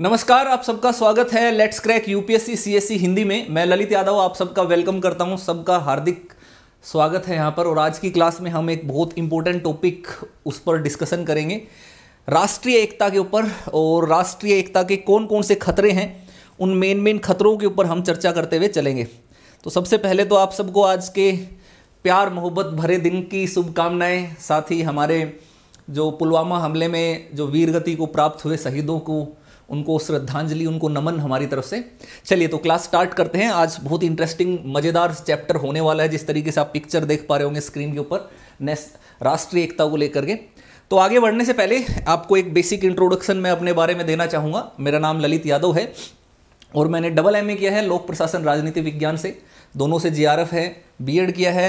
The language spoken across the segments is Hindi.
नमस्कार आप सबका स्वागत है let's crack UPSC CSC Hindi में मैं ललित यादव आप सबका वेलकम करता हूं सबका हार्दिक स्वागत है यहां पर और आज की क्लास में हम एक बहुत इंपॉर्टेंट टॉपिक उस पर डिस्कशन करेंगे राष्ट्रीय एकता के ऊपर और राष्ट्रीय एकता के कौन कौन से खतरे हैं उन मेन मेन खतरों के ऊपर हम चर्चा करते हुए चलेंगे तो सबसे पहले तो आप सबको आज के प्यार मोहब्बत भरे दिन की शुभकामनाएँ साथ ही हमारे जो पुलवामा हमले में जो वीरगति को प्राप्त हुए शहीदों को उनको श्रद्धांजलि उनको नमन हमारी तरफ से चलिए तो क्लास स्टार्ट करते हैं आज बहुत इंटरेस्टिंग मज़ेदार चैप्टर होने वाला है जिस तरीके से आप पिक्चर देख पा रहे होंगे स्क्रीन के ऊपर राष्ट्रीय एकता को लेकर के तो आगे बढ़ने से पहले आपको एक बेसिक इंट्रोडक्शन मैं अपने बारे में देना चाहूँगा मेरा नाम ललित यादव है और मैंने डबल एम किया है लोक प्रशासन राजनीति विज्ञान से दोनों से जी है बी किया है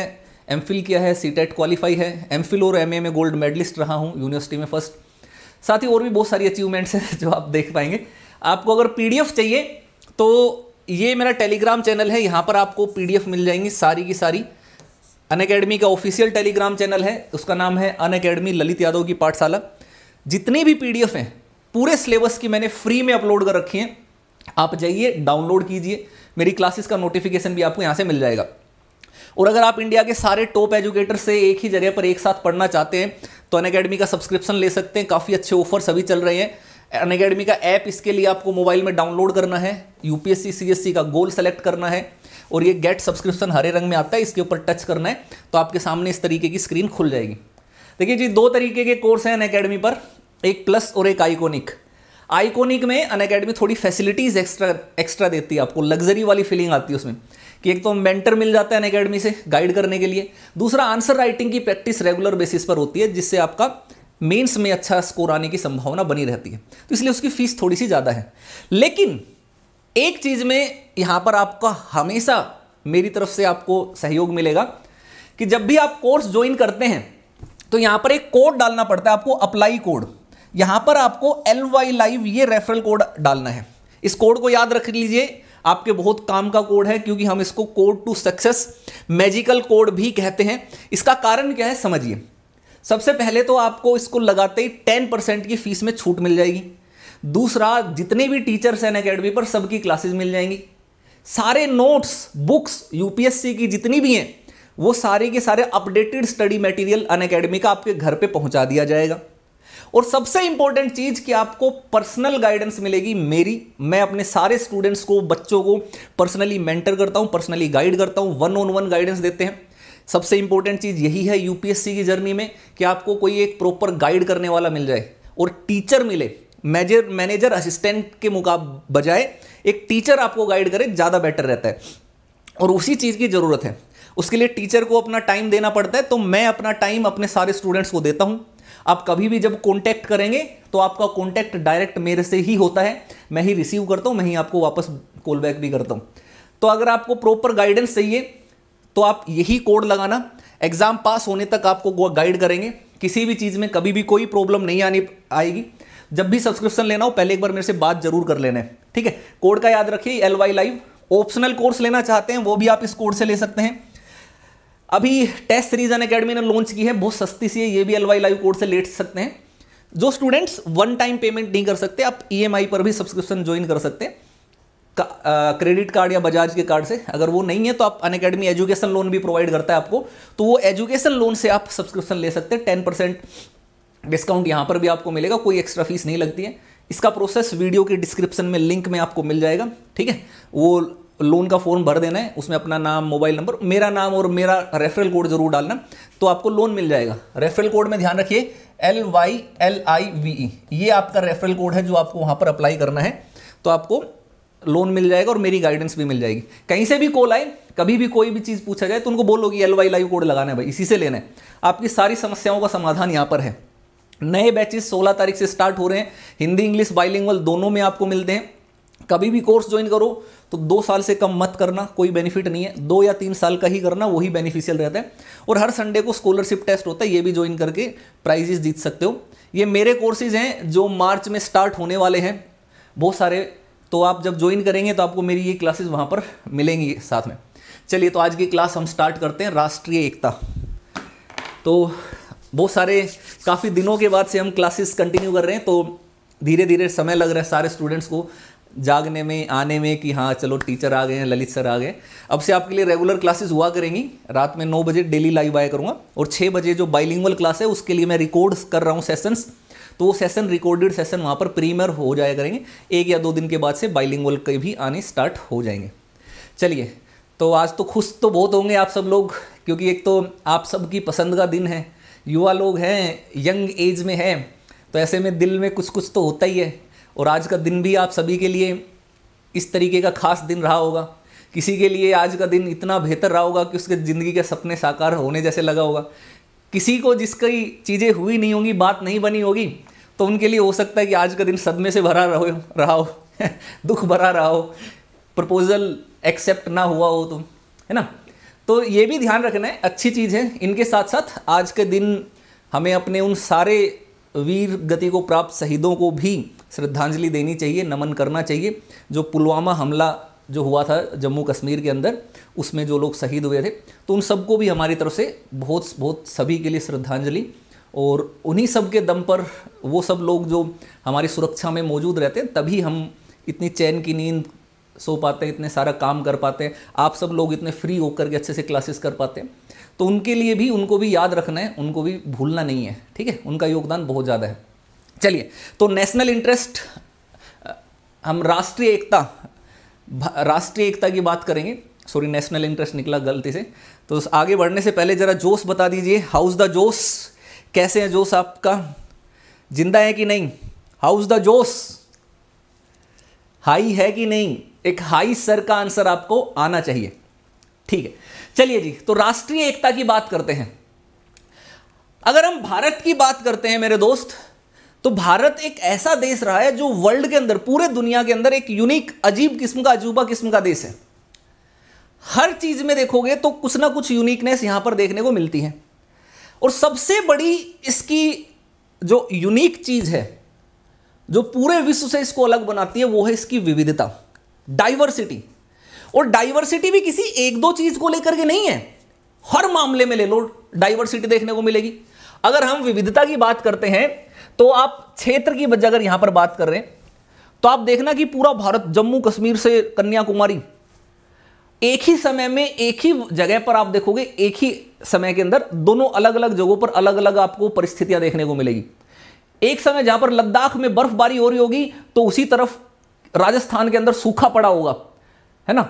एम किया है सी क्वालिफाई है एम और एम में गोल्ड मेडलिस्ट रहा हूँ यूनिवर्सिटी में फर्स्ट साथ ही और भी बहुत सारी अचीवमेंट्स हैं जो आप देख पाएंगे आपको अगर पी चाहिए तो ये मेरा टेलीग्राम चैनल है यहाँ पर आपको पी मिल जाएंगी सारी की सारी अन अकेडमी का ऑफिशियल टेलीग्राम चैनल है उसका नाम है अन अकेडमी ललित यादव की पाठशाला जितनी भी पी हैं पूरे सिलेबस की मैंने फ्री में अपलोड कर रखी हैं आप जाइए डाउनलोड कीजिए मेरी क्लासेस का नोटिफिकेशन भी आपको यहाँ से मिल जाएगा और अगर आप इंडिया के सारे टॉप एजुकेटर से एक ही जगह पर एक साथ पढ़ना चाहते हैं तो अन अकेडमी का सब्सक्रिप्शन ले सकते हैं काफ़ी अच्छे ऑफर्स अभी चल रहे हैं अन अकेडमी का ऐप इसके लिए आपको मोबाइल में डाउनलोड करना है यूपीएससी सीएससी का गोल सेलेक्ट करना है और ये गेट सब्सक्रिप्शन हरे रंग में आता है इसके ऊपर टच करना है तो आपके सामने इस तरीके की स्क्रीन खुल जाएगी देखिए जी दो तरीके के कोर्स हैं अन अकेडमी पर एक प्लस और एक आइकोनिक आइकोनिक में अन थोड़ी फैसिलिटीज़ एक्स्ट्रा एक्स्ट्रा देती है आपको लग्जरी वाली फीलिंग आती है उसमें कि एक तो मेंटर मिल जाता है अकेडमी से गाइड करने के लिए दूसरा आंसर राइटिंग की प्रैक्टिस रेगुलर बेसिस पर होती है जिससे आपका मेंस में अच्छा स्कोर आने की संभावना बनी रहती है तो इसलिए उसकी फीस थोड़ी सी ज़्यादा है लेकिन एक चीज़ में यहाँ पर आपका हमेशा मेरी तरफ से आपको सहयोग मिलेगा कि जब भी आप कोर्स ज्वाइन करते हैं तो यहाँ पर एक कोड डालना पड़ता है आपको अप्लाई कोड यहाँ पर आपको एल वाई लाइव ये रेफरल कोड डालना है इस कोड को याद रख लीजिए आपके बहुत काम का कोड है क्योंकि हम इसको code to success magical code भी कहते हैं इसका कारण क्या है समझिए सबसे पहले तो आपको इसको लगाते ही टेन परसेंट की फीस में छूट मिल जाएगी दूसरा जितने भी टीचर्स हैं अकेडमी पर सबकी क्लासेस मिल जाएंगी सारे नोट्स बुक्स यूपीएससी की जितनी भी हैं वो सारे के सारे अपडेटेड स्टडी मटेरियल अन का आपके घर पे पहुंचा दिया जाएगा और सबसे इंपॉर्टेंट चीज कि आपको पर्सनल गाइडेंस मिलेगी मेरी मैं अपने सारे स्टूडेंट्स को बच्चों को पर्सनली मेंटर करता हूं पर्सनली गाइड करता हूं वन ऑन वन गाइडेंस देते हैं सबसे इंपॉर्टेंट चीज़ यही है यूपीएससी की जर्नी में कि आपको कोई एक प्रॉपर गाइड करने वाला मिल जाए और टीचर मिले मैजर मैनेजर असिस्टेंट के मुकाब बजाय एक टीचर आपको गाइड करे ज़्यादा बेटर रहता है और उसी चीज़ की ज़रूरत है उसके लिए टीचर को अपना टाइम देना पड़ता है तो मैं अपना टाइम अपने सारे स्टूडेंट्स को देता हूँ आप कभी भी जब कॉन्टैक्ट करेंगे तो आपका कॉन्टैक्ट डायरेक्ट मेरे से ही होता है मैं ही रिसीव करता हूँ मैं ही आपको वापस कॉल बैक भी करता हूँ तो अगर आपको प्रॉपर गाइडेंस चाहिए तो आप यही कोड लगाना एग्ज़ाम पास होने तक आपको गाइड करेंगे किसी भी चीज़ में कभी भी कोई प्रॉब्लम नहीं आने आएगी जब भी सब्सक्रिप्शन लेना हो पहले एक बार मेरे से बात जरूर कर लेना है ठीक है कोड का याद रखिए L Y live optional course लेना चाहते हैं वो भी आप इस कोड से ले सकते हैं अभी टेस्ट सीरीज अन अकेडमी ने लॉन्च की है बहुत सस्ती सी है ये भी एलवाई लाइव कोर्स से लेट सकते हैं जो स्टूडेंट्स वन टाइम पेमेंट नहीं कर सकते आप ई e पर भी सब्सक्रिप्शन ज्वाइन कर सकते हैं क्रेडिट कार्ड या बजाज के कार्ड से अगर वो नहीं है तो आप अन अकेडमी एजुकेशन लोन भी प्रोवाइड करता है आपको तो वो एजुकेशन लोन से आप सब्सक्रिप्शन ले सकते हैं टेन परसेंट डिस्काउंट यहाँ पर भी आपको मिलेगा कोई एक्स्ट्रा फीस नहीं लगती है इसका प्रोसेस वीडियो के डिस्क्रिप्शन में लिंक में आपको मिल जाएगा ठीक है वो लोन का फॉर्म भर देना है उसमें अपना नाम मोबाइल नंबर मेरा नाम और मेरा रेफरल कोड जरूर डालना तो आपको लोन मिल जाएगा रेफरल कोड में ध्यान रखिए L Y L I V E ये आपका रेफरल कोड है जो आपको वहाँ पर अप्लाई करना है तो आपको लोन मिल जाएगा और मेरी गाइडेंस भी मिल जाएगी कहीं से भी कॉल आए कभी भी कोई भी चीज़ पूछा जाए तो उनको बोलो कि एल वाई लाइव कोड लगाना है भाई इसी से लेना है आपकी सारी समस्याओं का समाधान यहाँ पर है नए बैचेस 16 तारीख से स्टार्ट हो रहे हैं हिंदी इंग्लिश बाइलिंगल दोनों में आपको मिलते हैं कभी भी कोर्स ज्वाइन करो तो दो साल से कम मत करना कोई बेनिफिट नहीं है दो या तीन साल का ही करना वही बेनिफिशियल रहता है और हर संडे को स्कॉलरशिप टेस्ट होता है ये भी ज्वाइन करके प्राइजेस जीत सकते हो ये मेरे कोर्सेज हैं जो मार्च में स्टार्ट होने वाले हैं बहुत सारे तो आप जब ज्वाइन करेंगे तो आपको मेरी ये क्लासेज वहाँ पर मिलेंगी साथ में चलिए तो आज की क्लास हम स्टार्ट करते हैं राष्ट्रीय एकता तो बहुत सारे काफ़ी दिनों के बाद से हम क्लासेस कंटिन्यू कर रहे हैं तो धीरे धीरे समय लग रहा है सारे स्टूडेंट्स को जागने में आने में कि हाँ चलो टीचर आ गए हैं ललित सर आ गए अब से आपके लिए रेगुलर क्लासेस हुआ करेंगी रात में नौ बजे डेली लाइव आया करूँगा और छः बजे जो बाइलिंगल क्लास है उसके लिए मैं रिकॉर्ड कर रहा हूँ सेशंस तो वो सेशन रिकॉर्डेड सेशन वहाँ पर प्रीमियर हो जाया करेंगे एक या दो दिन के बाद से बाइलिंगल के भी आने स्टार्ट हो जाएंगे चलिए तो आज तो खुश तो बहुत होंगे आप सब लोग क्योंकि एक तो आप सबकी पसंद का दिन है युवा लोग हैं यंग एज में हैं तो ऐसे में दिल में कुछ कुछ तो होता ही है और आज का दिन भी आप सभी के लिए इस तरीके का खास दिन रहा होगा किसी के लिए आज का दिन इतना बेहतर रहा होगा कि उसके ज़िंदगी के सपने साकार होने जैसे लगा होगा किसी को जिसकी चीज़ें हुई नहीं होंगी बात नहीं बनी होगी तो उनके लिए हो सकता है कि आज का दिन सदमे से भरा रहो रहा हो दुख भरा रहा हो प्रपोज़ल एक्सेप्ट ना हुआ हो तो है ना तो ये भी ध्यान रखना है अच्छी चीज़ है इनके साथ साथ आज के दिन हमें अपने उन सारे वीर गति को प्राप्त शहीदों को भी श्रद्धांजलि देनी चाहिए नमन करना चाहिए जो पुलवामा हमला जो हुआ था जम्मू कश्मीर के अंदर उसमें जो लोग शहीद हुए थे तो उन सबको भी हमारी तरफ से बहुत बहुत सभी के लिए श्रद्धांजलि और उन्हीं सब के दम पर वो सब लोग जो हमारी सुरक्षा में मौजूद रहते हैं तभी हम इतनी चैन की नींद सो पाते हैं इतने सारा काम कर पाते हैं आप सब लोग इतने फ्री होकर के अच्छे से क्लासेस कर पाते हैं तो उनके लिए भी उनको भी याद रखना है उनको भी भूलना नहीं है ठीक है उनका योगदान बहुत ज़्यादा है चलिए तो नेशनल इंटरेस्ट हम राष्ट्रीय एकता राष्ट्रीय एकता की बात करेंगे सॉरी नेशनल इंटरेस्ट निकला गलती से तो आगे बढ़ने से पहले ज़रा जोश बता दीजिए हाउस द जोश कैसे है जोश आपका जिंदा है कि नहीं हाउस द जोश हाई है कि नहीं एक हाई सर का आंसर आपको आना चाहिए ठीक है चलिए जी तो राष्ट्रीय एकता की बात करते हैं अगर हम भारत की बात करते हैं मेरे दोस्त तो भारत एक ऐसा देश रहा है जो वर्ल्ड के अंदर पूरे दुनिया के अंदर एक यूनिक अजीब किस्म का अजूबा किस्म का देश है हर चीज में देखोगे तो कुछ ना कुछ यूनिकनेस यहां पर देखने को मिलती है और सबसे बड़ी इसकी जो यूनिक चीज है जो पूरे विश्व से इसको अलग बनाती है वो है इसकी विविधता डाइवर्सिटी और डाइवर्सिटी भी किसी एक दो चीज को लेकर के नहीं है हर मामले में ले लो डाइवर्सिटी देखने को मिलेगी अगर हम विविधता की बात करते हैं तो आप क्षेत्र की वजह अगर यहां पर बात कर रहे हैं तो आप देखना कि पूरा भारत जम्मू कश्मीर से कन्याकुमारी एक ही समय में एक ही जगह पर आप देखोगे एक ही समय के अंदर दोनों अलग अलग जगहों पर अलग अलग आपको परिस्थितियां देखने को मिलेगी एक समय जहां पर लद्दाख में बर्फबारी हो रही होगी तो उसी तरफ राजस्थान के अंदर सूखा पड़ा होगा है ना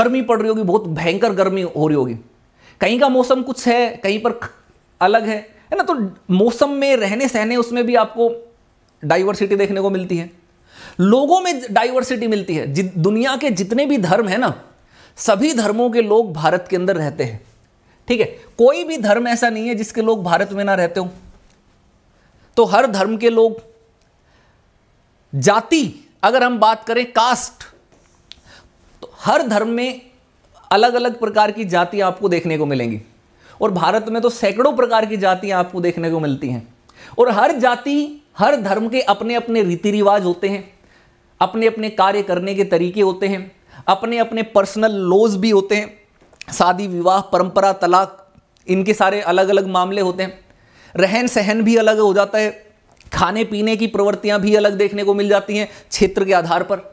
गर्मी पड़ रही होगी बहुत भयंकर गर्मी हो रही होगी कहीं का मौसम कुछ है कहीं पर अलग है है ना तो मौसम में रहने सहने उसमें भी आपको डाइवर्सिटी देखने को मिलती है लोगों में डाइवर्सिटी मिलती है दुनिया के जितने भी धर्म है ना सभी धर्मों के लोग भारत के अंदर रहते हैं ठीक है कोई भी धर्म ऐसा नहीं है जिसके लोग भारत में ना रहते हो तो हर धर्म के लोग जाति अगर हम बात करें कास्ट तो हर धर्म में अलग अलग प्रकार की जाति आपको देखने को मिलेंगी और भारत में तो सैकड़ों प्रकार की जातियाँ आपको देखने को मिलती हैं और हर जाति हर धर्म के अपने अपने रीति रिवाज होते हैं अपने अपने कार्य करने के तरीके होते हैं अपने अपने पर्सनल लॉज भी होते हैं शादी विवाह परंपरा तलाक इनके सारे अलग अलग मामले होते हैं रहन सहन भी अलग हो जाता है खाने पीने की प्रवृत्तियां भी अलग देखने को मिल जाती हैं क्षेत्र के आधार पर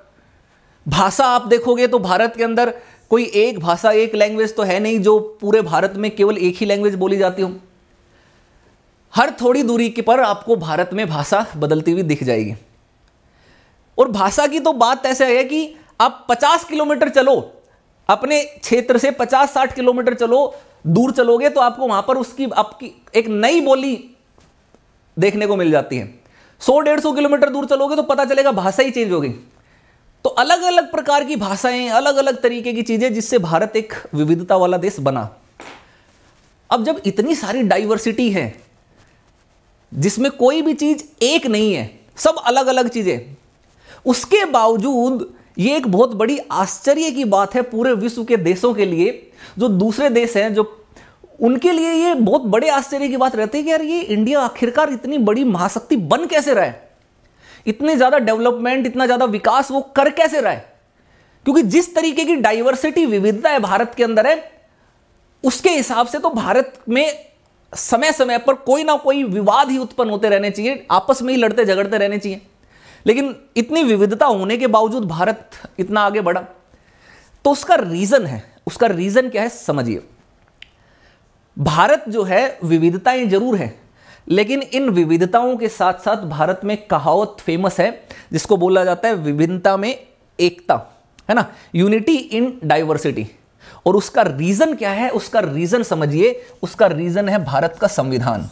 भाषा आप देखोगे तो भारत के अंदर कोई एक भाषा एक लैंग्वेज तो है नहीं जो पूरे भारत में केवल एक ही लैंग्वेज बोली जाती हो हर थोड़ी दूरी के पर आपको भारत में भाषा बदलती हुई दिख जाएगी और भाषा की तो बात ऐसे है कि आप 50 किलोमीटर चलो अपने क्षेत्र से 50-60 किलोमीटर चलो दूर चलोगे तो आपको वहां पर उसकी आपकी एक नई बोली देखने को मिल जाती है सौ डेढ़ सौ किलोमीटर दूर चलोगे तो पता चलेगा भाषा ही चेंज हो गई तो अलग अलग प्रकार की भाषाएं अलग अलग तरीके की चीजें जिससे भारत एक विविधता वाला देश बना अब जब इतनी सारी डाइवर्सिटी है जिसमें कोई भी चीज एक नहीं है सब अलग अलग चीजें उसके बावजूद ये एक बहुत बड़ी आश्चर्य की बात है पूरे विश्व के देशों के लिए जो दूसरे देश हैं जो उनके लिए ये बहुत बड़े आश्चर्य की बात रहती है कि यार ये इंडिया आखिरकार इतनी बड़ी महाशक्ति बन कैसे रहा है इतने ज़्यादा डेवलपमेंट इतना ज़्यादा विकास वो कर कैसे रहा है क्योंकि जिस तरीके की डाइवर्सिटी विविधता है भारत के अंदर है उसके हिसाब से तो भारत में समय समय पर कोई ना कोई विवाद ही उत्पन्न होते रहने चाहिए आपस में ही लड़ते झगड़ते रहने चाहिए लेकिन इतनी विविधता होने के बावजूद भारत इतना आगे बढ़ा तो उसका रीज़न है उसका रीज़न क्या है समझिए भारत जो है विविधताएं जरूर है लेकिन इन विविधताओं के साथ साथ भारत में कहावत फेमस है जिसको बोला जाता है विभिन्नता में एकता है ना यूनिटी इन डाइवर्सिटी और उसका रीजन क्या है उसका रीजन समझिए उसका रीजन है भारत का संविधान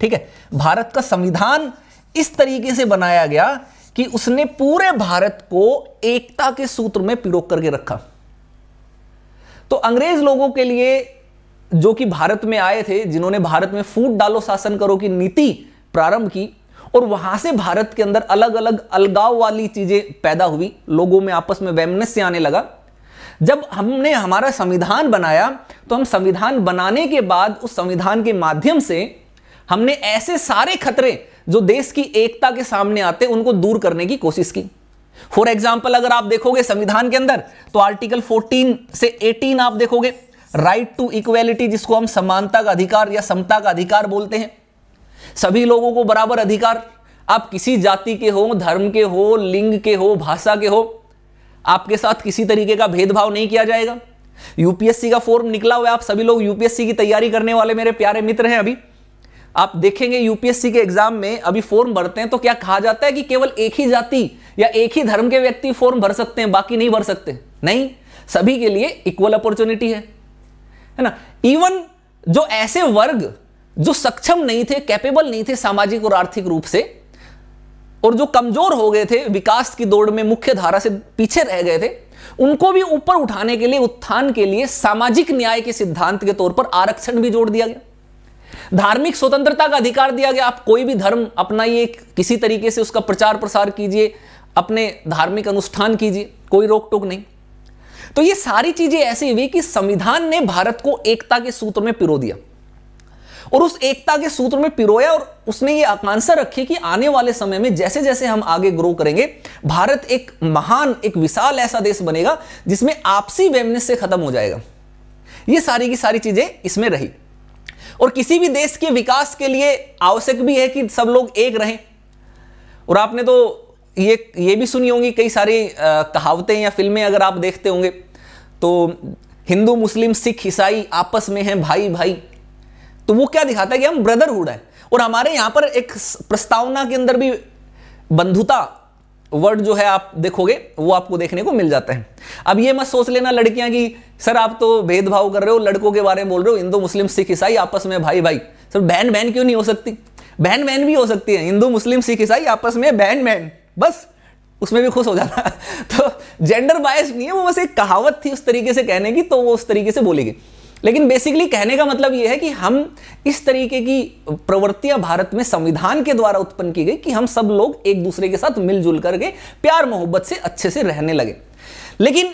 ठीक है भारत का संविधान इस तरीके से बनाया गया कि उसने पूरे भारत को एकता के सूत्र में पिरो करके रखा तो अंग्रेज लोगों के लिए जो कि भारत में आए थे जिन्होंने भारत में फूट डालो शासन करो की नीति प्रारंभ की और वहां से भारत के अंदर अलग अलग अलगाव वाली चीजें पैदा हुई लोगों में आपस में वैमनस्य आने लगा जब हमने हमारा संविधान बनाया तो हम संविधान बनाने के बाद उस संविधान के माध्यम से हमने ऐसे सारे खतरे जो देश की एकता के सामने आते उनको दूर करने की कोशिश की फॉर एग्जाम्पल अगर आप देखोगे संविधान के अंदर तो आर्टिकल 14 से 18 आप देखोगे राइट टू इक्वेलिटी जिसको हम समानता का अधिकार या समता का अधिकार बोलते हैं सभी लोगों को बराबर अधिकार आप किसी जाति के हो धर्म के हो लिंग के हो भाषा के हो आपके साथ किसी तरीके का भेदभाव नहीं किया जाएगा यूपीएससी का फॉर्म निकला हुआ है आप सभी लोग यूपीएससी की तैयारी करने वाले मेरे प्यारे मित्र हैं अभी आप देखेंगे यूपीएससी के एग्जाम में अभी फॉर्म भरते हैं तो क्या कहा जाता है कि केवल एक ही जाति या एक ही धर्म के व्यक्ति फॉर्म भर सकते हैं बाकी नहीं भर सकते नहीं सभी के लिए इक्वल अपॉर्चुनिटी है है ना इवन जो ऐसे वर्ग जो सक्षम नहीं थे कैपेबल नहीं थे सामाजिक और आर्थिक रूप से और जो कमजोर हो गए थे विकास की दौड़ में मुख्य धारा से पीछे रह गए थे उनको भी ऊपर उठाने के लिए उत्थान के लिए सामाजिक न्याय के सिद्धांत के तौर पर आरक्षण भी जोड़ दिया गया धार्मिक स्वतंत्रता का अधिकार दिया गया आप कोई भी धर्म अपनाइए किसी तरीके से उसका प्रचार प्रसार कीजिए अपने धार्मिक अनुष्ठान कीजिए कोई रोक टोक नहीं तो ये सारी चीजें ऐसी हुई कि संविधान ने भारत को एकता के सूत्र में पिरो दिया और उस एकता के सूत्र में पिरोया और उसने ये आकांक्षा रखी कि आने वाले समय में जैसे जैसे हम आगे ग्रो करेंगे भारत एक महान एक विशाल ऐसा देश बनेगा जिसमें आपसी वेमनेस से खत्म हो जाएगा ये सारी की सारी चीजें इसमें रही और किसी भी देश के विकास के लिए आवश्यक भी है कि सब लोग एक रहें और आपने तो ये ये भी सुनी होंगी कई सारी कहावतें या फिल्में अगर आप देखते होंगे तो हिंदू मुस्लिम सिख ईसाई आपस में हैं भाई भाई तो वो क्या दिखाता है कि हम ब्रदरहुड है और हमारे यहाँ पर एक प्रस्तावना के अंदर भी बंधुता वर्ड जो है आप देखोगे वो आपको देखने को मिल जाता है अब ये मत सोच लेना लड़कियां कि सर आप तो भेदभाव कर रहे हो लड़कों के बारे में बोल रहे हो हिंदू मुस्लिम सिख ईसाई आपस में भाई भाई सर बहन बहन क्यों नहीं हो सकती बहन बहन भी हो सकती है हिंदू मुस्लिम सिख ईसाई आपस में बहन बहन बस उसमें भी खुश हो जाना तो जेंडर बायस नहीं है वो बस एक कहावत थी उस तरीके से कहने की तो वो उस तरीके से बोलेगी लेकिन बेसिकली कहने का मतलब ये है कि हम इस तरीके की प्रवृत्तियां भारत में संविधान के द्वारा उत्पन्न की गई कि हम सब लोग एक दूसरे के साथ मिलजुल करके प्यार मोहब्बत से अच्छे से रहने लगे लेकिन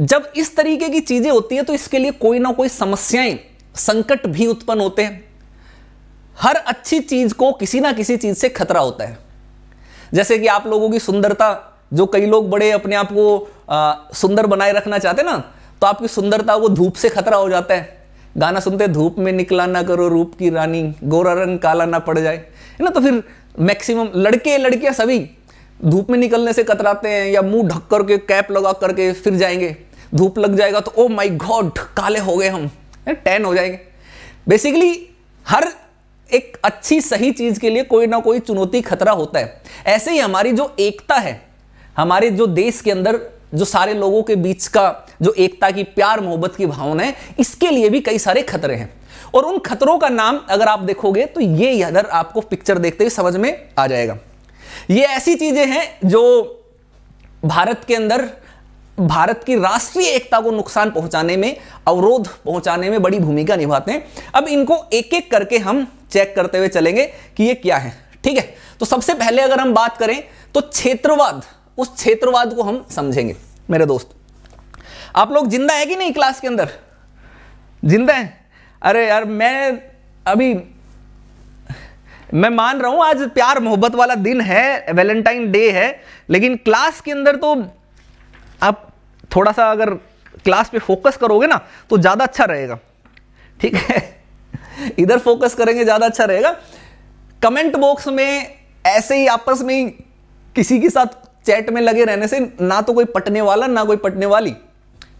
जब इस तरीके की चीजें होती है तो इसके लिए कोई ना कोई समस्याएं संकट भी उत्पन्न होते हैं हर अच्छी चीज को किसी ना किसी चीज से खतरा होता है जैसे कि आप लोगों की सुंदरता जो कई लोग बड़े अपने आप को सुंदर बनाए रखना चाहते ना तो आपकी सुंदरता को धूप से खतरा हो जाता है गाना सुनते धूप में निकला ना करो रूप की रानी गोरा रंग काला ना पड़ जाए है ना तो फिर मैक्सिमम लड़के लड़कियां सभी धूप में निकलने से कतराते हैं या मुंह ढक कर के कैप लगा करके फिर जाएंगे धूप लग जाएगा तो ओ माई गॉड काले हो गए हम टैन हो जाएंगे बेसिकली हर एक अच्छी सही चीज के लिए कोई ना कोई चुनौती खतरा होता है ऐसे ही हमारी जो एकता है हमारे जो देश के अंदर जो सारे लोगों के बीच का जो एकता की प्यार मोहब्बत की भावना है इसके लिए भी कई सारे खतरे हैं और उन खतरों का नाम अगर आप देखोगे तो ये अगर आपको पिक्चर देखते हुए समझ में आ जाएगा ये ऐसी चीजें हैं जो भारत के अंदर भारत की राष्ट्रीय एकता को नुकसान पहुंचाने में अवरोध पहुंचाने में बड़ी भूमिका निभाते हैं अब इनको एक एक करके हम चेक करते हुए चलेंगे कि ये क्या है ठीक है तो सबसे पहले अगर हम बात करें तो क्षेत्रवाद उस क्षेत्रवाद को हम समझेंगे मेरे दोस्त आप लोग जिंदा है कि नहीं क्लास के अंदर जिंदा है अरे यार मैं अभी मैं मान रहा हूं आज प्यार मोहब्बत वाला दिन है वैलेंटाइन डे है लेकिन क्लास के अंदर तो थोड़ा सा अगर क्लास पे फोकस करोगे ना तो ज़्यादा अच्छा रहेगा ठीक है इधर फोकस करेंगे ज़्यादा अच्छा रहेगा कमेंट बॉक्स में ऐसे ही आपस में किसी के साथ चैट में लगे रहने से ना तो कोई पटने वाला ना कोई पटने वाली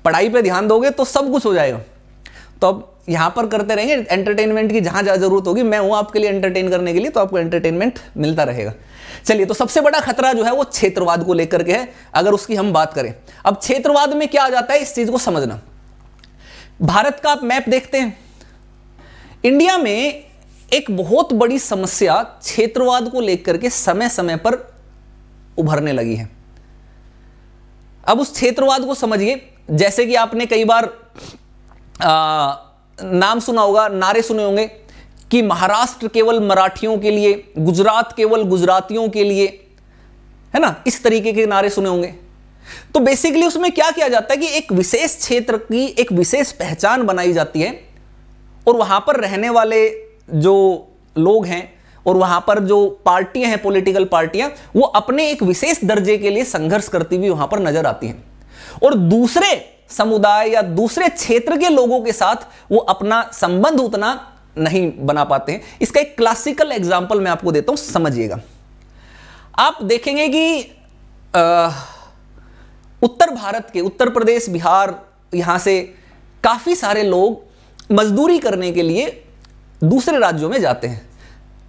पढ़ाई पे ध्यान दोगे तो सब कुछ हो जाएगा तो अब यहां पर करते रहेंगे एंटरटेनमेंट की जहां जहां जरूरत होगी मैं हूं आपके लिए एंटरटेन करने के लिए तो आपको एंटरटेनमेंट मिलता रहेगा चलिए तो सबसे बड़ा खतरा जो है वो क्षेत्रवाद को लेकर के है अगर उसकी हम बात करें अब क्षेत्रवाद में क्या आ जाता है इस चीज़ को समझना भारत का आप मैप देखते हैं इंडिया में एक बहुत बड़ी समस्या क्षेत्रवाद को लेकर के समय समय पर उभरने लगी है अब उस क्षेत्रवाद को समझिए जैसे कि आपने कई बार आ, नाम सुना होगा नारे सुने होंगे कि महाराष्ट्र केवल मराठियों के लिए गुजरात केवल गुजरातियों के लिए है ना इस तरीके के नारे सुने होंगे तो बेसिकली उसमें क्या किया जाता है कि एक विशेष क्षेत्र की एक विशेष पहचान बनाई जाती है और वहां पर रहने वाले जो लोग हैं और वहां पर जो पार्टियां हैं पॉलिटिकल पार्टियां वो अपने एक विशेष दर्जे के लिए संघर्ष करती हुई वहां पर नजर आती हैं और दूसरे समुदाय या दूसरे क्षेत्र के लोगों के साथ वो अपना संबंध उतना नहीं बना पाते हैं इसका एक क्लासिकल एग्जाम्पल मैं आपको देता हूं समझिएगा आप देखेंगे कि आ, उत्तर भारत के उत्तर प्रदेश बिहार यहाँ से काफ़ी सारे लोग मजदूरी करने के लिए दूसरे राज्यों में जाते हैं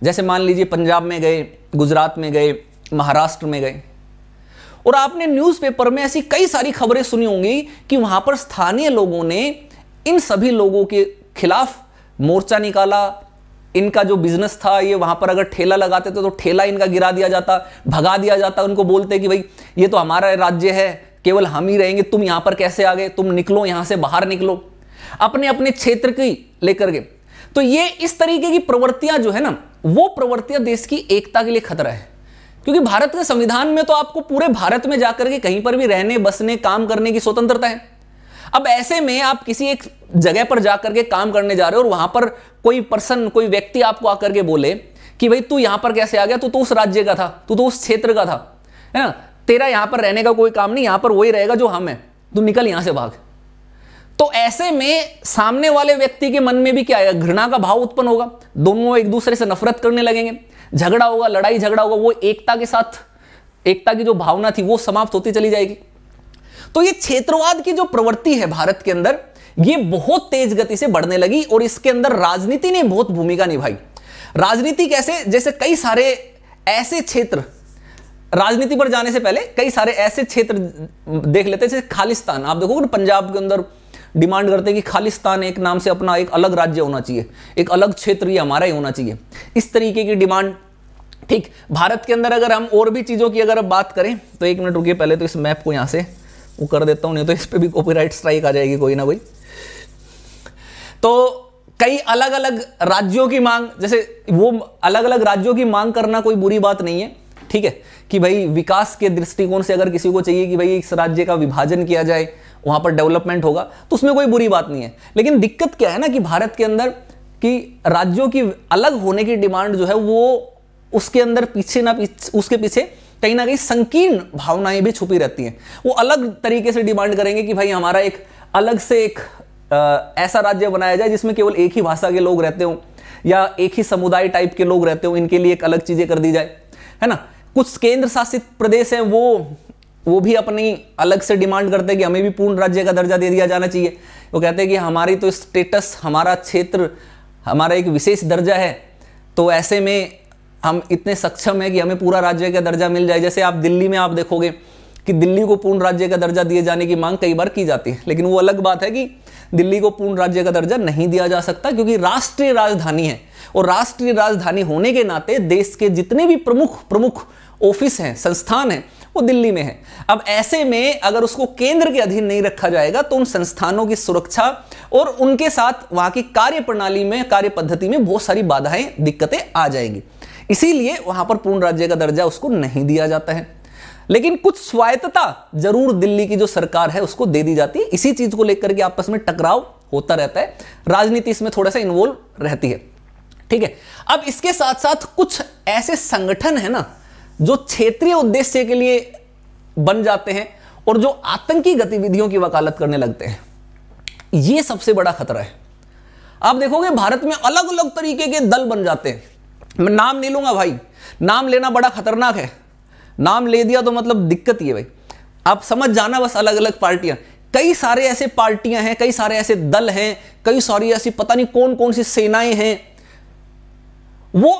जैसे मान लीजिए पंजाब में गए गुजरात में गए महाराष्ट्र में गए और आपने न्यूज़पेपर में ऐसी कई सारी खबरें सुनी होंगी कि वहां पर स्थानीय लोगों ने इन सभी लोगों के खिलाफ मोर्चा निकाला इनका जो बिजनेस था ये वहां पर अगर ठेला लगाते थे तो ठेला इनका गिरा दिया जाता भगा दिया जाता उनको बोलते कि भाई ये तो हमारा राज्य है केवल हम ही रहेंगे तुम यहां पर कैसे आ गए तुम निकलो यहां से बाहर निकलो अपने अपने क्षेत्र की लेकर के तो ये इस तरीके की प्रवृत्तियां जो है ना वो प्रवृत्तियां देश की एकता के लिए खतरा है क्योंकि भारत के संविधान में तो आपको पूरे भारत में जाकर के कहीं पर भी रहने बसने काम करने की स्वतंत्रता है अब ऐसे में आप किसी एक जगह पर जाकर के काम करने जा रहे हो और वहां पर कोई पर्सन कोई व्यक्ति आपको आकर के बोले कि भाई तू यहां पर कैसे आ गया तू तो उस राज्य का था तू तो उस क्षेत्र का था है ना तेरा यहां पर रहने का कोई काम नहीं यहां पर वही रहेगा जो हम है तू निकल यहां से भाग तो ऐसे में सामने वाले व्यक्ति के मन में भी क्या आएगा घृणा का भाव उत्पन्न होगा दोनों एक दूसरे से नफरत करने लगेंगे झगड़ा होगा लड़ाई झगड़ा होगा वो एकता के साथ एकता की जो भावना थी वो समाप्त होती चली जाएगी तो ये क्षेत्रवाद की जो प्रवृत्ति है भारत के अंदर ये बहुत तेज गति से बढ़ने लगी और इसके अंदर राजनीति ने बहुत भूमिका निभाई राजनीति कैसे जैसे कई सारे ऐसे क्षेत्र राजनीति पर जाने से पहले कई सारे ऐसे क्षेत्र देख लेते हैं जैसे खालिस्तान आप देखोगे पंजाब के अंदर डिमांड करते हैं कि खालिस्तान एक नाम से अपना एक अलग राज्य होना चाहिए एक अलग क्षेत्र ही हमारा ही होना चाहिए इस तरीके की डिमांड ठीक भारत के अंदर अगर हम और भी चीज़ों की अगर बात करें तो एक मिनट रुकिए पहले तो इस मैप को यहाँ से वो कर देता हूँ नहीं तो इस पर भी कॉपी स्ट्राइक आ जाएगी कोई ना कोई तो कई अलग अलग राज्यों की मांग जैसे वो अलग अलग राज्यों की मांग करना कोई बुरी बात नहीं है ठीक है कि भाई विकास के दृष्टिकोण से अगर किसी को चाहिए कि भाई इस राज्य का विभाजन किया जाए वहां पर डेवलपमेंट होगा तो उसमें कोई बुरी बात नहीं है लेकिन दिक्कत क्या है ना कि भारत के अंदर कि राज्यों की अलग होने की डिमांड जो है वो उसके अंदर पीछे ना पीछे उसके पीछे कहीं ना कहीं संकीर्ण भावनाएं भी छुपी रहती हैं वो अलग तरीके से डिमांड करेंगे कि भाई हमारा एक अलग से एक आ, ऐसा राज्य बनाया जाए जिसमें केवल एक ही भाषा के लोग रहते हों या एक ही समुदाय टाइप के लोग रहते हों इनके लिए एक अलग चीज़ें कर दी जाए है ना कुछ केंद्र शासित प्रदेश हैं वो वो भी अपनी अलग से डिमांड करते हैं कि हमें भी पूर्ण राज्य का दर्जा दे दिया जाना चाहिए वो कहते हैं कि हमारी तो स्टेटस हमारा क्षेत्र हमारा एक विशेष दर्जा है तो ऐसे में हम इतने सक्षम हैं कि हमें पूरा राज्य का दर्जा मिल जाए जैसे आप दिल्ली में आप देखोगे कि दिल्ली को पूर्ण राज्य का दर्जा दिए जाने की मांग कई बार की जाती है लेकिन वो अलग बात है कि दिल्ली को पूर्ण राज्य का दर्जा नहीं दिया जा सकता क्योंकि राष्ट्रीय राजधानी है और राष्ट्रीय राजधानी होने के नाते देश के जितने भी प्रमुख प्रमुख ऑफिस हैं संस्थान हैं वो दिल्ली में है अब ऐसे में अगर उसको केंद्र के अधीन नहीं रखा जाएगा तो उन संस्थानों की सुरक्षा और उनके साथ वहां की कार्य प्रणाली में कार्य पद्धति में बहुत सारी बाधाएं दिक्कतें आ जाएंगी इसीलिए वहां पर पूर्ण राज्य का दर्जा उसको नहीं दिया जाता है लेकिन कुछ स्वायत्तता जरूर दिल्ली की जो सरकार है उसको दे दी जाती है इसी चीज को लेकर के आपस में टकराव होता रहता है राजनीति इसमें थोड़ा सा इन्वॉल्व रहती है ठीक है अब इसके साथ साथ कुछ ऐसे संगठन है ना जो क्षेत्रीय उद्देश्य के लिए बन जाते हैं और जो आतंकी गतिविधियों की वकालत करने लगते हैं यह सबसे बड़ा खतरा है आप देखोगे भारत में अलग अलग तरीके के दल बन जाते हैं मैं नाम नहीं लूंगा भाई नाम लेना बड़ा खतरनाक है नाम ले दिया तो मतलब दिक्कत ही है भाई आप समझ जाना बस अलग अलग पार्टियां कई सारे ऐसे पार्टियां हैं कई सारे ऐसे दल हैं कई सारी ऐसी पता नहीं कौन कौन सी सेनाएं हैं वो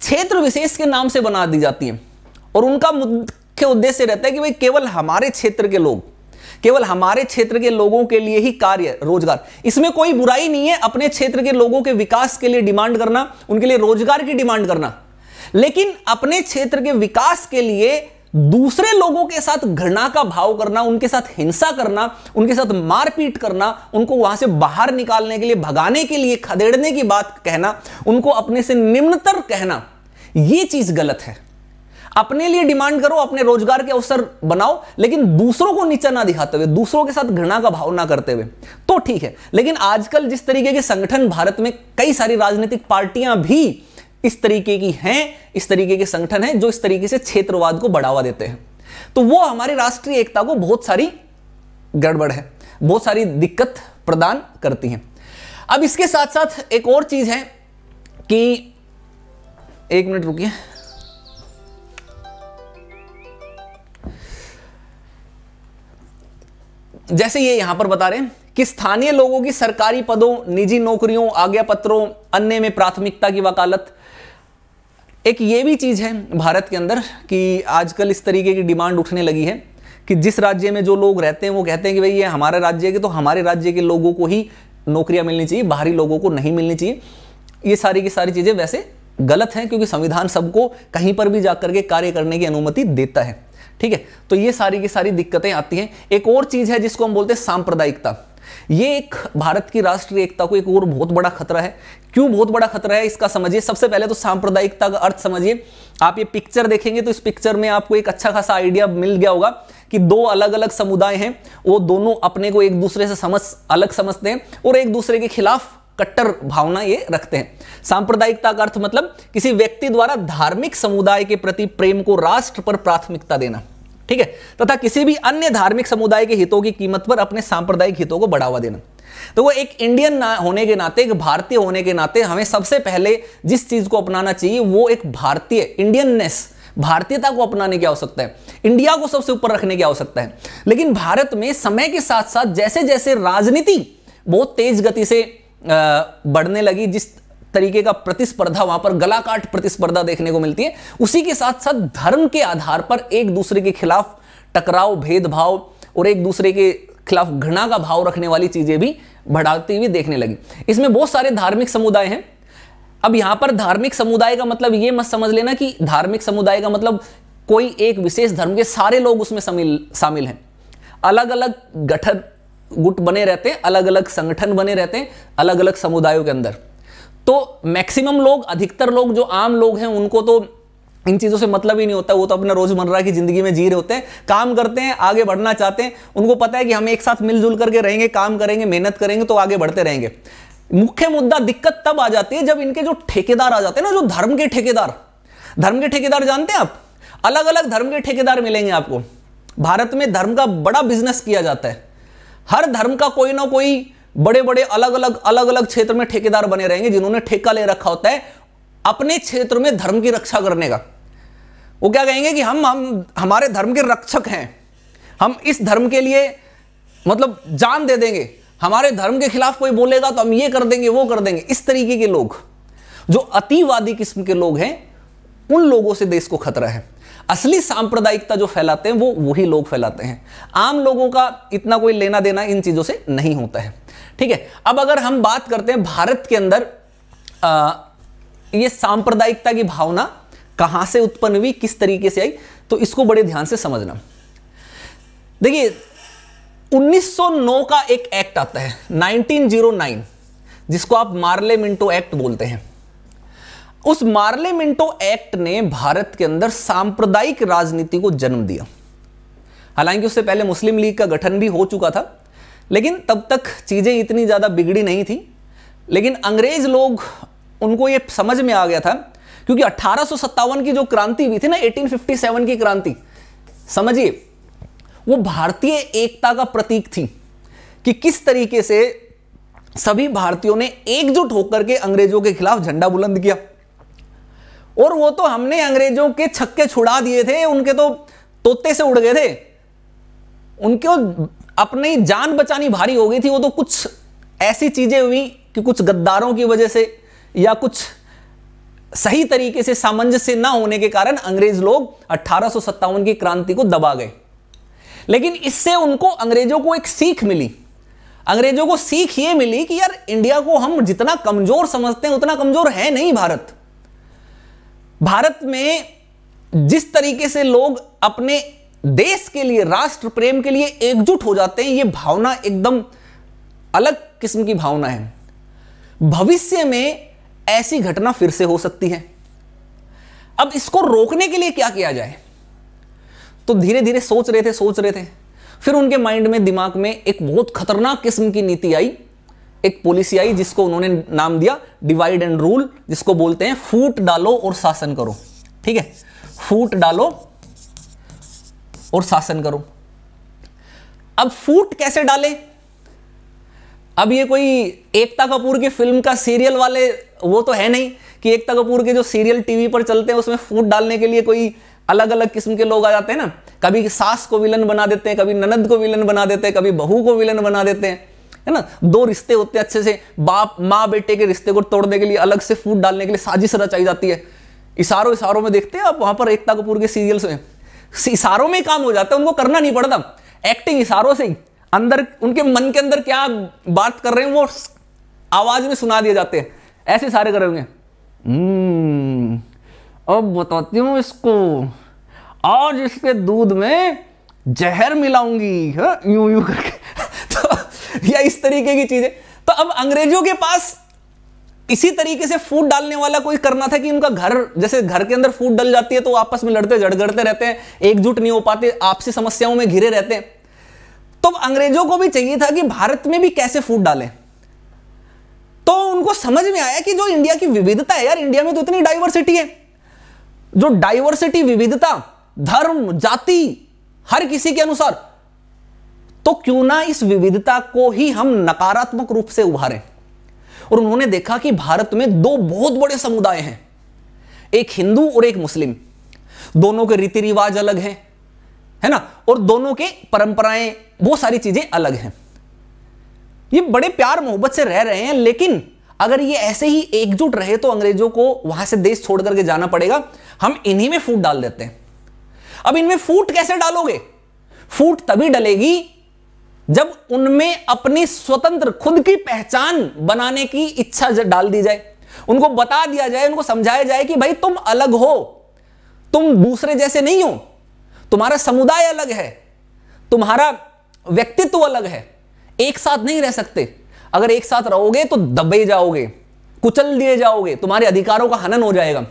क्षेत्र विशेष के नाम से बना दी जाती हैं और उनका मुख्य उद्देश्य रहता है कि भाई केवल हमारे क्षेत्र के लोग केवल हमारे क्षेत्र के लोगों के लिए ही कार्य रोजगार इसमें कोई बुराई नहीं है अपने क्षेत्र के लोगों के विकास के लिए डिमांड करना उनके लिए रोजगार की डिमांड करना लेकिन अपने क्षेत्र के विकास के लिए दूसरे लोगों के साथ घृणा का भाव करना उनके साथ हिंसा करना उनके साथ मारपीट करना उनको वहां से बाहर निकालने के लिए भगाने के लिए खदेड़ने की बात कहना उनको अपने से निम्नतर कहना यह चीज गलत है अपने लिए डिमांड करो अपने रोजगार के अवसर बनाओ लेकिन दूसरों को नीचा ना दिखाते हुए दूसरों के साथ घृणा का भाव ना करते हुए तो ठीक है लेकिन आजकल जिस तरीके के संगठन भारत में कई सारी राजनीतिक पार्टियां भी इस तरीके की हैं इस तरीके के संगठन हैं जो इस तरीके से क्षेत्रवाद को बढ़ावा देते हैं तो वो हमारी राष्ट्रीय एकता को बहुत सारी गड़बड़ है बहुत सारी दिक्कत प्रदान करती हैं अब इसके साथ साथ एक और चीज़ है कि एक मिनट रुकिए जैसे ये यहाँ पर बता रहे हैं कि स्थानीय लोगों की सरकारी पदों निजी नौकरियों आज्ञा पत्रों अन्य में प्राथमिकता की वकालत एक ये भी चीज़ है भारत के अंदर कि आजकल इस तरीके की डिमांड उठने लगी है कि जिस राज्य में जो लोग रहते हैं वो कहते हैं कि भाई ये हमारे राज्य के तो हमारे राज्य के लोगों को ही नौकरियां मिलनी चाहिए बाहरी लोगों को नहीं मिलनी चाहिए ये सारी की सारी चीज़ें वैसे गलत हैं क्योंकि संविधान सबको कहीं पर भी जा के कार्य करने की अनुमति देता है ठीक है तो ये सारी की सारी दिक्कतें आती हैं एक और चीज़ है जिसको हम बोलते हैं सांप्रदायिकता ये एक भारत की राष्ट्रीय एकता को एक और बहुत बड़ा खतरा है क्यों बहुत बड़ा खतरा है इसका समझिए सबसे पहले तो सांप्रदायिकता का अर्थ समझिए आप ये पिक्चर देखेंगे तो इस पिक्चर में आपको एक अच्छा खासा आइडिया मिल गया होगा कि दो अलग अलग समुदाय हैं वो दोनों अपने को एक दूसरे से समझ अलग समझते हैं और एक दूसरे के खिलाफ कट्टर भावना ये रखते हैं सांप्रदायिकता का अर्थ मतलब किसी व्यक्ति द्वारा धार्मिक समुदाय के प्रति प्रेम को राष्ट्र पर प्राथमिकता देना ठीक है तथा किसी भी अन्य धार्मिक समुदाय के हितों की कीमत पर अपने सांप्रदायिक हितों को बढ़ावा देना तो वो एक इंडियन ना होने के नाते एक भारतीय होने के नाते हमें सबसे पहले जिस चीज को अपनाना चाहिए वो एक भारतीय इंडियननेस भारतीयता को अपनाने की आवश्यकता है इंडिया को सबसे ऊपर रखने की आवश्यकता है लेकिन भारत में समय के साथ साथ जैसे जैसे राजनीति बहुत तेज गति से बढ़ने लगी जिस तरीके का प्रतिस्पर्धा वहां पर गलाकाट प्रतिस्पर्धा देखने को मिलती है उसी के साथ साथ धर्म के आधार पर एक दूसरे के खिलाफ टकराव भेदभाव और एक दूसरे के खिलाफ घृणा का भाव रखने वाली चीजें भी बढ़ाती हुई देखने लगी इसमें बहुत सारे धार्मिक समुदाय हैं अब यहां पर धार्मिक समुदाय का मतलब ये मत समझ लेना कि धार्मिक समुदाय का मतलब कोई एक विशेष धर्म के सारे लोग उसमें शामिल शामिल हैं अलग अलग गठन गुट बने रहते हैं अलग अलग संगठन बने रहते हैं अलग अलग समुदायों के अंदर तो मैक्सिमम लोग अधिकतर लोग जो आम लोग हैं उनको तो इन चीज़ों से मतलब ही नहीं होता वो तो अपना रोजमर्रा की ज़िंदगी में जी रहे होते हैं काम करते हैं आगे बढ़ना चाहते हैं उनको पता है कि हम एक साथ मिलजुल करके रहेंगे काम करेंगे मेहनत करेंगे तो आगे बढ़ते रहेंगे मुख्य मुद्दा दिक्कत तब आ जाती है जब इनके जो ठेकेदार आ जाते हैं ना जो धर्म के ठेकेदार धर्म के ठेकेदार जानते हैं आप अलग अलग धर्म के ठेकेदार मिलेंगे आपको भारत में धर्म का बड़ा बिजनेस किया जाता है हर धर्म का कोई ना कोई बड़े बड़े अलग अलग अलग अलग क्षेत्र में ठेकेदार बने रहेंगे जिन्होंने ठेका ले रखा होता है अपने क्षेत्र में धर्म की रक्षा करने का वो क्या कहेंगे कि हम हम हमारे धर्म के रक्षक हैं हम इस धर्म के लिए मतलब जान दे देंगे हमारे धर्म के खिलाफ कोई बोलेगा तो हम ये कर देंगे वो कर देंगे इस तरीके के लोग जो अतिवादी किस्म के लोग हैं उन लोगों से देश को खतरा है असली सांप्रदायिकता जो फैलाते हैं वो वही लोग फैलाते हैं आम लोगों का इतना कोई लेना देना इन चीज़ों से नहीं होता है ठीक है अब अगर हम बात करते हैं भारत के अंदर आ, ये सांप्रदायिकता की भावना कहां से उत्पन्न हुई किस तरीके से आई तो इसको बड़े ध्यान से समझना देखिए 1909 का एक एक्ट आता है 1909 जिसको आप मार्ले मिंटो एक्ट बोलते हैं उस मार्ले मिंटो एक्ट ने भारत के अंदर सांप्रदायिक राजनीति को जन्म दिया हालांकि उससे पहले मुस्लिम लीग का गठन भी हो चुका था लेकिन तब तक चीज़ें इतनी ज़्यादा बिगड़ी नहीं थी लेकिन अंग्रेज लोग उनको यह समझ में आ गया था क्योंकि अट्ठारह की जो क्रांति हुई थी ना 1857 की क्रांति समझिए वो भारतीय एकता का प्रतीक थी कि किस तरीके से सभी भारतीयों ने एकजुट होकर के अंग्रेजों के खिलाफ झंडा बुलंद किया और वो तो हमने अंग्रेजों के छक्के छुड़ा दिए थे उनके तो तोते से उड़ गए थे उनके अपनी जान बचानी भारी हो गई थी वो तो कुछ ऐसी चीजें हुई कि कुछ गद्दारों की वजह से या कुछ सही तरीके से सामंजस्य न होने के कारण अंग्रेज लोग अट्ठारह की क्रांति को दबा गए लेकिन इससे उनको अंग्रेजों को एक सीख मिली अंग्रेजों को सीख ये मिली कि यार इंडिया को हम जितना कमजोर समझते हैं उतना कमजोर है नहीं भारत भारत में जिस तरीके से लोग अपने देश के लिए राष्ट्र प्रेम के लिए एकजुट हो जाते हैं ये भावना एकदम अलग किस्म की भावना है भविष्य में ऐसी घटना फिर से हो सकती है अब इसको रोकने के लिए क्या किया जाए तो धीरे धीरे सोच रहे थे सोच रहे थे फिर उनके माइंड में दिमाग में एक बहुत खतरनाक किस्म की नीति आई एक पॉलिसी आई जिसको उन्होंने नाम दिया डिवाइड एंड रूल जिसको बोलते हैं फूट डालो और शासन करो ठीक है फूट डालो और शासन करो अब फूट कैसे डाले अब ये कोई एकता कपूर की फिल्म का सीरियल वाले वो तो है नहीं कि एकता कपूर के जो सीरियल टीवी पर चलते हैं उसमें फूट डालने के लिए कोई अलग अलग किस्म के लोग आ जाते हैं ना कभी सास को विलन बना देते हैं कभी ननद को विलन बना देते हैं कभी बहू को विलन बना देते हैं है ना दो रिश्ते होते हैं अच्छे से बाप माँ बेटे के रिश्ते को तोड़ने के लिए अलग से फूट डालने के लिए साजिश रचाई जाती है इशारों इशारों में देखते हैं आप वहां पर एकता कपूर के सीरियल्स में इशारों में काम हो जाता है उनको करना नहीं पड़ता एक्टिंग इशारों से ही अंदर उनके मन के अंदर क्या बात कर रहे हैं वो आवाज में सुना दिए जाते हैं ऐसे सारे कर रहे होंगे हम्म, अब बताती हूँ इसको आज इसके दूध में जहर मिलाऊंगी हाँ, यूं यूं करके या इस तरीके की चीजें तो अब अंग्रेजों के पास इसी तरीके से फूट डालने वाला कोई करना था कि उनका घर जैसे घर के अंदर फूट डल जाती है तो आपस में लड़ते झड़गड़ते रहते हैं एकजुट नहीं हो पाते आपसी समस्याओं में घिरे रहते हैं तो अंग्रेजों को भी चाहिए था कि भारत में भी कैसे फूट डालें तो उनको समझ में आया कि जो इंडिया की विविधता है यार इंडिया में तो इतनी डाइवर्सिटी है जो डाइवर्सिटी विविधता धर्म जाति हर किसी के अनुसार तो क्यों ना इस विविधता को ही हम नकारात्मक रूप से उभारें और उन्होंने देखा कि भारत में दो बहुत बड़े समुदाय हैं एक हिंदू और एक मुस्लिम दोनों के रीति रिवाज अलग हैं है ना और दोनों के परंपराएं वो सारी चीजें अलग हैं ये बड़े प्यार मोहब्बत से रह रहे हैं लेकिन अगर ये ऐसे ही एकजुट रहे तो अंग्रेजों को वहां से देश छोड़ करके जाना पड़ेगा हम इन्हीं में फूट डाल देते हैं अब इनमें फूट कैसे डालोगे फूट तभी डलेगी जब उनमें अपनी स्वतंत्र खुद की पहचान बनाने की इच्छा डाल दी जाए उनको बता दिया जाए उनको समझाया जाए कि भाई तुम अलग हो तुम दूसरे जैसे नहीं हो तुम्हारा समुदाय अलग है तुम्हारा व्यक्तित्व अलग है एक साथ नहीं रह सकते अगर एक साथ रहोगे तो दबे जाओगे कुचल दिए जाओगे तुम्हारे अधिकारों का हनन हो जाएगा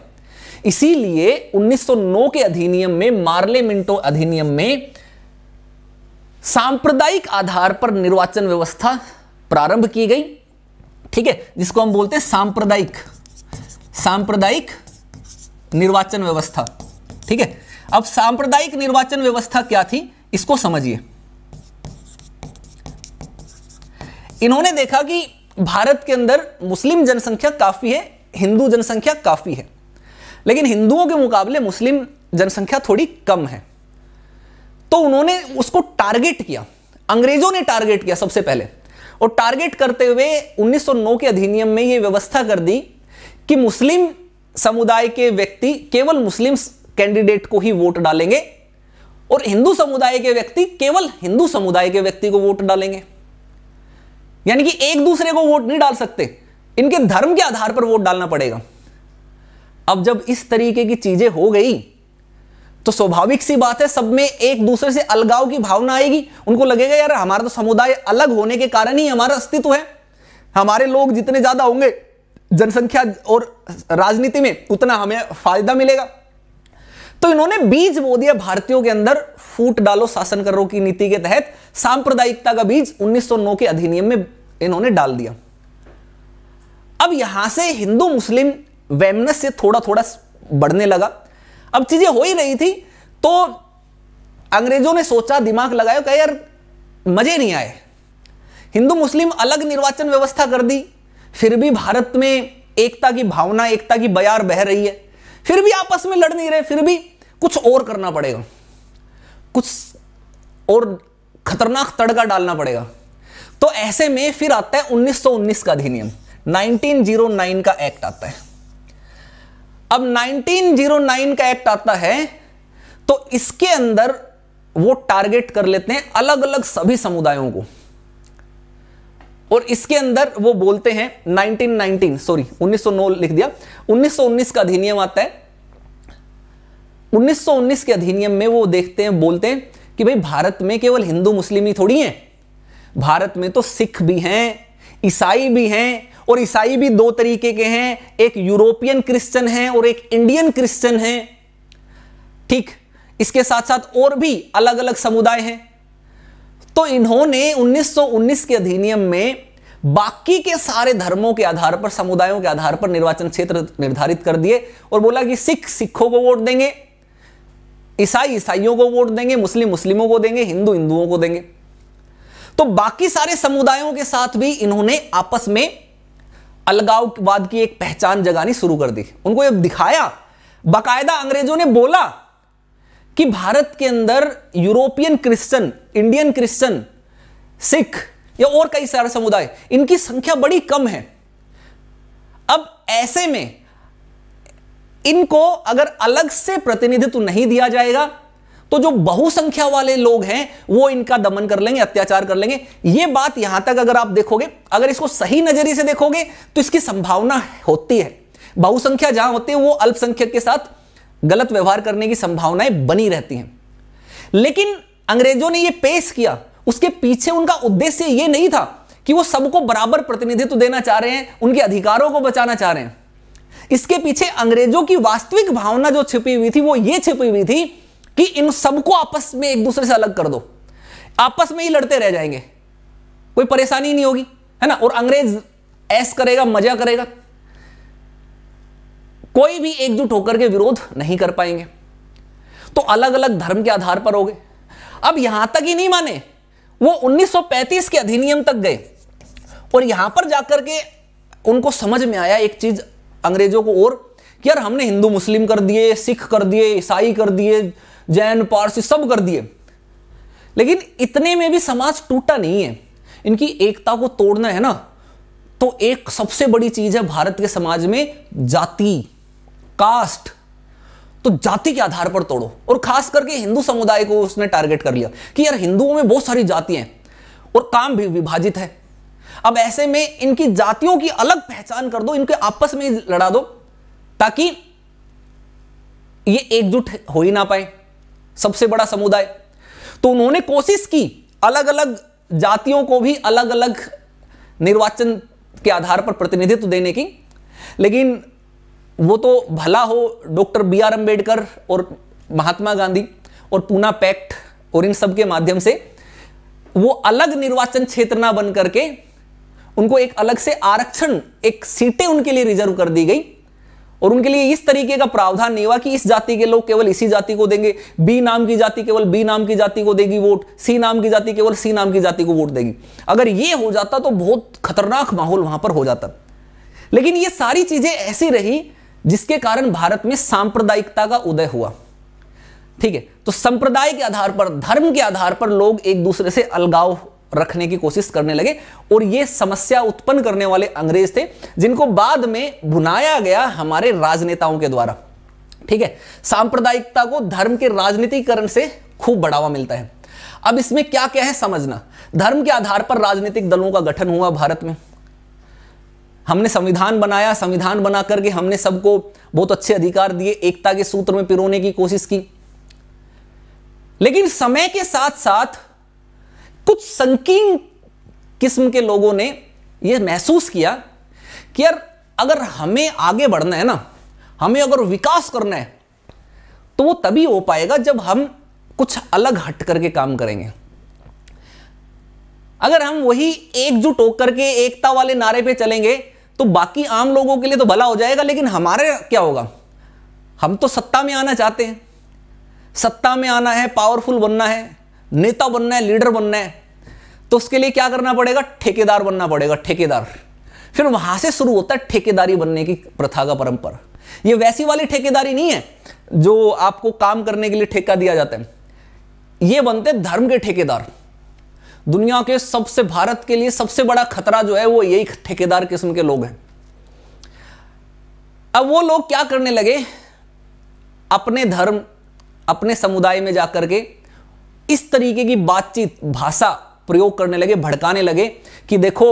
इसीलिए 1909 के अधिनियम में मार्ले मिंटो अधिनियम में सांप्रदायिक आधार पर निर्वाचन व्यवस्था प्रारंभ की गई ठीक है जिसको हम बोलते हैं सांप्रदायिक सांप्रदायिक निर्वाचन व्यवस्था ठीक है अब सांप्रदायिक निर्वाचन व्यवस्था क्या थी इसको समझिए इन्होंने देखा कि भारत के अंदर मुस्लिम जनसंख्या काफ़ी है हिंदू जनसंख्या काफ़ी है लेकिन हिंदुओं के मुकाबले मुस्लिम जनसंख्या थोड़ी कम है तो उन्होंने उसको टारगेट किया अंग्रेजों ने टारगेट किया सबसे पहले और टारगेट करते हुए 1909 के अधिनियम में यह व्यवस्था कर दी कि मुस्लिम समुदाय के व्यक्ति केवल मुस्लिम कैंडिडेट को ही वोट डालेंगे और हिंदू समुदाय के व्यक्ति केवल हिंदू समुदाय के व्यक्ति को वोट डालेंगे यानी कि एक दूसरे को वोट नहीं डाल सकते इनके धर्म के आधार पर वोट डालना पड़ेगा अब जब इस तरीके की चीजें हो गई तो स्वाभाविक सी बात है सब में एक दूसरे से अलगाव की भावना आएगी उनको लगेगा यार हमारा तो समुदाय अलग होने के कारण ही हमारा अस्तित्व है हमारे लोग जितने ज़्यादा होंगे जनसंख्या और राजनीति में उतना हमें फायदा मिलेगा तो इन्होंने बीज बो दिया भारतीयों के अंदर फूट डालो शासन करो की नीति के तहत सांप्रदायिकता का बीज 1909 के अधिनियम में इन्होंने डाल दिया अब यहां से हिंदू मुस्लिम वैमनस से थोड़ा थोड़ा बढ़ने लगा अब चीजें हो ही रही थी तो अंग्रेजों ने सोचा दिमाग लगाया कहा यार मजे नहीं आए हिंदू मुस्लिम अलग निर्वाचन व्यवस्था कर दी फिर भी भारत में एकता की भावना एकता की बयार बह रही है फिर भी आपस में लड़ नहीं रहे फिर भी कुछ और करना पड़ेगा कुछ और खतरनाक तड़का डालना पड़ेगा तो ऐसे में फिर आता है 1919 का अधिनियम 1909 का एक्ट आता है अब 1909 का एक्ट आता है तो इसके अंदर वो टारगेट कर लेते हैं अलग अलग सभी समुदायों को और इसके अंदर वो बोलते हैं 1919 सॉरी 1909 लिख दिया 1919 का अधिनियम आता है 1919 के अधिनियम में वो देखते हैं बोलते हैं कि भाई भारत में केवल हिंदू मुस्लिम ही थोड़ी हैं भारत में तो सिख भी हैं ईसाई भी हैं और ईसाई भी दो तरीके के हैं एक यूरोपियन क्रिश्चियन है और एक इंडियन क्रिश्चियन है ठीक इसके साथ साथ और भी अलग अलग समुदाय हैं तो इन्होंने 1919 के अधिनियम में बाकी के सारे धर्मों के आधार पर समुदायों के आधार पर निर्वाचन क्षेत्र निर्धारित कर दिए और बोला कि सिख सिखों को वोट देंगे ईसाई ईसाइयों को वोट देंगे मुस्लिम मुस्लिमों को देंगे हिंदू हिंदुओं को देंगे तो बाकी सारे समुदायों के साथ भी इन्होंने आपस में अलगाववाद की एक पहचान जगानी शुरू कर दी उनको ये दिखाया बाकायदा अंग्रेजों ने बोला कि भारत के अंदर European Christian Indian Christian Sikh या और कई सारे समुदाय इनकी संख्या बड़ी कम है अब ऐसे में इनको अगर अलग से प्रतिनिधित्व नहीं दिया जाएगा तो जो बहुसंख्या वाले लोग हैं वो इनका दमन कर लेंगे अत्याचार कर लेंगे ये बात यहां तक अगर आप देखोगे अगर इसको सही नजरिए से देखोगे तो इसकी संभावना होती है बहुसंख्या जहां होती है वो अल्पसंख्यक के साथ गलत व्यवहार करने की संभावनाएं बनी रहती हैं लेकिन अंग्रेजों ने यह पेश किया उसके पीछे उनका उद्देश्य यह नहीं था कि वो सबको बराबर प्रतिनिधित्व देना चाह रहे हैं उनके अधिकारों को बचाना चाह रहे हैं इसके पीछे अंग्रेजों की वास्तविक भावना जो छिपी हुई थी वो ये छिपी हुई थी कि इन सबको आपस में एक दूसरे से अलग कर दो आपस में ही लड़ते रह जाएंगे कोई परेशानी नहीं होगी है ना और अंग्रेज ऐस करेगा मजा करेगा कोई भी एकजुट होकर के विरोध नहीं कर पाएंगे तो अलग अलग धर्म के आधार पर हो गए अब यहां तक ही नहीं माने वो 1935 के अधिनियम तक गए और यहां पर जाकर के उनको समझ में आया एक चीज अंग्रेजों को और कि यार हमने हिंदू मुस्लिम कर दिए सिख कर दिए ईसाई कर दिए जैन पारसी सब कर दिए लेकिन इतने में भी समाज टूटा नहीं है इनकी एकता को तोड़ना है ना तो एक सबसे बड़ी चीज है भारत के समाज में जाति कास्ट तो जाति के आधार पर तोड़ो और खास करके हिंदू समुदाय को उसने टारगेट कर लिया कि यार हिंदुओं में बहुत सारी जाति और काम भी विभाजित है अब ऐसे में इनकी जातियों की अलग पहचान कर दो इनके आपस में लड़ा दो ताकि ये एकजुट हो ही ना पाए सबसे बड़ा समुदाय तो उन्होंने कोशिश की अलग अलग जातियों को भी अलग अलग निर्वाचन के आधार पर प्रतिनिधित्व देने की लेकिन वो तो भला हो डॉक्टर बी आर अम्बेडकर और महात्मा गांधी और पूना पैक्ट और इन सब के माध्यम से वो अलग निर्वाचन क्षेत्र ना बन करके उनको एक अलग से आरक्षण एक सीटें उनके लिए रिजर्व कर दी गई और उनके लिए इस तरीके का प्रावधान नहीं हुआ कि इस जाति के लोग केवल इसी जाति को देंगे बी नाम की जाति केवल बी नाम की जाति को देगी वोट सी नाम की जाति केवल सी नाम की जाति को वोट देगी अगर ये हो जाता तो बहुत खतरनाक माहौल वहां पर हो जाता लेकिन ये सारी चीजें ऐसी रही जिसके कारण भारत में सांप्रदायिकता का उदय हुआ ठीक है तो संप्रदाय के आधार पर धर्म के आधार पर लोग एक दूसरे से अलगाव रखने की कोशिश करने लगे और ये समस्या उत्पन्न करने वाले अंग्रेज थे जिनको बाद में भुनाया गया हमारे राजनेताओं के द्वारा ठीक है सांप्रदायिकता को धर्म के राजनीतिकरण से खूब बढ़ावा मिलता है अब इसमें क्या क्या है समझना धर्म के आधार पर राजनीतिक दलों का गठन हुआ भारत में हमने संविधान बनाया संविधान बना करके हमने सबको बहुत अच्छे अधिकार दिए एकता के सूत्र में पिरोने की कोशिश की लेकिन समय के साथ साथ कुछ संकीर्ण किस्म के लोगों ने यह महसूस किया कि यार अगर हमें आगे बढ़ना है ना हमें अगर विकास करना है तो वो तभी हो पाएगा जब हम कुछ अलग हट करके काम करेंगे अगर हम वही एकजुट होकर के एकता वाले नारे पे चलेंगे तो बाकी आम लोगों के लिए तो भला हो जाएगा लेकिन हमारे क्या होगा हम तो सत्ता में आना चाहते हैं सत्ता में आना है पावरफुल बनना है नेता बनना है लीडर बनना है तो उसके लिए क्या करना पड़ेगा ठेकेदार बनना पड़ेगा ठेकेदार फिर वहां से शुरू होता है ठेकेदारी बनने की प्रथा का परंपरा ये वैसी वाली ठेकेदारी नहीं है जो आपको काम करने के लिए ठेका दिया जाता है ये बनते धर्म के ठेकेदार दुनिया के सबसे भारत के लिए सबसे बड़ा खतरा जो है वो यही ठेकेदार किस्म के लोग हैं अब वो लोग क्या करने लगे अपने धर्म अपने समुदाय में जाकर के इस तरीके की बातचीत भाषा प्रयोग करने लगे भड़काने लगे कि देखो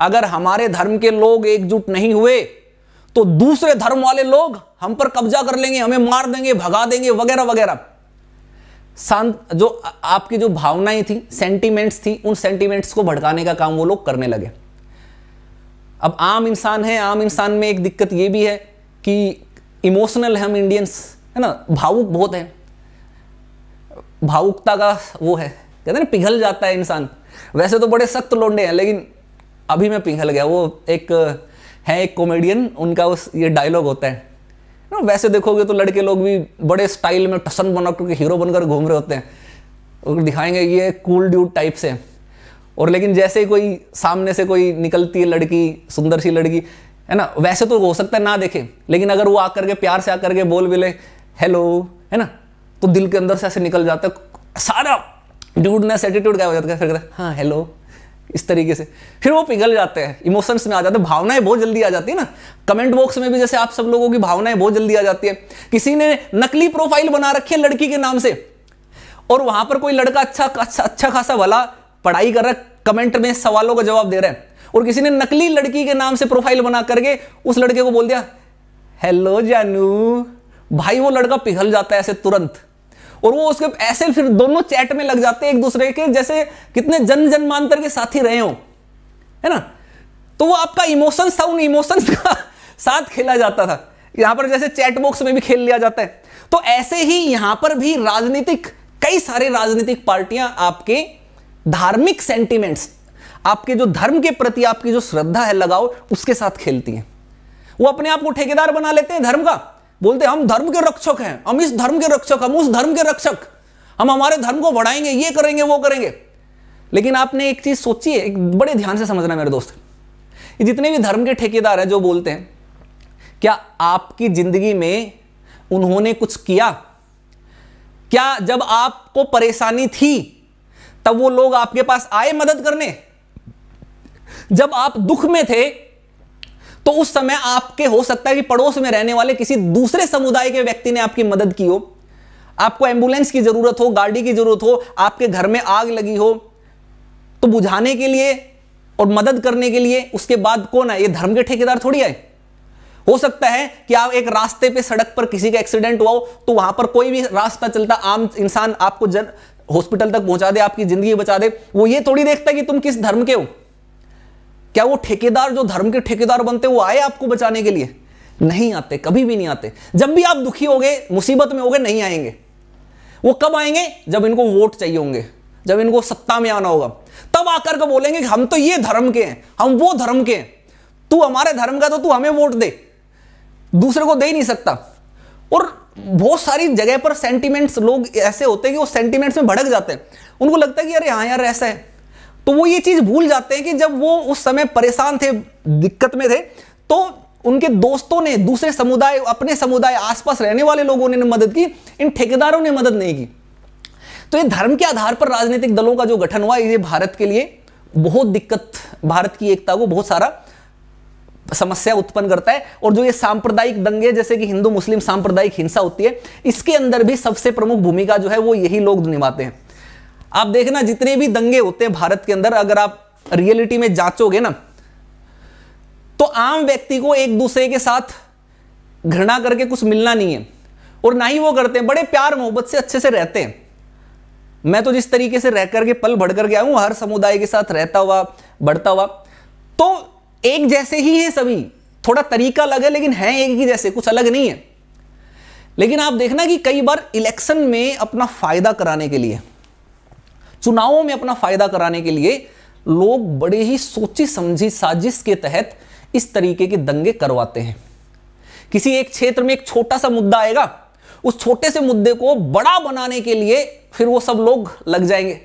अगर हमारे धर्म के लोग एकजुट नहीं हुए तो दूसरे धर्म वाले लोग हम पर कब्जा कर लेंगे हमें मार देंगे भगा देंगे वगैरह वगैरह शांत जो आपकी जो भावनाएं थी सेंटीमेंट्स थी उन सेंटीमेंट्स को भड़काने का काम वो लोग करने लगे अब आम इंसान है आम इंसान में एक दिक्कत ये भी है कि इमोशनल है हम इंडियंस है ना भावुक बहुत हैं भावुकता का वो है कहते हैं ना पिघल जाता है इंसान वैसे तो बड़े सख्त लोंडे हैं लेकिन अभी मैं पिघल गया वो एक है एक कॉमेडियन उनका उस ये डायलॉग होता है ना वैसे देखोगे तो लड़के लोग भी बड़े स्टाइल में टसन बना करके हीरो बनकर घूम रहे होते हैं और दिखाएंगे ये कूल ड्यूट टाइप से और लेकिन जैसे कोई सामने से कोई निकलती है लड़की सुंदर सी लड़की है ना वैसे तो हो सकता है ना देखे लेकिन अगर वो आकर के प्यार से आकर के बोल भी ले हेलो है ना तो दिल के अंदर से ऐसे निकल जाता है सारा ड्यूडनेस एटीट्यूड क्या हो जाता है फिर हाँ हेलो इस तरीके से फिर वो पिघल जाते हैं इमोशंस में आ जाते हैं भावनाएं बहुत जल्दी आ जाती है ना कमेंट बॉक्स में भी जैसे आप सब लोगों की भावनाएं बहुत जल्दी आ जाती है किसी ने नकली प्रोफाइल बना रखी है लड़की के नाम से और वहां पर कोई लड़का अच्छा अच्छा अच्छा खासा भला पढ़ाई कर रहा है कमेंट में सवालों का जवाब दे रहा है और किसी ने नकली लड़की के नाम से प्रोफाइल बना करके उस लड़के को बोल दिया हेलो जानू भाई वो लड़का पिघल जाता है ऐसे तुरंत और वो उसके ऐसे फिर दोनों चैट में लग जाते हैं एक दूसरे के जैसे कितने जन जन्मांतर के साथी रहे हो है ना तो वो आपका इमोशंस था उन इमोशंस का साथ खेला जाता था यहां पर जैसे चैट बॉक्स में भी खेल लिया जाता है तो ऐसे ही यहां पर भी राजनीतिक कई सारे राजनीतिक पार्टियां आपके धार्मिक सेंटिमेंट्स आपके जो धर्म के प्रति आपकी जो श्रद्धा है लगाव उसके साथ खेलती हैं वो अपने आप को ठेकेदार बना लेते हैं धर्म का बोलते हम धर्म के रक्षक हैं हम इस धर्म के रक्षक हम उस धर्म के रक्षक हम हमारे धर्म को बढ़ाएंगे ये करेंगे वो करेंगे लेकिन आपने एक चीज़ सोची है एक बड़े ध्यान से समझना मेरे दोस्त जितने भी धर्म के ठेकेदार हैं जो बोलते हैं क्या आपकी ज़िंदगी में उन्होंने कुछ किया क्या जब आपको परेशानी थी तब वो लोग आपके पास आए मदद करने जब आप दुख में थे तो उस समय आपके हो सकता है कि पड़ोस में रहने वाले किसी दूसरे समुदाय के व्यक्ति ने आपकी मदद की हो आपको एम्बुलेंस की जरूरत हो गाड़ी की जरूरत हो आपके घर में आग लगी हो तो बुझाने के लिए और मदद करने के लिए उसके बाद कौन है ये धर्म के ठेकेदार थोड़ी आए हो सकता है कि आप एक रास्ते पे सड़क पर किसी का एक्सीडेंट हुआ हो तो वहां पर कोई भी रास्ता चलता आम इंसान आपको जन हॉस्पिटल तक पहुंचा दे आपकी जिंदगी बचा दे वो ये थोड़ी देखता कि तुम किस धर्म के हो क्या वो ठेकेदार जो धर्म के ठेकेदार बनते वो आए आपको बचाने के लिए नहीं आते कभी भी नहीं आते जब भी आप दुखी हो गए मुसीबत में हो गए नहीं आएंगे वो कब आएंगे जब इनको वोट चाहिए होंगे जब इनको सत्ता में आना होगा तब आकर के बोलेंगे कि हम तो ये धर्म के हैं हम वो धर्म के हैं तू हमारे धर्म का तो तू हमें वोट दे दूसरे को दे ही नहीं सकता और बहुत सारी जगह पर सेंटिमेंट्स लोग ऐसे होते हैं कि वो सेंटिमेंट्स में भड़क जाते हैं उनको लगता है कि अरे हाँ यार ऐसा है तो वो ये चीज भूल जाते हैं कि जब वो उस समय परेशान थे दिक्कत में थे तो उनके दोस्तों ने दूसरे समुदाय अपने समुदाय आसपास रहने वाले लोगों ने मदद की इन ठेकेदारों ने मदद नहीं की तो ये धर्म के आधार पर राजनीतिक दलों का जो गठन हुआ ये भारत के लिए बहुत दिक्कत भारत की एकता को बहुत सारा समस्या उत्पन्न करता है और जो ये सांप्रदायिक दंगे जैसे कि हिंदू मुस्लिम सांप्रदायिक हिंसा होती है इसके अंदर भी सबसे प्रमुख भूमिका जो है वो यही लोग निभाते हैं आप देखना जितने भी दंगे होते हैं भारत के अंदर अगर आप रियलिटी में जांचोगे ना तो आम व्यक्ति को एक दूसरे के साथ घृणा करके कुछ मिलना नहीं है और ना ही वो करते हैं बड़े प्यार मोहब्बत से अच्छे से रहते हैं मैं तो जिस तरीके से रह करके पल बढ़ करके आया हूं हर समुदाय के साथ रहता हुआ बढ़ता हुआ तो एक जैसे ही है सभी थोड़ा तरीका अलग है लेकिन है एक ही जैसे कुछ अलग नहीं है लेकिन आप देखना कि कई बार इलेक्शन में अपना फायदा कराने के लिए चुनावों में अपना फायदा कराने के लिए लोग बड़े ही सोची समझी साजिश के तहत इस तरीके के दंगे करवाते हैं किसी एक क्षेत्र में एक छोटा सा मुद्दा आएगा उस छोटे से मुद्दे को बड़ा बनाने के लिए फिर वो सब लोग लग जाएंगे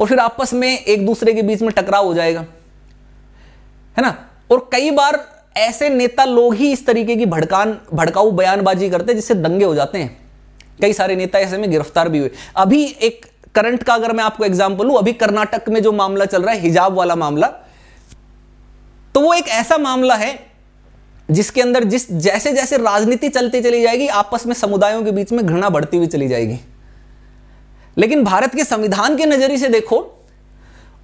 और फिर आपस में एक दूसरे के बीच में टकराव हो जाएगा है ना और कई बार ऐसे नेता लोग ही इस तरीके की भड़कान भड़काऊ बयानबाजी करते हैं जिससे दंगे हो जाते हैं कई सारे नेता ऐसे में गिरफ्तार भी हुए अभी एक करंट का अगर मैं आपको एग्जाम्पल लू अभी कर्नाटक में जो मामला चल रहा है हिजाब वाला मामला तो वो एक ऐसा मामला है जिसके अंदर जिस जैसे जैसे राजनीति चलती चली जाएगी आपस में समुदायों के बीच में घृणा बढ़ती हुई चली जाएगी लेकिन भारत के संविधान के नजरिए से देखो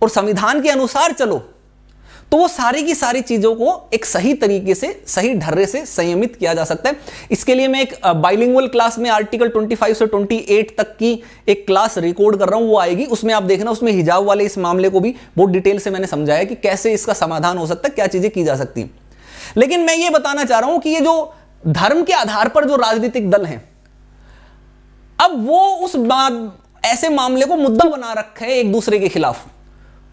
और संविधान के अनुसार चलो तो वो सारी की सारी चीज़ों को एक सही तरीके से सही ढर्रे से संयमित किया जा सकता है इसके लिए मैं एक बाइलिंगुअल क्लास में आर्टिकल 25 से 28 तक की एक क्लास रिकॉर्ड कर रहा हूं वो आएगी उसमें आप देखना उसमें हिजाब वाले इस मामले को भी बहुत डिटेल से मैंने समझाया कि कैसे इसका समाधान हो सकता है क्या चीज़ें की जा सकती लेकिन मैं ये बताना चाह रहा हूं कि ये जो धर्म के आधार पर जो राजनीतिक दल हैं अब वो उस बात ऐसे मामले को मुद्दा बना रखे हैं एक दूसरे के खिलाफ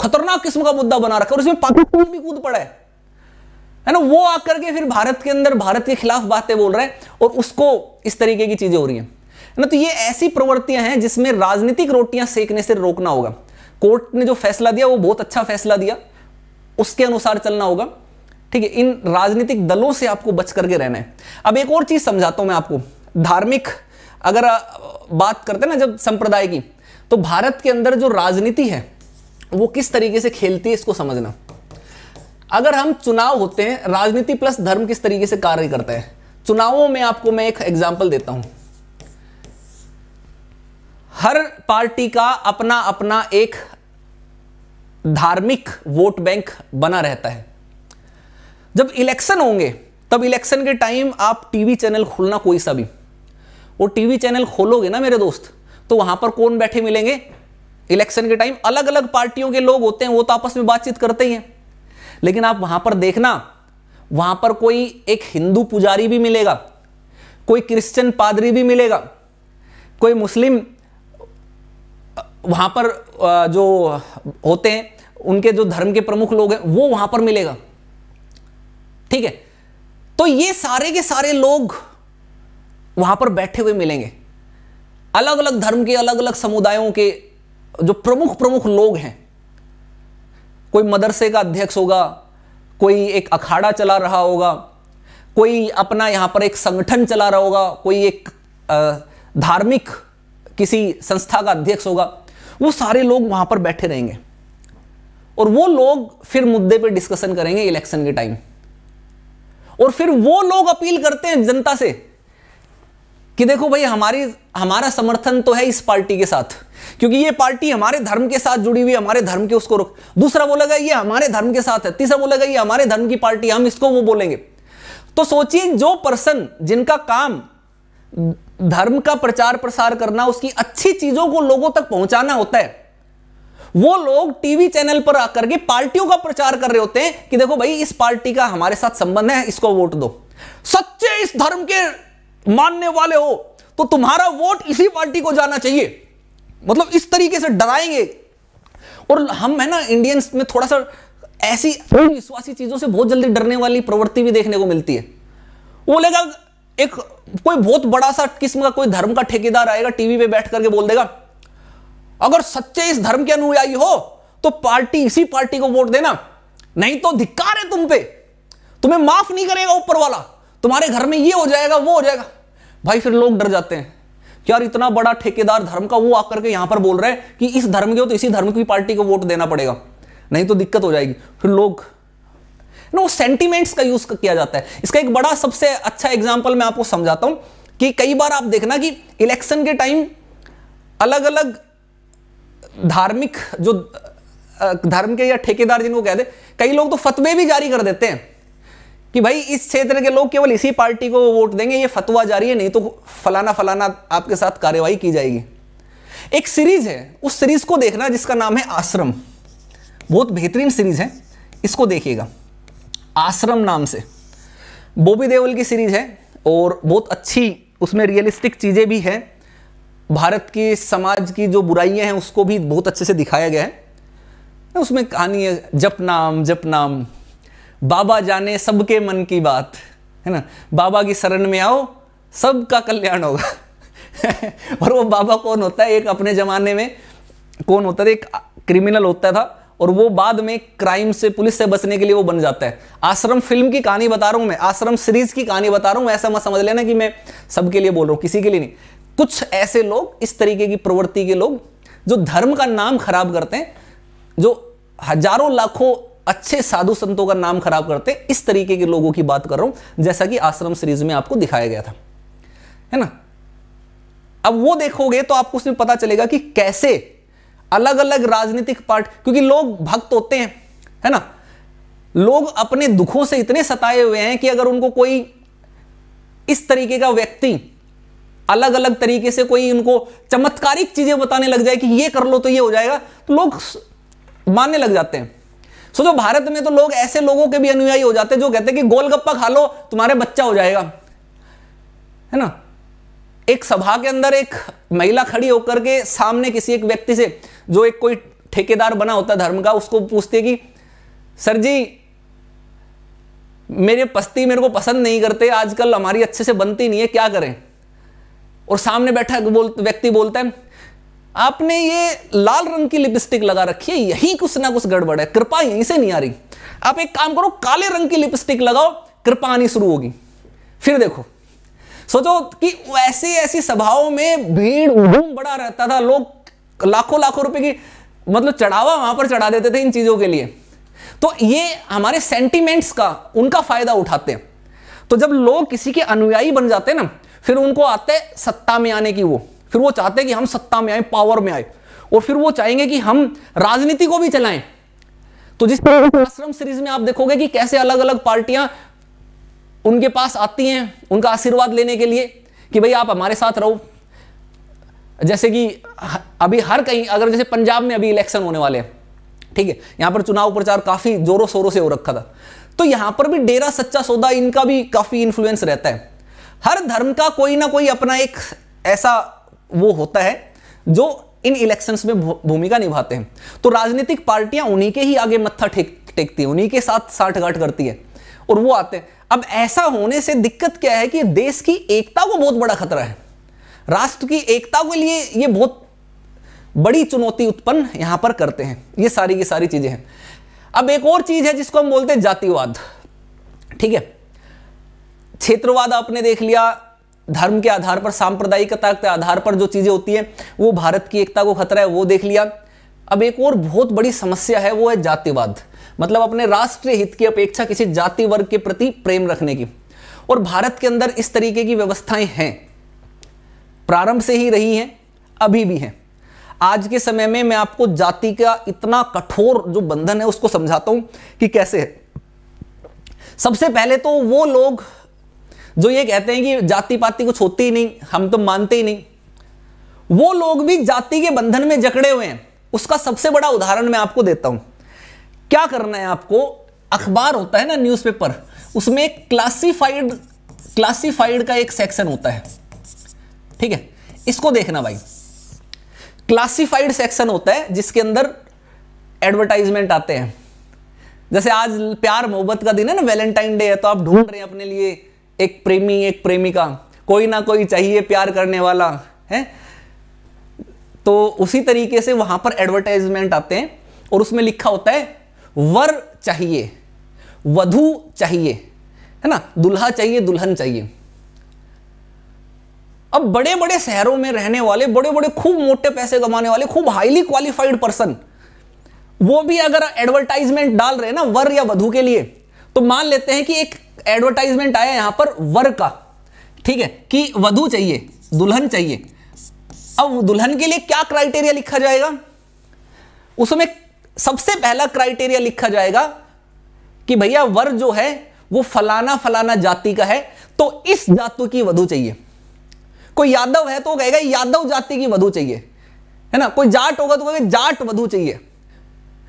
खतरनाक किस्म का मुद्दा बना रखा है और उसमें पाकिस्तान भी कूद पड़ा है है ना वो आकर के फिर भारत के अंदर भारत के खिलाफ बातें बोल रहे हैं और उसको इस तरीके की चीजें हो रही हैं ना तो ये ऐसी प्रवृत्तियां हैं जिसमें राजनीतिक रोटियां सेकने से रोकना होगा कोर्ट ने जो फैसला दिया वो बहुत अच्छा फैसला दिया उसके अनुसार चलना होगा ठीक है इन राजनीतिक दलों से आपको बच करके रहना है अब एक और चीज समझाता हूं मैं आपको धार्मिक अगर बात करते हैं ना जब संप्रदाय की तो भारत के अंदर जो राजनीति है वो किस तरीके से खेलती है इसको समझना अगर हम चुनाव होते हैं राजनीति प्लस धर्म किस तरीके से कार्य करता है चुनावों में आपको मैं एक एग्जाम्पल देता हूं हर पार्टी का अपना अपना एक धार्मिक वोट बैंक बना रहता है जब इलेक्शन होंगे तब इलेक्शन के टाइम आप टीवी चैनल खोलना कोई सा भी वो टीवी चैनल खोलोगे ना मेरे दोस्त तो वहां पर कौन बैठे मिलेंगे इलेक्शन के टाइम अलग अलग पार्टियों के लोग होते हैं वो तो आपस में बातचीत करते ही हैं लेकिन आप वहां पर देखना वहां पर कोई एक हिंदू पुजारी भी मिलेगा कोई क्रिश्चियन पादरी भी मिलेगा कोई मुस्लिम वहां पर जो होते हैं उनके जो धर्म के प्रमुख लोग हैं वो वहां पर मिलेगा ठीक है तो ये सारे के सारे लोग वहां पर बैठे हुए मिलेंगे अलग अलग धर्म के अलग अलग समुदायों के जो प्रमुख प्रमुख लोग हैं कोई मदरसे का अध्यक्ष होगा कोई एक अखाड़ा चला रहा होगा कोई अपना यहां पर एक संगठन चला रहा होगा कोई एक धार्मिक किसी संस्था का अध्यक्ष होगा वो सारे लोग वहां पर बैठे रहेंगे और वो लोग फिर मुद्दे पे डिस्कशन करेंगे इलेक्शन के टाइम और फिर वो लोग अपील करते हैं जनता से कि देखो भाई हमारी हमारा समर्थन तो है इस पार्टी के साथ क्योंकि ये पार्टी हमारे धर्म के साथ जुड़ी हुई हमारे धर्म के उसको रोक दूसरा बोलेगा ये हमारे धर्म के साथ है तीसरा बोलेगा ये हमारे धर्म की पार्टी हम इसको वो बोलेंगे तो सोचिए जो पर्सन जिनका काम धर्म का प्रचार प्रसार करना उसकी अच्छी चीजों को लोगों तक पहुंचाना होता है वो लोग टीवी चैनल पर आकर के पार्टियों का प्रचार कर रहे होते हैं कि देखो भाई इस पार्टी का हमारे साथ संबंध है इसको वोट दो सच्चे इस धर्म के मानने वाले हो तो तुम्हारा वोट इसी पार्टी को जाना चाहिए मतलब इस तरीके से डराएंगे और हम है ना इंडियंस में थोड़ा सा ऐसी विश्वासी चीजों से बहुत जल्दी डरने वाली प्रवृत्ति भी देखने को मिलती है वो लेगा एक कोई बहुत बड़ा सा किस्म का कोई धर्म का ठेकेदार आएगा टीवी पे बैठ करके बोल देगा अगर सच्चे इस धर्म के अनुयायी हो तो पार्टी इसी पार्टी को वोट देना नहीं तो धिक्कार है तुम पे तुम्हें माफ नहीं करेगा ऊपर वाला तुम्हारे घर में ये हो जाएगा वो हो जाएगा भाई फिर लोग डर जाते हैं यार इतना बड़ा ठेकेदार धर्म का वो आकर के यहां पर बोल रहे हैं कि इस धर्म के हो तो इसी धर्म की पार्टी को वोट देना पड़ेगा नहीं तो दिक्कत हो जाएगी फिर लोग ना वो सेंटीमेंट्स का यूज किया जाता है इसका एक बड़ा सबसे अच्छा एग्जाम्पल मैं आपको समझाता हूं कि कई बार आप देखना कि इलेक्शन के टाइम अलग अलग धार्मिक जो धर्म के या ठेकेदार जिनको कहते कई लोग तो फतवे भी जारी कर देते हैं कि भाई इस क्षेत्र के लोग केवल इसी पार्टी को वोट देंगे ये फतवा जारी है नहीं तो फलाना फलाना आपके साथ कार्यवाही की जाएगी एक सीरीज है उस सीरीज को देखना जिसका नाम है आश्रम बहुत बेहतरीन सीरीज है इसको देखिएगा आश्रम नाम से बोबी देवल की सीरीज है और बहुत अच्छी उसमें रियलिस्टिक चीज़ें भी हैं भारत की समाज की जो बुराइयां हैं उसको भी बहुत अच्छे से दिखाया गया है उसमें कहानी है जप नाम जप नाम बाबा जाने सबके मन की बात है ना बाबा की शरण में आओ सबका कल्याण होगा और वो बाबा कौन होता है एक अपने ज़माने में कौन होता था एक क्रिमिनल होता था और वो बाद में क्राइम से पुलिस से बचने के लिए वो बन जाता है आश्रम फिल्म की कहानी बता रहा हूँ मैं आश्रम सीरीज की कहानी बता रहा हूँ ऐसा मत समझ लेना कि मैं सबके लिए बोल रहा हूँ किसी के लिए नहीं कुछ ऐसे लोग इस तरीके की प्रवृत्ति के लोग जो धर्म का नाम खराब करते हैं जो हजारों लाखों अच्छे साधु संतों का नाम खराब करते हैं इस तरीके के लोगों की बात कर रहा हूं जैसा कि आश्रम सीरीज में आपको दिखाया गया था है ना अब वो देखोगे तो आपको उसमें पता चलेगा कि कैसे अलग अलग राजनीतिक पार्ट क्योंकि लोग भक्त होते हैं है ना लोग अपने दुखों से इतने सताए हुए हैं कि अगर उनको कोई इस तरीके का व्यक्ति अलग अलग तरीके से कोई उनको चमत्कारिक चीजें बताने लग जाए कि ये कर लो तो ये हो जाएगा तो लोग मानने लग जाते हैं सोचो भारत में तो लोग ऐसे लोगों के भी अनुयायी हो जाते जो कहते कि गोलगप्पा खा लो तुम्हारे बच्चा हो जाएगा है ना एक सभा के अंदर एक महिला खड़ी होकर के सामने किसी एक व्यक्ति से जो एक कोई ठेकेदार बना होता धर्म का उसको पूछते कि सर जी मेरे पस्ती मेरे को पसंद नहीं करते आजकल हमारी अच्छे से बनती नहीं है क्या करें और सामने बैठा बोल व्यक्ति बोलता है आपने ये लाल रंग की लिपस्टिक लगा रखी है यही कुछ ना कुछ गड़बड़ है कृपा यहीं से नहीं आ रही आप एक काम करो काले रंग की लिपस्टिक लगाओ कृपा आनी शुरू होगी फिर देखो सोचो कि ऐसी ऐसी सभाओं में भीड़ उधूम बड़ा रहता था लोग लाखों लाखों रुपए की मतलब चढ़ावा वहां पर चढ़ा देते थे इन चीजों के लिए तो ये हमारे सेंटिमेंट्स का उनका फायदा उठाते हैं तो जब लोग किसी के अनुयायी बन जाते हैं ना फिर उनको आते सत्ता में आने की वो फिर वो चाहते हैं कि हम सत्ता में आए पावर में आए और फिर वो चाहेंगे कि हम राजनीति को भी चलाएं तो जिस आश्रम सीरीज में आप देखोगे कि कैसे अलग अलग पार्टियां उनके पास आती हैं उनका आशीर्वाद लेने के लिए कि भाई आप हमारे साथ रहो जैसे कि अभी हर कहीं अगर जैसे पंजाब में अभी इलेक्शन होने वाले हैं ठीक है यहां पर चुनाव प्रचार काफी जोरों शोरों से हो रखा था तो यहां पर भी डेरा सच्चा सौदा इनका भी काफी इन्फ्लुएंस रहता है हर धर्म का कोई ना कोई अपना एक ऐसा वो होता है जो इन इलेक्शंस में भूमिका निभाते हैं तो राजनीतिक पार्टियां उन्हीं के ही आगे मत्था टेक टेकती है उन्हीं के साथ साठगांठ करती है और वो आते हैं अब ऐसा होने से दिक्कत क्या है कि देश की एकता को बहुत बड़ा खतरा है राष्ट्र की एकता के लिए ये बहुत बड़ी चुनौती उत्पन्न यहां पर करते हैं ये सारी की सारी चीज़ें हैं अब एक और चीज़ है जिसको हम बोलते हैं जातिवाद ठीक है क्षेत्रवाद आपने देख लिया धर्म के आधार पर सांप्रदायिकता के आधार पर जो चीज़ें होती है वो भारत की एकता को खतरा है वो देख लिया अब एक और बहुत बड़ी समस्या है वो है जातिवाद मतलब अपने राष्ट्रीय हित की अपेक्षा किसी जाति वर्ग के प्रति प्रेम रखने की और भारत के अंदर इस तरीके की व्यवस्थाएं हैं प्रारंभ से ही रही हैं अभी भी हैं आज के समय में मैं आपको जाति का इतना कठोर जो बंधन है उसको समझाता हूं कि कैसे है सबसे पहले तो वो लोग जो ये कहते हैं कि जाति पाति कुछ होती ही नहीं हम तो मानते ही नहीं वो लोग भी जाति के बंधन में जकड़े हुए हैं उसका सबसे बड़ा उदाहरण मैं आपको देता हूं क्या करना है आपको अखबार होता है ना न्यूज़पेपर उसमें एक क्लासिफाइड क्लासिफाइड का एक सेक्शन होता है ठीक है इसको देखना भाई क्लासिफाइड सेक्शन होता है जिसके अंदर एडवर्टाइजमेंट आते हैं जैसे आज प्यार मोहब्बत का दिन है ना वैलेंटाइन डे है तो आप ढूंढ रहे हैं अपने लिए एक प्रेमी एक प्रेमिका कोई ना कोई चाहिए प्यार करने वाला है तो उसी तरीके से वहां पर एडवर्टाइजमेंट आते हैं और उसमें लिखा होता है वर चाहिए वधु चाहिए है ना दुल्हा चाहिए दुल्हन चाहिए अब बड़े बड़े शहरों में रहने वाले बड़े बड़े खूब मोटे पैसे कमाने वाले खूब हाईली क्वालिफाइड पर्सन वो भी अगर एडवर्टाइजमेंट डाल रहे हैं ना वर या वधु के लिए तो मान लेते हैं कि एक एडवर्टाइजमेंट आया यहां पर वर का ठीक है कि वधु चाहिए दुल्हन चाहिए अब दुल्हन के लिए क्या क्राइटेरिया लिखा जाएगा उसमें सबसे पहला क्राइटेरिया लिखा जाएगा कि भैया वर जो है वो फलाना फलाना जाति का है तो इस जातु की वधु चाहिए कोई यादव है तो कहेगा यादव जाति की वधु चाहिए है ना कोई जाट होगा तो कहेगा जाट वधु चाहिए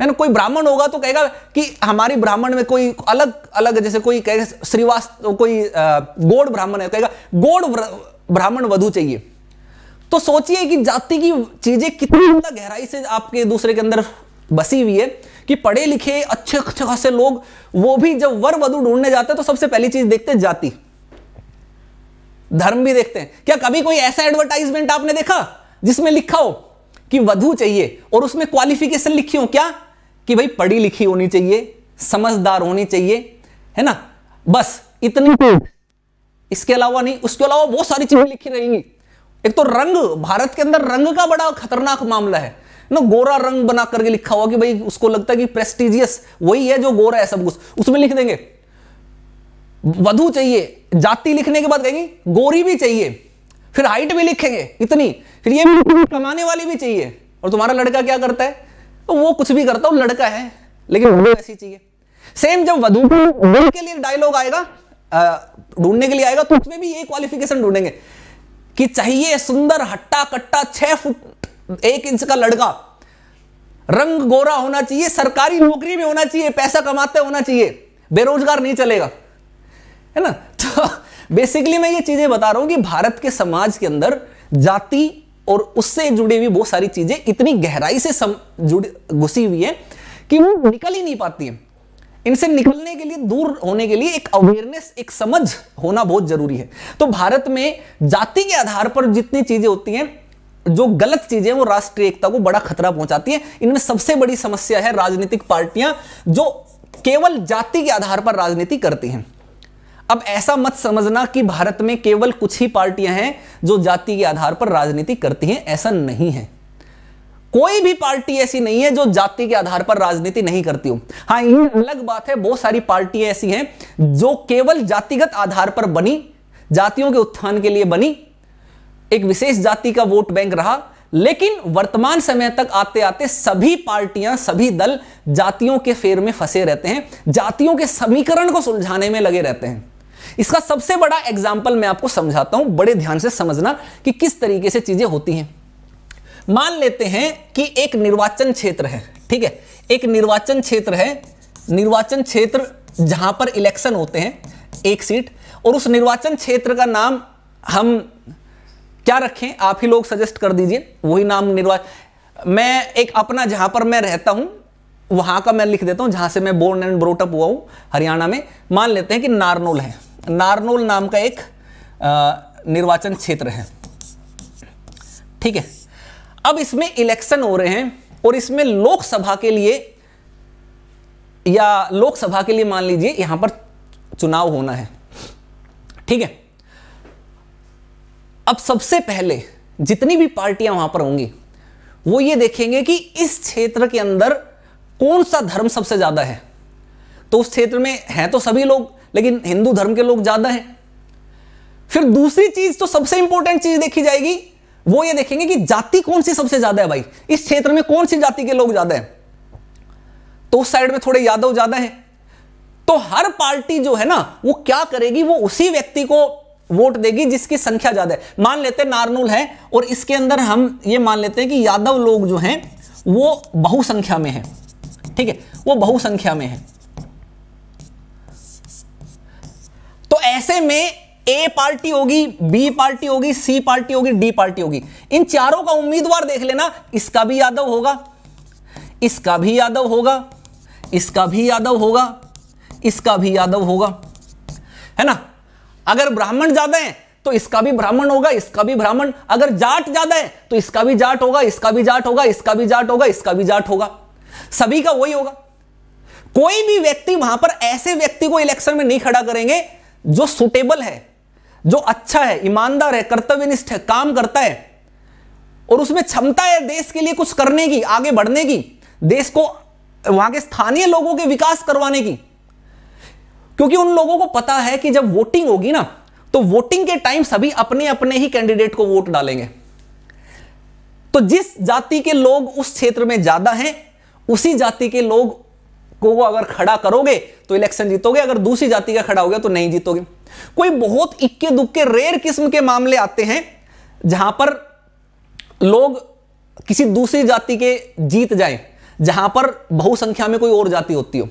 है ना कोई ब्राह्मण होगा तो कहेगा कि हमारी ब्राह्मण में कोई अलग अलग जैसे कोई कहेगा श्रीवास्तव कोई गोड़ ब्राह्मण है तो कहेगा गोड़ ब्राह्मण वधु चाहिए तो सोचिए कि जाति की चीजें कितनी ज्यादा गहराई से आपके दूसरे के अंदर बसी हुई है कि पढ़े लिखे अच्छे अच्छे खासे लोग वो भी जब वर वधु ढूंढने जाते हैं तो सबसे पहली चीज देखते हैं जाति धर्म भी देखते हैं क्या कभी कोई ऐसा एडवर्टाइजमेंट आपने देखा जिसमें लिखा हो कि वधु चाहिए और उसमें क्वालिफिकेशन लिखी हो क्या कि भाई पढ़ी लिखी होनी चाहिए समझदार होनी चाहिए है ना बस इतनी चीज तो इसके अलावा नहीं उसके अलावा बहुत सारी चीजें लिखी रहेंगी एक तो रंग भारत के अंदर रंग का बड़ा खतरनाक मामला है ना गोरा रंग बना करके लिखा हुआ कि भाई उसको लगता है कि प्रेस्टिजियस वही है जो गोरा है सब कुछ उसमें लिख देंगे वधु चाहिए जाति लिखने के बाद कहेंगे गोरी भी चाहिए फिर हाइट भी लिखेंगे इतनी फिर ये भी कमाने वाली भी चाहिए और तुम्हारा लड़का क्या करता है तो वो कुछ भी करता हूँ लड़का है लेकिन वो ऐसी चाहिए सेम जब वधु के लिए डायलॉग आएगा ढूंढने के लिए आएगा तो उसमें भी ये क्वालिफिकेशन ढूंढेंगे कि चाहिए सुंदर हट्टा कट्टा छह फुट एक इंच का लड़का रंग गोरा होना चाहिए सरकारी नौकरी में होना चाहिए पैसा कमाते होना चाहिए बेरोजगार नहीं चलेगा है ना तो बेसिकली मैं ये चीजें बता रहा हूं कि भारत के समाज के अंदर जाति और उससे जुड़ी हुई बहुत सारी चीजें इतनी गहराई से घुसी हुई है कि वो निकल ही नहीं पाती है इनसे निकलने के लिए दूर होने के लिए एक अवेयरनेस एक समझ होना बहुत जरूरी है तो भारत में जाति के आधार पर जितनी चीजें होती हैं जो गलत चीजें वो राष्ट्रीय एकता को बड़ा खतरा पहुंचाती है इनमें सबसे बड़ी समस्या है राजनीतिक पार्टियां जो केवल जाति के आधार पर राजनीति करती हैं अब ऐसा मत समझना कि भारत में केवल कुछ ही पार्टियां हैं जो जाति के आधार पर राजनीति करती हैं ऐसा नहीं है कोई भी पार्टी ऐसी नहीं है जो जाति के आधार पर राजनीति नहीं करती हो हाँ ये अलग बात है बहुत सारी पार्टी ऐसी हैं जो केवल जातिगत आधार पर बनी जातियों के उत्थान के लिए बनी एक विशेष जाति का वोट बैंक रहा लेकिन वर्तमान समय तक आते आते सभी पार्टियां सभी दल जातियों के फेर में फंसे रहते हैं जातियों के समीकरण को सुलझाने में लगे रहते हैं इसका सबसे बड़ा एग्जाम्पल मैं आपको समझाता हूं बड़े ध्यान से समझना कि किस तरीके से चीजें होती हैं मान लेते हैं कि एक निर्वाचन क्षेत्र है ठीक है एक निर्वाचन क्षेत्र है निर्वाचन क्षेत्र जहां पर इलेक्शन होते हैं एक सीट और उस निर्वाचन क्षेत्र का नाम हम क्या रखें आप ही लोग सजेस्ट कर दीजिए वही नाम निर्वाचन मैं एक अपना जहां पर मैं रहता हूं वहां का मैं लिख देता हूं जहां से मैं बोर्न एंड ब्रोटअप हुआ हूं हरियाणा में मान लेते हैं कि नारनोल है नारनोल नाम का एक निर्वाचन क्षेत्र है ठीक है अब इसमें इलेक्शन हो रहे हैं और इसमें लोकसभा के लिए या लोकसभा के लिए मान लीजिए यहां पर चुनाव होना है ठीक है अब सबसे पहले जितनी भी पार्टियां वहां पर होंगी वो ये देखेंगे कि इस क्षेत्र के अंदर कौन सा धर्म सबसे ज्यादा है तो उस क्षेत्र में हैं तो सभी लोग लेकिन हिंदू धर्म के लोग ज्यादा हैं फिर दूसरी चीज तो सबसे इंपॉर्टेंट चीज देखी जाएगी वो ये देखेंगे कि जाति कौन सी सबसे ज्यादा है भाई इस क्षेत्र में कौन सी जाति के लोग ज्यादा है तो उस साइड में थोड़े यादव ज्यादा है तो हर पार्टी जो है ना वो क्या करेगी वो उसी व्यक्ति को वोट देगी जिसकी संख्या ज्यादा है मान लेते हैं नारनूल है और इसके अंदर हम ये मान लेते हैं कि यादव लोग जो हैं वो बहुसंख्या में है ठीक है वो बहुसंख्या में है तो ऐसे में ए पार्टी होगी बी पार्टी होगी सी पार्टी होगी डी पार्टी होगी इन चारों का उम्मीदवार देख लेना इसका भी यादव होगा इसका भी यादव होगा इसका भी यादव होगा इसका भी यादव होगा है ना अगर ब्राह्मण ज्यादा है तो इसका भी ब्राह्मण होगा इसका भी ब्राह्मण अगर जाट ज्यादा है तो इसका भी जाट होगा इसका भी जाट होगा इसका भी जाट होगा इसका भी जाट होगा सभी का वही होगा कोई भी व्यक्ति वहां पर ऐसे व्यक्ति को इलेक्शन में नहीं खड़ा करेंगे जो सुटेबल है जो अच्छा है ईमानदार है कर्तव्यनिष्ठ है काम करता है और उसमें क्षमता है देश के लिए कुछ करने की आगे बढ़ने की देश को वहां के स्थानीय लोगों के विकास करवाने की क्योंकि उन लोगों को पता है कि जब वोटिंग होगी ना तो वोटिंग के टाइम सभी अपने अपने ही कैंडिडेट को वोट डालेंगे तो जिस जाति के लोग उस क्षेत्र में ज्यादा हैं उसी जाति के लोग को अगर खड़ा करोगे तो इलेक्शन जीतोगे अगर दूसरी जाति का खड़ा हो गया तो नहीं जीतोगे कोई बहुत इक्के दुक्के रेयर किस्म के मामले आते हैं जहां पर लोग किसी दूसरी जाति के जीत जाए जहां पर बहुसंख्या में कोई और जाति होती हो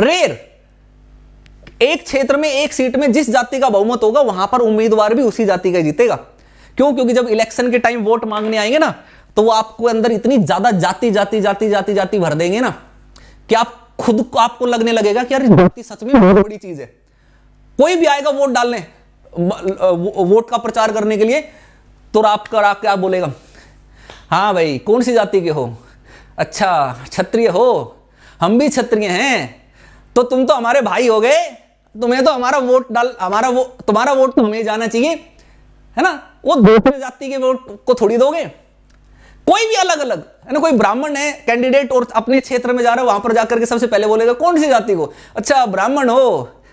रेयर एक क्षेत्र में एक सीट में जिस जाति का बहुमत होगा वहां पर उम्मीदवार भी उसी जाति का जीतेगा क्यों क्योंकि जब इलेक्शन के टाइम वोट मांगने आएंगे ना तो वो आपको अंदर इतनी ज्यादा जाति जाति जाति जाति जाति भर देंगे ना कि आप खुद को आपको लगने लगेगा कि यार धरती सच में बहुत बड़ी चीज है कोई भी आएगा वोट डालने वोट का प्रचार करने के लिए तो आप कर आप बोलेगा हाँ भाई कौन सी जाति के हो अच्छा क्षत्रिय हो हम भी क्षत्रिय हैं तो तुम तो हमारे भाई हो गए तुम्हें तो हमारा वोट डाल हमारा वो तुम्हारा वोट तो हमें जाना चाहिए है ना वो दूसरे जाति के वोट को थोड़ी दोगे कोई भी अलग अलग ना कोई ब्राह्मण है कैंडिडेट और अपने क्षेत्र में जा रहा है वहां पर जाकर के सबसे पहले बोलेगा कौन सी जाति को अच्छा ब्राह्मण हो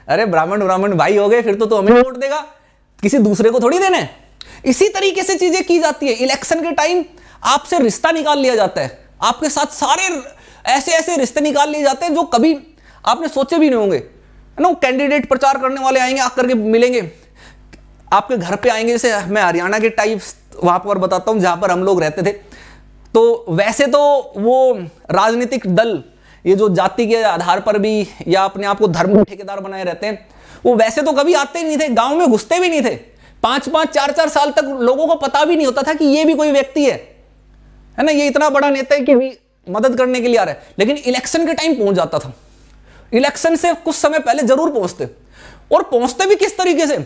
अरे ब्राह्मण ब्राह्मण भाई हो गए फिर तो, तो हमें वोट देगा किसी दूसरे को थोड़ी देना है इसी तरीके से चीजें की जाती है इलेक्शन के टाइम आपसे रिश्ता निकाल लिया जाता है आपके साथ सारे ऐसे ऐसे रिश्ते निकाल लिए जाते हैं जो कभी आपने सोचे भी नहीं होंगे है ना कैंडिडेट प्रचार करने वाले आएंगे आकर के मिलेंगे आपके घर पे आएंगे जैसे मैं हरियाणा के टाइप वहां पर बताता हूँ जहां पर हम लोग रहते थे तो वैसे तो वो राजनीतिक दल ये जो जाति के आधार पर भी या अपने आप को धर्म के ठेकेदार बनाए रहते हैं वो वैसे तो कभी आते ही नहीं थे गांव में घुसते भी नहीं थे पांच पांच चार चार साल तक लोगों को पता भी नहीं होता था कि ये भी कोई व्यक्ति है है ना ये इतना बड़ा नेता है कि भी मदद करने के लिए आ रहा है लेकिन इलेक्शन के टाइम पहुंच जाता था इलेक्शन से कुछ समय पहले जरूर पहुंचते और पहुंचते भी किस तरीके से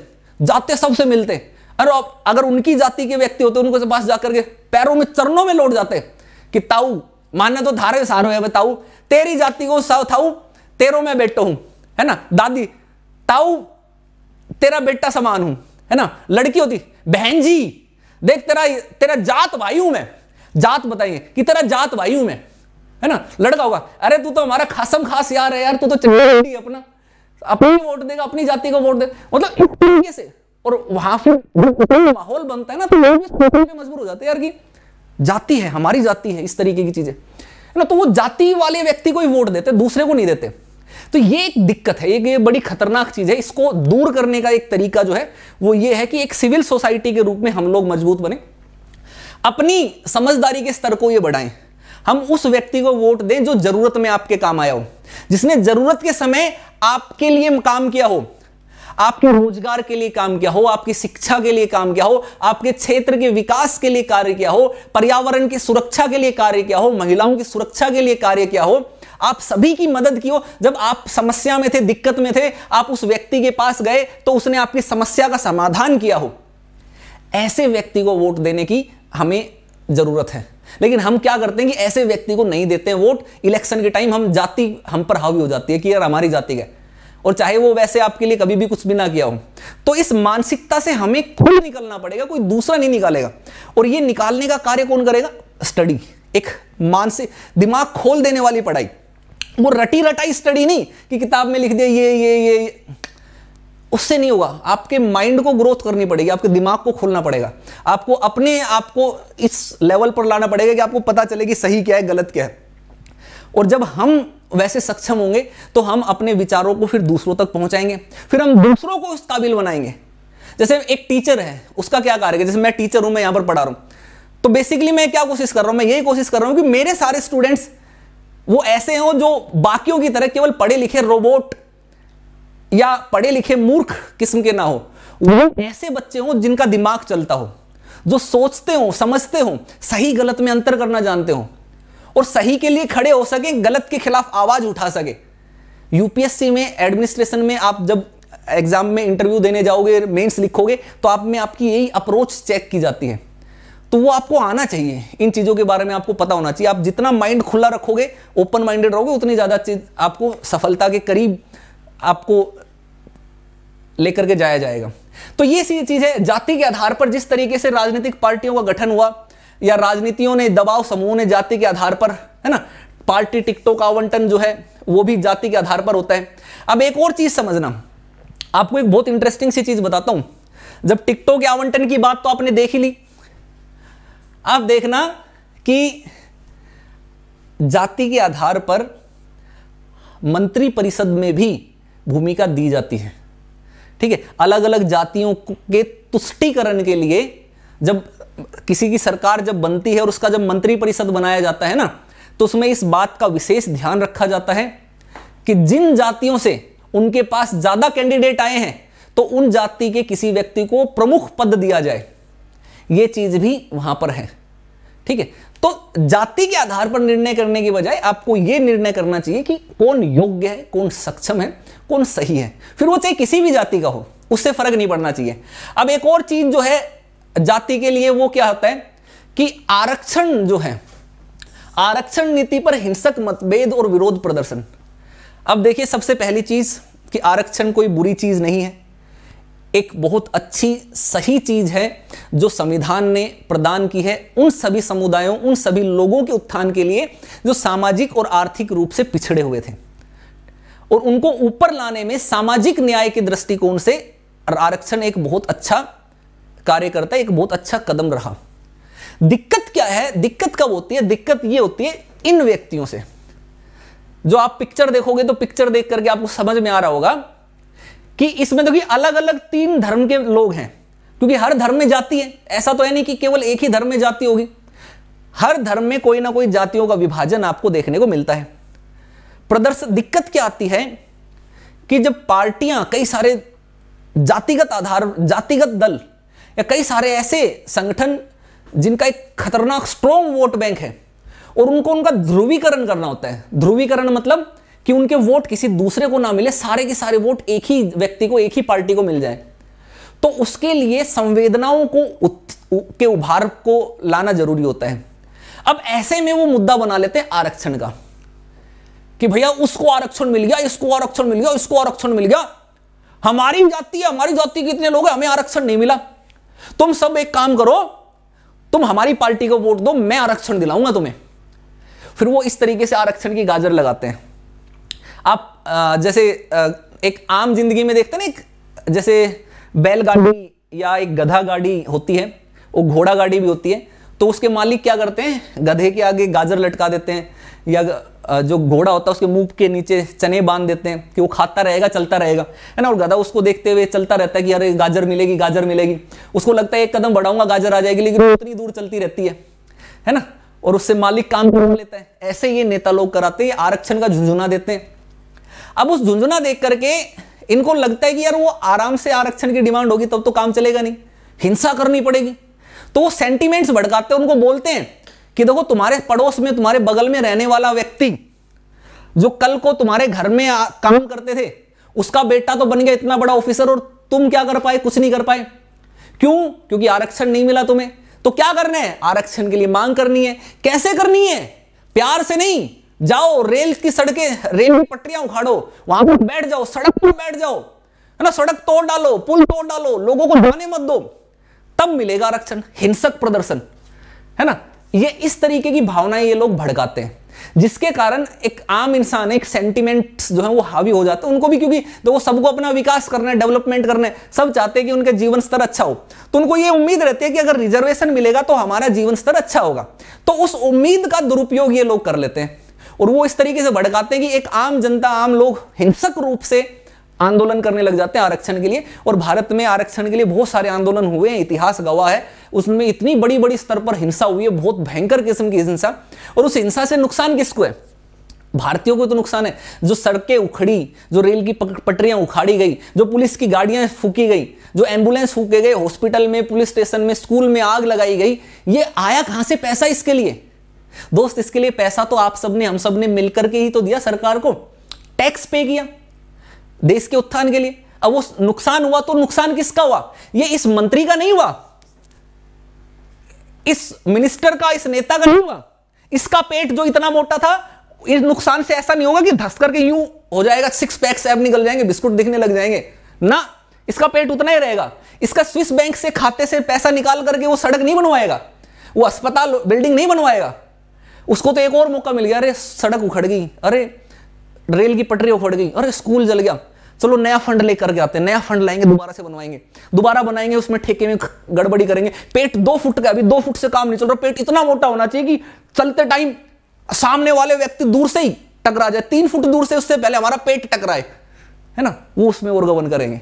जाते सबसे मिलते अरे अगर उनकी जाति के व्यक्ति होते उनके पास जाकर के पैरों में चरणों में लौट जाते कि ताऊ मान्य तो धारे सारो है बताऊ तेरी जाति को साव थाऊ तेरों में बैठो हूं है ना दादी ताऊ तेरा बेटा समान हूं है ना लड़की होती बहन जी देख तेरा तेरा जात भाई हूं मैं जात बताइए कि तेरा जात भाई हूं मैं है ना लड़का होगा अरे तू तो हमारा खासम खास यार है यार तू तो अपना अपनी वोट देगा अपनी जाति को वोट दे मतलब इस तरीके से और वहां फिर माहौल बनता है ना तो लोग मजबूर हो जाते हैं यार कि जाति है हमारी जाति है इस तरीके की चीजें ना तो वो जाति वाले व्यक्ति को ही वोट देते दूसरे को नहीं देते तो ये एक दिक्कत है एक ये बड़ी खतरनाक चीज है इसको दूर करने का एक तरीका जो है वो ये है कि एक सिविल सोसाइटी के रूप में हम लोग मजबूत बने अपनी समझदारी के स्तर को ये बढ़ाएं हम उस व्यक्ति को वोट दें जो जरूरत में आपके काम आया हो जिसने जरूरत के समय आपके लिए काम किया हो आपके रोजगार के लिए काम किया हो आपकी शिक्षा के लिए काम किया हो आपके क्षेत्र के विकास के लिए कार्य किया हो पर्यावरण की सुरक्षा के लिए कार्य किया हो महिलाओं की सुरक्षा के लिए कार्य किया हो आप सभी की मदद की हो जब आप समस्या में थे दिक्कत में थे आप उस व्यक्ति के पास गए तो उसने आपकी समस्या का समाधान किया हो ऐसे व्यक्ति को वोट देने की हमें जरूरत है लेकिन हम क्या करते हैं कि ऐसे व्यक्ति को नहीं देते हैं वोट इलेक्शन के टाइम हम जाति हम पर हावी हो जाती है कि यार हमारी जाति का और चाहे वो वैसे आपके लिए कभी भी कुछ भी ना किया हो तो इस मानसिकता से हमें खुद निकलना पड़ेगा कोई दूसरा नहीं निकालेगा और ये निकालने का कार्य कौन करेगा स्टडी एक मानसिक दिमाग खोल देने वाली पढ़ाई वो रटी रटाई स्टडी नहीं कि किताब में लिख दिया ये ये ये, उससे नहीं होगा आपके माइंड को ग्रोथ करनी पड़ेगी आपके दिमाग को खोलना पड़ेगा आपको अपने आप को इस लेवल पर लाना पड़ेगा कि आपको पता चले कि सही क्या है गलत क्या है और जब हम वैसे सक्षम होंगे तो हम अपने विचारों को फिर दूसरों तक पहुंचाएंगे फिर हम दूसरों को उस काबिल बनाएंगे जैसे एक टीचर है उसका क्या कार्य है जैसे मैं टीचर हूं मैं यहां पर पढ़ा रहा हूं तो बेसिकली मैं क्या कोशिश कर रहा हूं मैं यही कोशिश कर रहा हूं कि मेरे सारे स्टूडेंट्स वो ऐसे हों जो बाकियों की तरह केवल पढ़े लिखे रोबोट या पढ़े लिखे मूर्ख किस्म के ना हो वो ऐसे बच्चे हों जिनका दिमाग चलता हो जो सोचते हो समझते हो सही गलत में अंतर करना जानते हो और सही के लिए खड़े हो सके गलत के खिलाफ आवाज उठा सके यूपीएससी में एडमिनिस्ट्रेशन में आप जब एग्जाम में इंटरव्यू देने जाओगे मेंस लिखोगे तो आप में आपकी यही अप्रोच चेक की जाती है तो वो आपको आना चाहिए इन चीज़ों के बारे में आपको पता होना चाहिए आप जितना माइंड खुला रखोगे ओपन माइंडेड रहोगे उतनी ज़्यादा चीज आपको सफलता के करीब आपको लेकर के जाया जाएगा तो ये सी चीज़ है जाति के आधार पर जिस तरीके से राजनीतिक पार्टियों का गठन हुआ या राजनीतियों ने दबाव समूहों ने जाति के आधार पर है ना पार्टी टिकटों का आवंटन जो है वो भी जाति के आधार पर होता है अब एक और चीज समझना आपको एक बहुत इंटरेस्टिंग सी चीज बताता हूं जब टिकटों के आवंटन की बात तो आपने देख ही ली आप देखना कि जाति के आधार पर मंत्री परिषद में भी भूमिका दी जाती है ठीक है अलग अलग जातियों के तुष्टीकरण के लिए जब किसी की सरकार जब बनती है और उसका जब मंत्री परिषद बनाया जाता है ना तो उसमें इस बात का विशेष ध्यान रखा जाता है कि जिन जातियों से उनके पास ज़्यादा कैंडिडेट आए हैं तो उन जाति के किसी व्यक्ति को प्रमुख पद दिया जाए यह चीज़ भी वहां पर है ठीक है तो जाति के आधार पर निर्णय करने के बजाय आपको यह निर्णय करना चाहिए कि कौन योग्य है कौन सक्षम है कौन सही है फिर वो चाहे किसी भी जाति का हो उससे फर्क नहीं पड़ना चाहिए अब एक और चीज जो है जाति के लिए वो क्या होता है कि आरक्षण जो है आरक्षण नीति पर हिंसक मतभेद और विरोध प्रदर्शन अब देखिए सबसे पहली चीज कि आरक्षण कोई बुरी चीज नहीं है एक बहुत अच्छी सही चीज है जो संविधान ने प्रदान की है उन सभी समुदायों उन सभी लोगों के उत्थान के लिए जो सामाजिक और आर्थिक रूप से पिछड़े हुए थे और उनको ऊपर लाने में सामाजिक न्याय के दृष्टिकोण से आरक्षण एक बहुत अच्छा कार्यकर्ता एक बहुत अच्छा कदम रहा दिक्कत क्या है दिक्कत कब होती है दिक्कत ये होती है इन व्यक्तियों से जो आप पिक्चर देखोगे तो पिक्चर देख करके आपको समझ में आ रहा होगा कि इसमें देखिए तो अलग अलग तीन धर्म के लोग हैं क्योंकि हर धर्म में जाति है ऐसा तो है नहीं कि केवल एक ही धर्म में जाति होगी हर धर्म में कोई ना कोई जातियों का विभाजन आपको देखने को मिलता है प्रदर्शन दिक्कत क्या आती है कि जब पार्टियां कई सारे जातिगत आधार जातिगत दल या कई सारे ऐसे संगठन जिनका एक खतरनाक स्ट्रॉन्ग वोट बैंक है और उनको उनका ध्रुवीकरण करना होता है ध्रुवीकरण मतलब कि उनके वोट किसी दूसरे को ना मिले सारे के सारे वोट एक ही व्यक्ति को एक ही पार्टी को मिल जाए तो उसके लिए संवेदनाओं को के उभार को लाना जरूरी होता है अब ऐसे में वो मुद्दा बना लेते हैं आरक्षण का कि भैया उसको आरक्षण मिल गया इसको आरक्षण मिल गया इसको आरक्षण मिल गया हमारी जाति है हमारी जाति के इतने लोग हैं हमें आरक्षण नहीं मिला तुम सब एक काम करो तुम हमारी पार्टी को वोट दो मैं आरक्षण दिलाऊंगा तुम्हें फिर वो इस तरीके से आरक्षण की गाजर लगाते हैं आप जैसे एक आम जिंदगी में देखते ना एक जैसे बैलगाड़ी या एक गधा गाड़ी होती है वो घोड़ा गाड़ी भी होती है तो उसके मालिक क्या करते हैं गधे के आगे गाजर लटका देते हैं या जो घोड़ा होता है उसके मुंह के नीचे चने बांध देते हैं कि वो खाता रहेगा चलता रहेगा है ना और गधा उसको देखते हुए चलता रहता है कि अरे गाजर मिलेगी गाजर मिलेगी उसको लगता है एक कदम बढ़ाऊंगा गाजर आ जाएगी लेकिन उतनी दूर चलती रहती है है ना और उससे मालिक काम कर लेता है ऐसे ये नेता लोग कराते हैं आरक्षण का झुंझुना देते हैं अब उस झुंझुना देख करके इनको लगता है कि यार वो आराम से आरक्षण की डिमांड होगी तब तो काम चलेगा नहीं हिंसा करनी पड़ेगी तो वो सेंटीमेंट्स भड़काते हैं उनको बोलते हैं कि देखो तुम्हारे पड़ोस में तुम्हारे बगल में रहने वाला व्यक्ति जो कल को तुम्हारे घर में काम करते थे उसका बेटा तो बन गया इतना बड़ा ऑफिसर और तुम क्या कर पाए कुछ नहीं कर पाए क्यों क्योंकि आरक्षण नहीं मिला तुम्हें तो क्या करना है आरक्षण के लिए मांग करनी है कैसे करनी है प्यार से नहीं जाओ रेल की सड़कें रेल की पटरियां उखाड़ो वहां पर बैठ जाओ सड़क पर बैठ जाओ है ना सड़क तोड़ डालो पुल तोड़ डालो लोगों को जाने मत दो तब मिलेगा आरक्षण हिंसक प्रदर्शन है ना ये इस तरीके की भावनाएं ये लोग भड़काते हैं जिसके कारण एक आम इंसान एक सेंटिमेंट जो है वो हावी हो जाते हैं उनको भी क्योंकि तो वो सबको अपना विकास करना है डेवलपमेंट करना है सब चाहते हैं कि उनका जीवन स्तर अच्छा हो तो उनको ये उम्मीद रहती है कि अगर रिजर्वेशन मिलेगा तो हमारा जीवन स्तर अच्छा होगा तो उस उम्मीद का दुरुपयोग ये लोग कर लेते हैं और वो इस तरीके से भड़काते हैं कि एक आम जनता आम लोग हिंसक रूप से आंदोलन करने लग जाते हैं आरक्षण के लिए और भारत में आरक्षण के लिए बहुत सारे आंदोलन हुए हैं इतिहास गवाह है उसमें इतनी बड़ी बड़ी स्तर पर हिंसा हुई है बहुत भयंकर किस्म की हिंसा और उस हिंसा से नुकसान किसको है भारतीयों को तो नुकसान है जो सड़कें उखड़ी जो रेल की पटरियां उखाड़ी गई जो पुलिस की गाड़ियां फूकी गई जो एम्बुलेंस फूके गए हॉस्पिटल में पुलिस स्टेशन में स्कूल में आग लगाई गई ये आया कहां से पैसा इसके लिए दोस्त इसके लिए पैसा तो आप सबने हम सब ने मिलकर के ही तो दिया सरकार को टैक्स पे किया देश के उत्थान के लिए अब वो नुकसान हुआ तो नुकसान किसका हुआ ये इस मंत्री का नहीं हुआ इस मिनिस्टर का इस नेता का नहीं हुआ इसका पेट जो इतना मोटा था इस नुकसान से ऐसा नहीं होगा कि धस करके यूं हो जाएगा सिक्स पैक्स एब निकल जाएंगे बिस्कुट दिखने लग जाएंगे ना इसका पेट उतना ही रहेगा इसका स्विस बैंक से खाते से पैसा निकाल करके वो सड़क नहीं बनवाएगा वो अस्पताल बिल्डिंग नहीं बनवाएगा उसको तो एक और मौका मिल गया अरे सड़क उखड़ गई अरे रेल की पटरी उखड़ गई अरे स्कूल जल गया चलो नया फंड लेकर के आते हैं नया फंड लाएंगे दोबारा से बनवाएंगे दोबारा बनाएंगे उसमें ठेके में गड़बड़ी करेंगे पेट दो फुट का अभी दो फुट से काम नहीं चल रहा पेट इतना मोटा होना चाहिए कि चलते टाइम सामने वाले व्यक्ति दूर से ही टकरा जाए तीन फुट दूर से उससे पहले हमारा पेट टकराए है ना वो उसमें उर्गवन करेंगे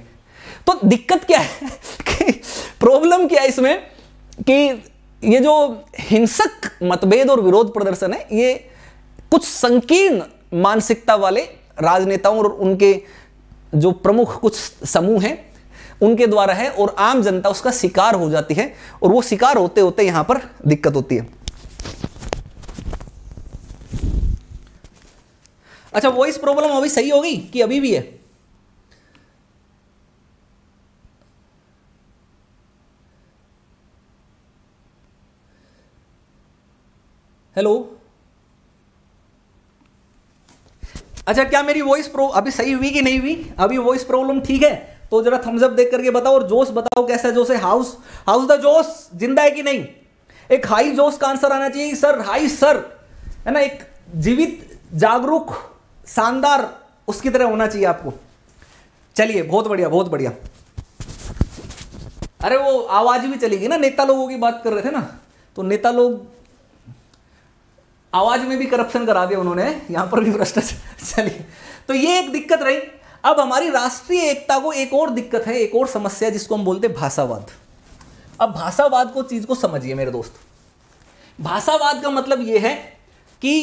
तो दिक्कत क्या है कि प्रॉब्लम क्या है इसमें कि ये जो हिंसक मतभेद और विरोध प्रदर्शन है ये कुछ संकीर्ण मानसिकता वाले राजनेताओं और उनके जो प्रमुख कुछ समूह हैं उनके द्वारा है और आम जनता उसका शिकार हो जाती है और वो शिकार होते होते यहां पर दिक्कत होती है अच्छा वॉइस प्रॉब्लम अभी सही हो गई कि अभी भी है हेलो अच्छा क्या मेरी वॉइस प्रो अभी सही हुई कि नहीं हुई अभी वॉइस प्रॉब्लम ठीक है तो जरा थम्सअप देख करके बताओ और जोश बताओ कैसा जोश है हाउस हाउस द जोश जिंदा है कि नहीं एक हाई जोश का आंसर आना चाहिए सर हाई सर है ना एक जीवित जागरूक शानदार उसकी तरह होना चाहिए आपको चलिए बहुत बढ़िया बहुत बढ़िया अरे वो आवाज भी चलेगी ना नेता लोगों की बात कर रहे थे ना तो नेता लोग आवाज में भी करप्शन करा दिया उन्होंने यहां पर भी भ्रष्टाचार चलिए तो ये एक दिक्कत रही अब हमारी राष्ट्रीय एकता को एक और दिक्कत है एक और समस्या जिसको हम बोलते हैं भाषावाद अब भाषावाद को चीज़ को समझिए मेरे दोस्त भाषावाद का मतलब यह है कि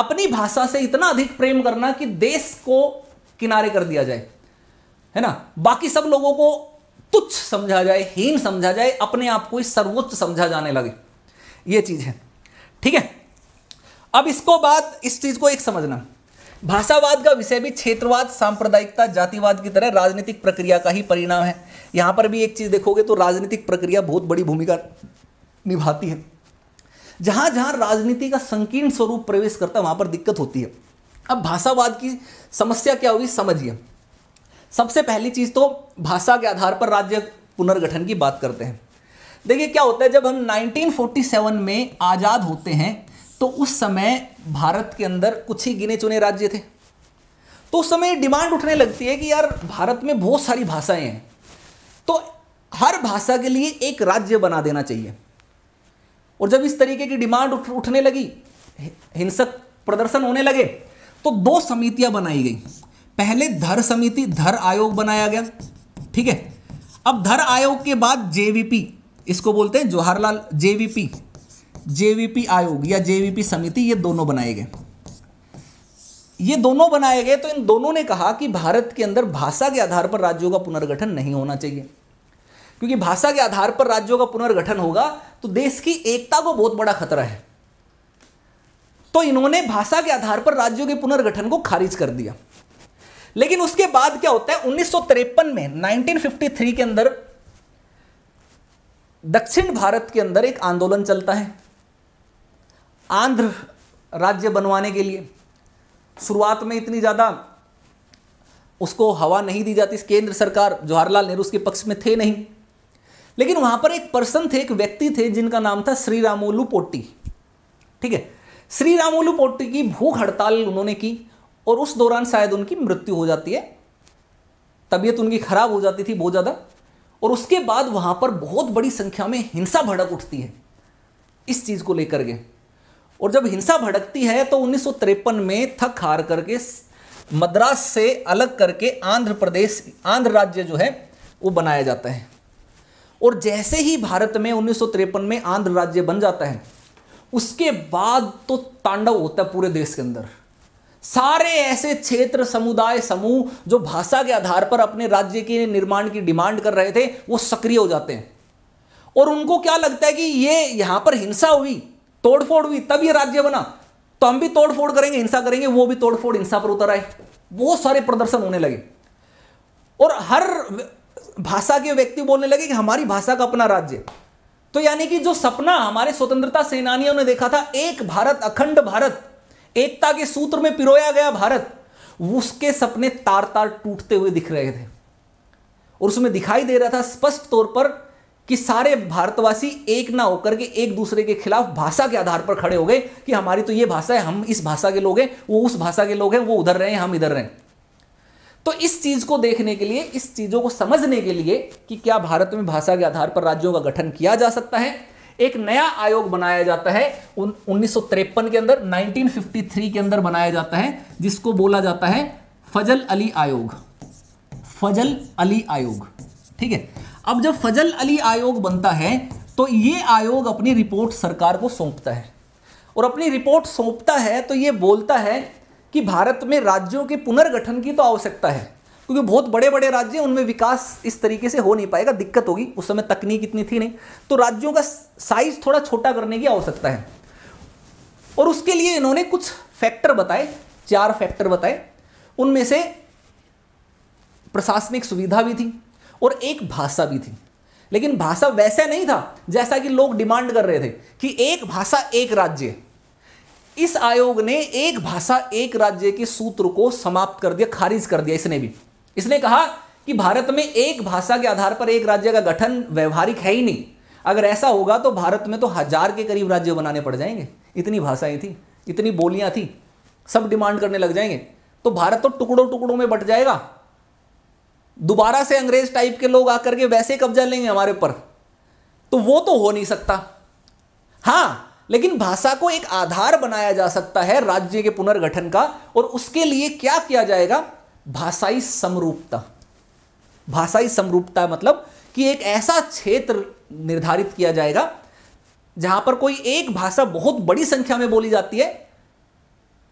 अपनी भाषा से इतना अधिक प्रेम करना कि देश को किनारे कर दिया जाए है ना बाकी सब लोगों को तुच्छ समझा जाए हीन समझा जाए अपने आप को ही सर्वोच्च समझा जाने लगे ये चीज़ है ठीक है अब इसको बाद इस चीज़ को एक समझना भाषावाद का विषय भी क्षेत्रवाद सांप्रदायिकता जातिवाद की तरह राजनीतिक प्रक्रिया का ही परिणाम है यहां पर भी एक चीज़ देखोगे तो राजनीतिक प्रक्रिया बहुत बड़ी भूमिका निभाती है जहां जहां राजनीति का संकीर्ण स्वरूप प्रवेश करता है वहां पर दिक्कत होती है अब भाषावाद की समस्या क्या हुई समझिए सबसे पहली चीज़ तो भाषा के आधार पर राज्य पुनर्गठन की बात करते हैं देखिए क्या होता है जब हम 1947 में आज़ाद होते हैं तो उस समय भारत के अंदर कुछ ही गिने चुने राज्य थे तो उस समय डिमांड उठने लगती है कि यार भारत में बहुत सारी भाषाएं हैं तो हर भाषा के लिए एक राज्य बना देना चाहिए और जब इस तरीके की डिमांड उठ, उठने लगी हिंसक प्रदर्शन होने लगे तो दो समितियां बनाई गई पहले धर समिति धर आयोग बनाया गया ठीक है अब धर आयोग के बाद जेवीपी इसको बोलते हैं जवाहरलाल जेवीपी जेवीपी आयोग या जेवीपी समिति ये दोनों बनाए गए ये दोनों बनाए गए तो इन दोनों ने कहा कि भारत के अंदर भाषा के आधार पर राज्यों का पुनर्गठन नहीं होना चाहिए क्योंकि भाषा के आधार पर राज्यों का पुनर्गठन होगा तो देश की एकता को बहुत बड़ा खतरा है तो इन्होंने भाषा के आधार पर राज्यों के पुनर्गठन को खारिज कर दिया लेकिन उसके बाद क्या होता है उन्नीस में 1953 के अंदर दक्षिण भारत के अंदर एक आंदोलन चलता है आंध्र राज्य बनवाने के लिए शुरुआत में इतनी ज़्यादा उसको हवा नहीं दी जाती केंद्र सरकार जवाहरलाल नेहरू उसके पक्ष में थे नहीं लेकिन वहाँ पर एक पर्सन थे एक व्यक्ति थे जिनका नाम था श्री रामोलू पोट्टी ठीक है श्री रामोलू पोट्टी की भूख हड़ताल उन्होंने की और उस दौरान शायद उनकी मृत्यु हो जाती है तबीयत उनकी खराब हो जाती थी बहुत ज़्यादा और उसके बाद वहाँ पर बहुत बड़ी संख्या में हिंसा भड़क उठती है इस चीज़ को लेकर के और जब हिंसा भड़कती है तो उन्नीस में थक हार करके मद्रास से अलग करके आंध्र प्रदेश आंध्र राज्य जो है वो बनाया जाता है और जैसे ही भारत में उन्नीस में आंध्र राज्य बन जाता है उसके बाद तो तांडव होता है पूरे देश के अंदर सारे ऐसे क्षेत्र समुदाय समूह जो भाषा के आधार पर अपने राज्य के निर्माण की डिमांड कर रहे थे वो सक्रिय हो जाते हैं और उनको क्या लगता है कि ये यहां पर हिंसा हुई तोड़फोड़ हुई तब ये राज्य बना तो हम भी तोड़फोड़ करेंगे हिंसा करेंगे वो भी तोड़फोड़ हिंसा पर उतर आए बहुत सारे प्रदर्शन होने लगे और हर भाषा के व्यक्ति बोलने लगे कि हमारी भाषा का अपना राज्य तो यानी कि जो सपना हमारे स्वतंत्रता सेनानियों ने देखा था एक भारत अखंड भारत एकता के सूत्र में पिरोया गया भारत उसके सपने तार तार टूटते हुए दिख रहे थे और उसमें दिखाई दे रहा था स्पष्ट तौर पर कि सारे भारतवासी एक ना होकर के एक दूसरे के खिलाफ भाषा के आधार पर खड़े हो गए कि हमारी तो ये भाषा है हम इस भाषा के लोग हैं वो उस भाषा के लोग हैं वो उधर रहे हैं हम इधर रहे हैं तो इस चीज को देखने के लिए इस चीजों को समझने के लिए कि क्या भारत में भाषा के आधार पर राज्यों का गठन किया जा सकता है एक नया आयोग बनाया जाता है उन, 1953 के अंदर 1953 के अंदर बनाया जाता है जिसको बोला जाता है फजल अली आयोग फजल अली आयोग ठीक है अब जब फजल अली आयोग बनता है तो ये आयोग अपनी रिपोर्ट सरकार को सौंपता है और अपनी रिपोर्ट सौंपता है तो ये बोलता है कि भारत में राज्यों के पुनर्गठन की तो आवश्यकता है क्योंकि बहुत बड़े बड़े राज्य हैं उनमें विकास इस तरीके से हो नहीं पाएगा दिक्कत होगी उस समय तकनीक इतनी थी नहीं तो राज्यों का साइज थोड़ा छोटा करने की आवश्यकता है और उसके लिए इन्होंने कुछ फैक्टर बताए चार फैक्टर बताए उनमें से प्रशासनिक सुविधा भी थी और एक भाषा भी थी लेकिन भाषा वैसा नहीं था जैसा कि लोग डिमांड कर रहे थे कि एक भाषा एक राज्य इस आयोग ने एक भाषा एक राज्य के सूत्र को समाप्त कर दिया खारिज कर दिया इसने भी इसने कहा कि भारत में एक भाषा के आधार पर एक राज्य का गठन व्यवहारिक है ही नहीं अगर ऐसा होगा तो भारत में तो हजार के करीब राज्य बनाने पड़ जाएंगे इतनी भाषाएं थी इतनी बोलियां थी सब डिमांड करने लग जाएंगे तो भारत तो टुकड़ों टुकड़ों में बट जाएगा दोबारा से अंग्रेज टाइप के लोग आकर के वैसे कब्जा लेंगे हमारे ऊपर तो वो तो हो नहीं सकता हाँ लेकिन भाषा को एक आधार बनाया जा सकता है राज्य के पुनर्गठन का और उसके लिए क्या किया जाएगा भाषाई समरूपता भाषाई समरूपता मतलब कि एक ऐसा क्षेत्र निर्धारित किया जाएगा जहां पर कोई एक भाषा बहुत बड़ी संख्या में बोली जाती है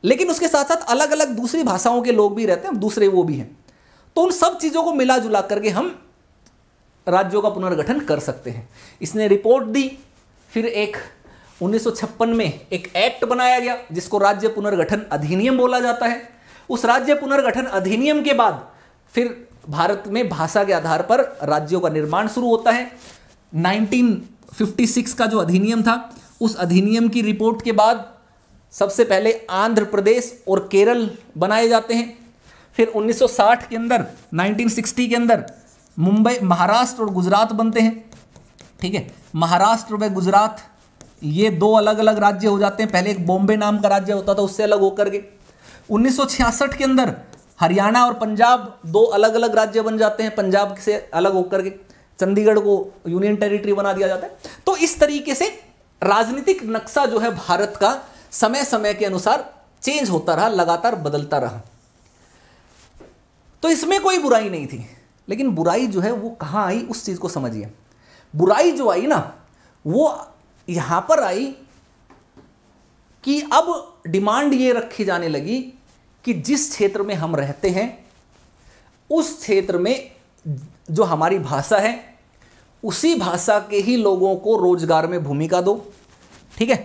लेकिन उसके साथ साथ अलग अलग दूसरी भाषाओं के लोग भी रहते हैं दूसरे वो भी हैं तो उन सब चीज़ों को मिला जुला करके हम राज्यों का पुनर्गठन कर सकते हैं इसने रिपोर्ट दी फिर एक 1956 में एक एक्ट बनाया गया जिसको राज्य पुनर्गठन अधिनियम बोला जाता है उस राज्य पुनर्गठन अधिनियम के बाद फिर भारत में भाषा के आधार पर राज्यों का निर्माण शुरू होता है 1956 का जो अधिनियम था उस अधिनियम की रिपोर्ट के बाद सबसे पहले आंध्र प्रदेश और केरल बनाए जाते हैं फिर 1960 के अंदर 1960 के अंदर मुंबई महाराष्ट्र और गुजरात बनते हैं ठीक है महाराष्ट्र व गुजरात ये दो अलग अलग राज्य हो जाते हैं पहले एक बॉम्बे नाम का राज्य होता था उससे अलग होकर के उन्नीस के अंदर हरियाणा और पंजाब दो अलग अलग राज्य बन जाते हैं पंजाब से अलग होकर के चंडीगढ़ को यूनियन टेरिटरी बना दिया जाता है तो इस तरीके से राजनीतिक नक्शा जो है भारत का समय समय के अनुसार चेंज होता रहा लगातार बदलता रहा तो इसमें कोई बुराई नहीं थी लेकिन बुराई जो है वो कहाँ आई उस चीज़ को समझिए बुराई जो आई ना वो यहां पर आई कि अब डिमांड ये रखी जाने लगी कि जिस क्षेत्र में हम रहते हैं उस क्षेत्र में जो हमारी भाषा है उसी भाषा के ही लोगों को रोजगार में भूमिका दो ठीक है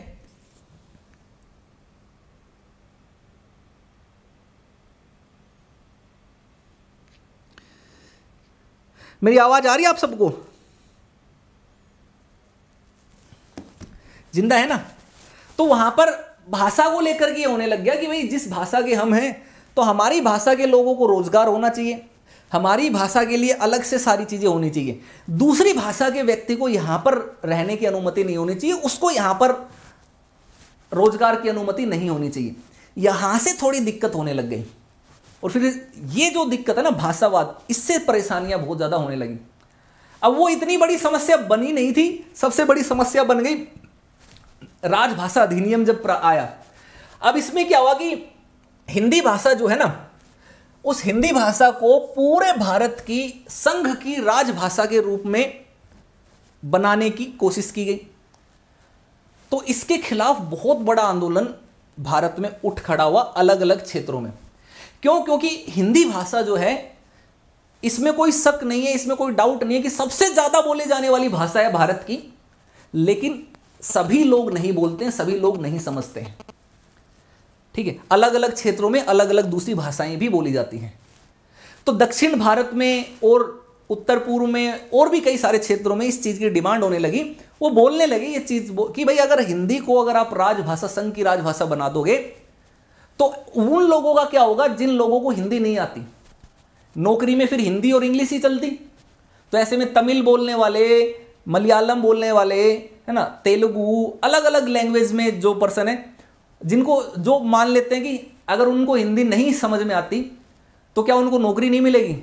मेरी आवाज आ रही है आप सबको जिंदा है ना तो वहां पर भाषा को लेकर के होने लग गया कि भाई जिस भाषा के हम हैं तो हमारी भाषा के लोगों को रोज़गार होना चाहिए हमारी भाषा के लिए अलग से सारी चीज़ें होनी चाहिए दूसरी भाषा के व्यक्ति को यहाँ पर रहने की अनुमति नहीं होनी चाहिए उसको यहाँ पर रोजगार की अनुमति नहीं होनी चाहिए यहाँ से थोड़ी दिक्कत होने लग गई और फिर ये जो दिक्कत है ना भाषावाद इससे परेशानियाँ बहुत ज़्यादा होने लगी अब वो इतनी बड़ी समस्या बनी नहीं थी सबसे बड़ी समस्या बन गई राजभाषा अधिनियम जब आया अब इसमें क्या हुआ कि हिंदी भाषा जो है ना उस हिंदी भाषा को पूरे भारत की संघ की राजभाषा के रूप में बनाने की कोशिश की गई तो इसके खिलाफ बहुत बड़ा आंदोलन भारत में उठ खड़ा हुआ अलग अलग क्षेत्रों में क्यों क्योंकि हिंदी भाषा जो है इसमें कोई शक नहीं है इसमें कोई डाउट नहीं है कि सबसे ज़्यादा बोले जाने वाली भाषा है भारत की लेकिन सभी लोग नहीं बोलते हैं सभी लोग नहीं समझते हैं ठीक है अलग अलग क्षेत्रों में अलग अलग दूसरी भाषाएं भी बोली जाती हैं तो दक्षिण भारत में और उत्तर पूर्व में और भी कई सारे क्षेत्रों में इस चीज़ की डिमांड होने लगी वो बोलने लगे ये चीज़ कि भाई अगर हिंदी को अगर आप राजभाषा संघ की राजभाषा बना दोगे तो उन लोगों का क्या होगा जिन लोगों को हिंदी नहीं आती नौकरी में फिर हिंदी और इंग्लिश ही चलती तो ऐसे में तमिल बोलने वाले मलयालम बोलने वाले है ना तेलुगु अलग अलग लैंग्वेज में जो पर्सन है जिनको जो मान लेते हैं कि अगर उनको हिंदी नहीं समझ में आती तो क्या उनको नौकरी नहीं मिलेगी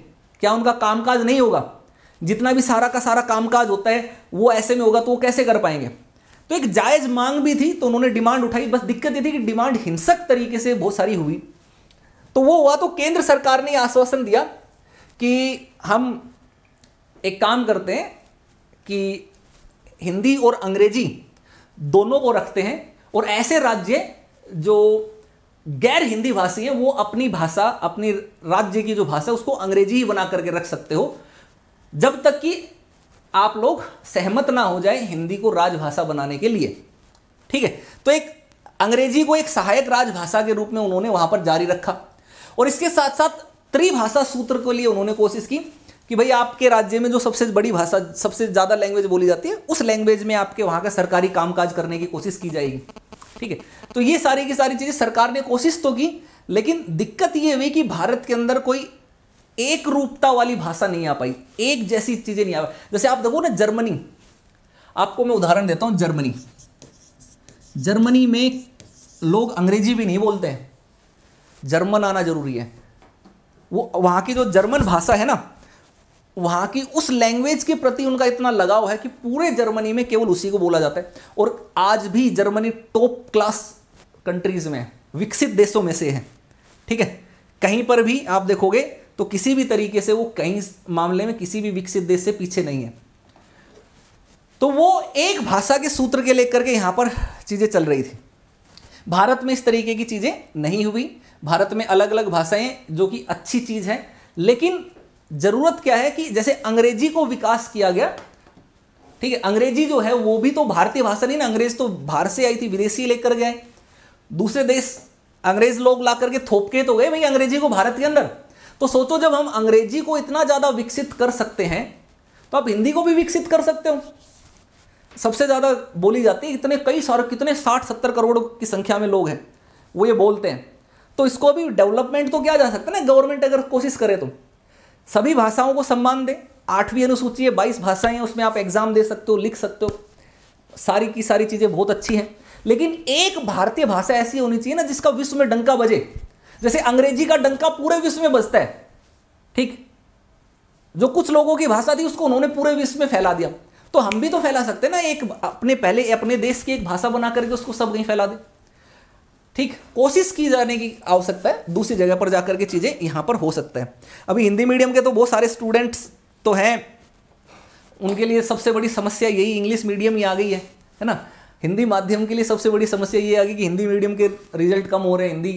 क्या उनका कामकाज नहीं होगा जितना भी सारा का सारा कामकाज होता है वो ऐसे में होगा तो वो कैसे कर पाएंगे तो एक जायज़ मांग भी थी तो उन्होंने डिमांड उठाई बस दिक्कत ये थी कि डिमांड हिंसक तरीके से बहुत सारी हुई तो वो हुआ तो केंद्र सरकार ने आश्वासन दिया कि हम एक काम करते हैं कि हिंदी और अंग्रेजी दोनों को रखते हैं और ऐसे राज्य जो गैर हिंदी भाषी हैं वो अपनी भाषा अपनी राज्य की जो भाषा उसको अंग्रेजी ही बना करके रख सकते हो जब तक कि आप लोग सहमत ना हो जाए हिंदी को राजभाषा बनाने के लिए ठीक है तो एक अंग्रेजी को एक सहायक राजभाषा के रूप में उन्होंने वहां पर जारी रखा और इसके साथ साथ त्रिभाषा सूत्र के लिए उन्होंने कोशिश की कि भाई आपके राज्य में जो सबसे बड़ी भाषा सबसे ज़्यादा लैंग्वेज बोली जाती है उस लैंग्वेज में आपके वहां का सरकारी कामकाज करने की कोशिश की जाएगी ठीक है तो ये सारी की सारी चीज़ें सरकार ने कोशिश तो की लेकिन दिक्कत ये हुई कि भारत के अंदर कोई एक रूपता वाली भाषा नहीं आ पाई एक जैसी चीज़ें नहीं आ पाई जैसे आप देखो ना जर्मनी आपको मैं उदाहरण देता हूं जर्मनी जर्मनी में लोग अंग्रेजी भी नहीं बोलते हैं जर्मन आना जरूरी है वो वहां की जो जर्मन भाषा है ना वहां की उस लैंग्वेज के प्रति उनका इतना लगाव है कि पूरे जर्मनी में केवल उसी को बोला जाता है और आज भी जर्मनी टॉप क्लास कंट्रीज में विकसित देशों में से है ठीक है कहीं पर भी आप देखोगे तो किसी भी तरीके से वो कहीं मामले में किसी भी विकसित देश से पीछे नहीं है तो वो एक भाषा के सूत्र के लेकर के यहां पर चीज़ें चल रही थी भारत में इस तरीके की चीज़ें नहीं हुई भारत में अलग अलग भाषाएं जो कि अच्छी चीज़ है लेकिन जरूरत क्या है कि जैसे अंग्रेजी को विकास किया गया ठीक है अंग्रेजी जो है वो भी तो भारतीय भाषा नहीं ना अंग्रेज तो भारत से आई थी विदेशी लेकर गए दूसरे देश अंग्रेज लोग ला करके थोप के तो गए भाई अंग्रेजी को भारत के अंदर तो सोचो जब हम अंग्रेजी को इतना ज़्यादा विकसित कर सकते हैं तो आप हिंदी को भी विकसित कर सकते हो सबसे ज़्यादा बोली जाती है इतने कई सारे कितने साठ सत्तर करोड़ की संख्या में लोग हैं वो ये बोलते हैं तो इसको भी डेवलपमेंट तो किया जा सकता है ना गवर्नमेंट अगर कोशिश करे तो सभी भाषाओं को सम्मान दें आठवीं अनुसूची है बाईस भाषाएं हैं उसमें आप एग्जाम दे सकते हो लिख सकते हो सारी की सारी चीज़ें बहुत अच्छी हैं लेकिन एक भारतीय भाषा ऐसी होनी चाहिए ना जिसका विश्व में डंका बजे जैसे अंग्रेजी का डंका पूरे विश्व में बजता है ठीक जो कुछ लोगों की भाषा थी उसको उन्होंने पूरे विश्व में फैला दिया तो हम भी तो फैला सकते हैं ना एक अपने पहले अपने देश की एक भाषा बना करके उसको सब कहीं फैला दें ठीक कोशिश की जाने की आवश्यकता है दूसरी जगह पर जाकर के चीज़ें यहां पर हो सकता है अभी हिंदी मीडियम के तो बहुत सारे स्टूडेंट्स तो हैं उनके लिए सबसे बड़ी समस्या यही इंग्लिश मीडियम ही आ गई है है ना हिंदी माध्यम के लिए सबसे बड़ी समस्या ये आ गई कि हिंदी मीडियम के रिजल्ट कम हो रहे हैं हिंदी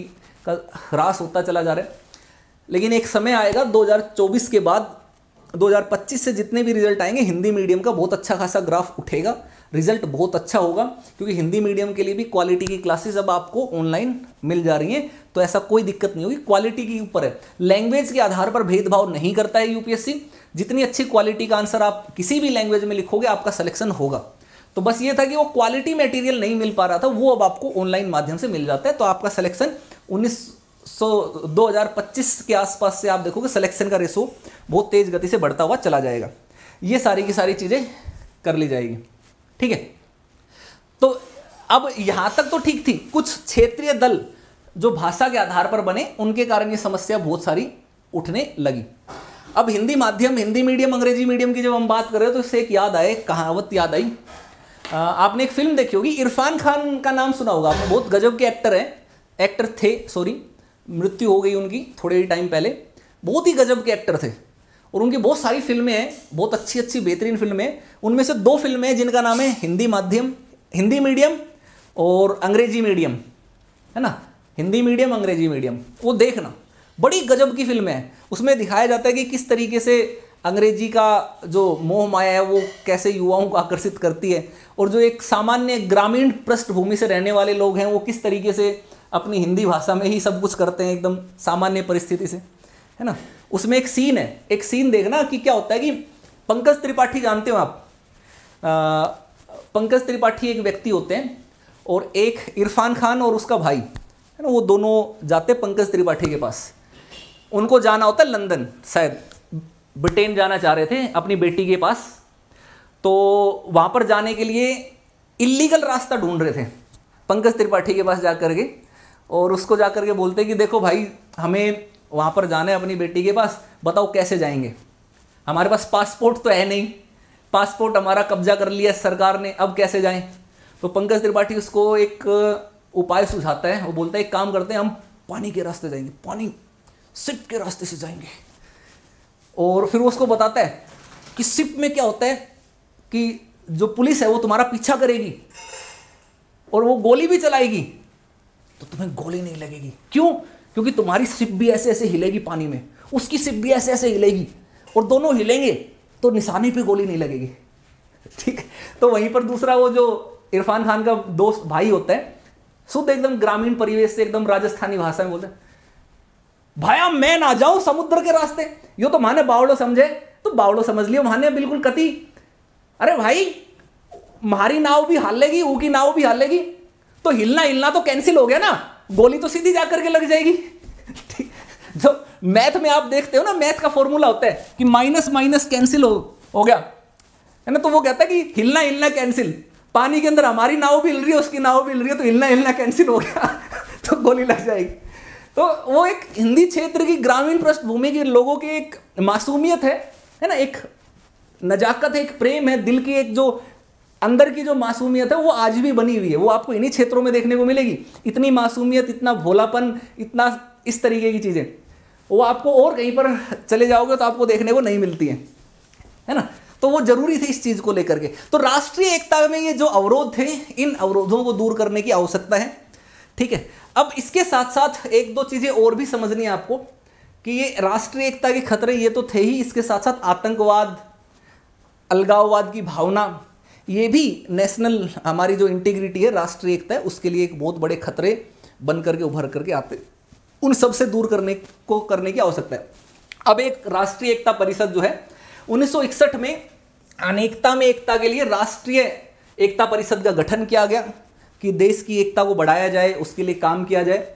का ह्रास होता चला जा रहा है लेकिन एक समय आएगा 2024 के बाद 2025 से जितने भी रिजल्ट आएंगे हिंदी मीडियम का बहुत अच्छा खासा ग्राफ उठेगा रिजल्ट बहुत अच्छा होगा क्योंकि हिंदी मीडियम के लिए भी क्वालिटी की क्लासेस अब आपको ऑनलाइन मिल जा रही हैं तो ऐसा कोई दिक्कत नहीं होगी क्वालिटी के ऊपर है लैंग्वेज के आधार पर भेदभाव नहीं करता है यूपीएससी जितनी अच्छी क्वालिटी का आंसर आप किसी भी लैंग्वेज में लिखोगे आपका सिलेक्शन होगा तो बस ये था कि वो क्वालिटी मटेरियल नहीं मिल पा रहा था वो अब आपको ऑनलाइन माध्यम से मिल जाता है तो आपका सिलेक्शन उन्नीस सौ दो के आसपास से आप देखोगे सिलेक्शन का रेशो बहुत तेज़ गति से बढ़ता हुआ चला जाएगा ये सारी की सारी चीज़ें कर ली जाएगी ठीक है तो अब यहां तक तो ठीक थी कुछ क्षेत्रीय दल जो भाषा के आधार पर बने उनके कारण ये समस्या बहुत सारी उठने लगी अब हिंदी माध्यम हिंदी मीडियम अंग्रेजी मीडियम की जब हम बात कर रहे हो तो इससे एक याद आए कहावत याद आई आपने एक फिल्म देखी होगी इरफान खान का नाम सुना होगा आपने बहुत गजब के एक्टर हैं एक्टर थे सॉरी मृत्यु हो गई उनकी थोड़े ही टाइम पहले बहुत ही गजब के एक्टर थे और उनकी बहुत सारी फिल्में हैं बहुत अच्छी अच्छी बेहतरीन फिल्में उनमें से दो फिल्में हैं जिनका नाम है हिंदी माध्यम हिंदी मीडियम और अंग्रेजी मीडियम है ना हिंदी मीडियम अंग्रेजी मीडियम वो देखना बड़ी गजब की फिल्में हैं उसमें दिखाया जाता है कि किस तरीके से अंग्रेजी का जो मोह माया है वो कैसे युवाओं को आकर्षित करती है और जो एक सामान्य ग्रामीण पृष्ठभूमि से रहने वाले लोग हैं वो किस तरीके से अपनी हिंदी भाषा में ही सब कुछ करते हैं एकदम सामान्य परिस्थिति से है ना उसमें एक सीन है एक सीन देखना कि क्या होता है कि पंकज त्रिपाठी जानते हो आप पंकज त्रिपाठी एक व्यक्ति होते हैं और एक इरफान खान और उसका भाई है ना वो दोनों जाते पंकज त्रिपाठी के पास उनको जाना होता है लंदन शायद ब्रिटेन जाना चाह रहे थे अपनी बेटी के पास तो वहाँ पर जाने के लिए इलीगल रास्ता ढूंढ रहे थे पंकज त्रिपाठी के पास जा कर के और उसको जा कर के बोलते कि देखो भाई हमें वहाँ पर जाना है अपनी बेटी के पास बताओ कैसे जाएंगे हमारे पास पासपोर्ट तो है नहीं पासपोर्ट हमारा कब्जा कर लिया सरकार ने अब कैसे जाएं तो पंकज त्रिपाठी उसको एक उपाय सुझाता है वो बोलता है एक काम करते हैं हम पानी के रास्ते जाएंगे पानी सिप के रास्ते से जाएंगे और फिर वो उसको बताता है कि सिप में क्या होता है कि जो पुलिस है वो तुम्हारा पीछा करेगी और वो गोली भी चलाएगी तो तुम्हें गोली नहीं लगेगी क्यों क्योंकि तुम्हारी सिप भी ऐसे ऐसे हिलेगी पानी में उसकी सिप भी ऐसे ऐसे हिलेगी और दोनों हिलेंगे तो निशाने पे गोली नहीं लगेगी ठीक तो वहीं पर दूसरा वो जो इरफान खान का दोस्त भाई होता है शुद्ध एकदम ग्रामीण परिवेश से एकदम राजस्थानी भाषा में बोलते भाया मैं ना जाऊं समुद्र के रास्ते यो तो माने बावड़ो समझे तो बावड़ो समझ लियो माने बिल्कुल कति अरे भाई हमारी नाव भी हाल लेगी ऊ की नाव भी हाल लेगी तो हिलना हिलना तो कैंसिल हो गया ना गोली तो सीधी जाकर के लग जाएगी जो मैथ में आप देखते हो ना मैथ का फॉर्मूला होता है कि माइनस माइनस कैंसिल हो हो गया है ना तो वो कहता है कि हिलना हिलना कैंसिल पानी के अंदर हमारी नाव भी हिल रही है उसकी नाव भी हिल रही है तो हिलना हिलना कैंसिल हो गया तो गोली लग जाएगी तो वो एक हिंदी क्षेत्र की ग्रामीण पृष्ठभूमि के लोगों की एक मासूमियत है है ना एक नजाकत है एक प्रेम है दिल की एक जो अंदर की जो मासूमियत है वो आज भी बनी हुई है वो आपको इन्हीं क्षेत्रों में देखने को मिलेगी इतनी मासूमियत इतना भोलापन इतना इस तरीके की चीज़ें वो आपको और कहीं पर चले जाओगे तो आपको देखने को नहीं मिलती हैं है ना तो वो जरूरी थी इस चीज़ को लेकर के तो राष्ट्रीय एकता में ये जो अवरोध थे इन अवरोधों को दूर करने की आवश्यकता है ठीक है अब इसके साथ साथ एक दो चीज़ें और भी समझनी है आपको कि ये राष्ट्रीय एकता के खतरे ये तो थे ही इसके साथ साथ आतंकवाद अलगाववाद की भावना ये भी नेशनल हमारी जो इंटीग्रिटी है राष्ट्रीय एकता है उसके लिए एक बहुत बड़े खतरे बन करके उभर करके आते उन सब से दूर करने को करने की आवश्यकता है अब एक राष्ट्रीय एकता परिषद जो है 1961 में अनेकता में एकता के लिए राष्ट्रीय एकता परिषद का गठन किया गया कि देश की एकता को बढ़ाया जाए उसके लिए काम किया जाए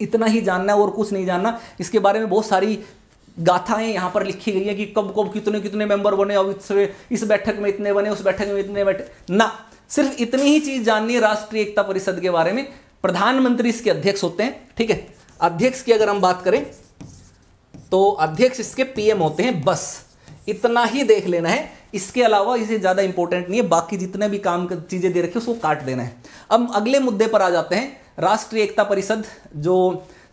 इतना ही जानना है और कुछ नहीं जानना इसके बारे में बहुत सारी गाथाएं यहां पर लिखी गई है कि कब कब कितने कितने मेंबर बने और इस, इस बैठक में इतने बने उस बैठक में इतने बैठे ना सिर्फ इतनी ही चीज जाननी है राष्ट्रीय एकता परिषद के बारे में प्रधानमंत्री इसके अध्यक्ष होते हैं ठीक है अध्यक्ष की अगर हम बात करें तो अध्यक्ष इसके पीएम होते हैं बस इतना ही देख लेना है इसके अलावा इसे ज़्यादा इंपॉर्टेंट नहीं है बाकी जितने भी काम चीज़ें दे रखी है उसको काट देना है अब अगले मुद्दे पर आ जाते हैं राष्ट्रीय एकता परिषद जो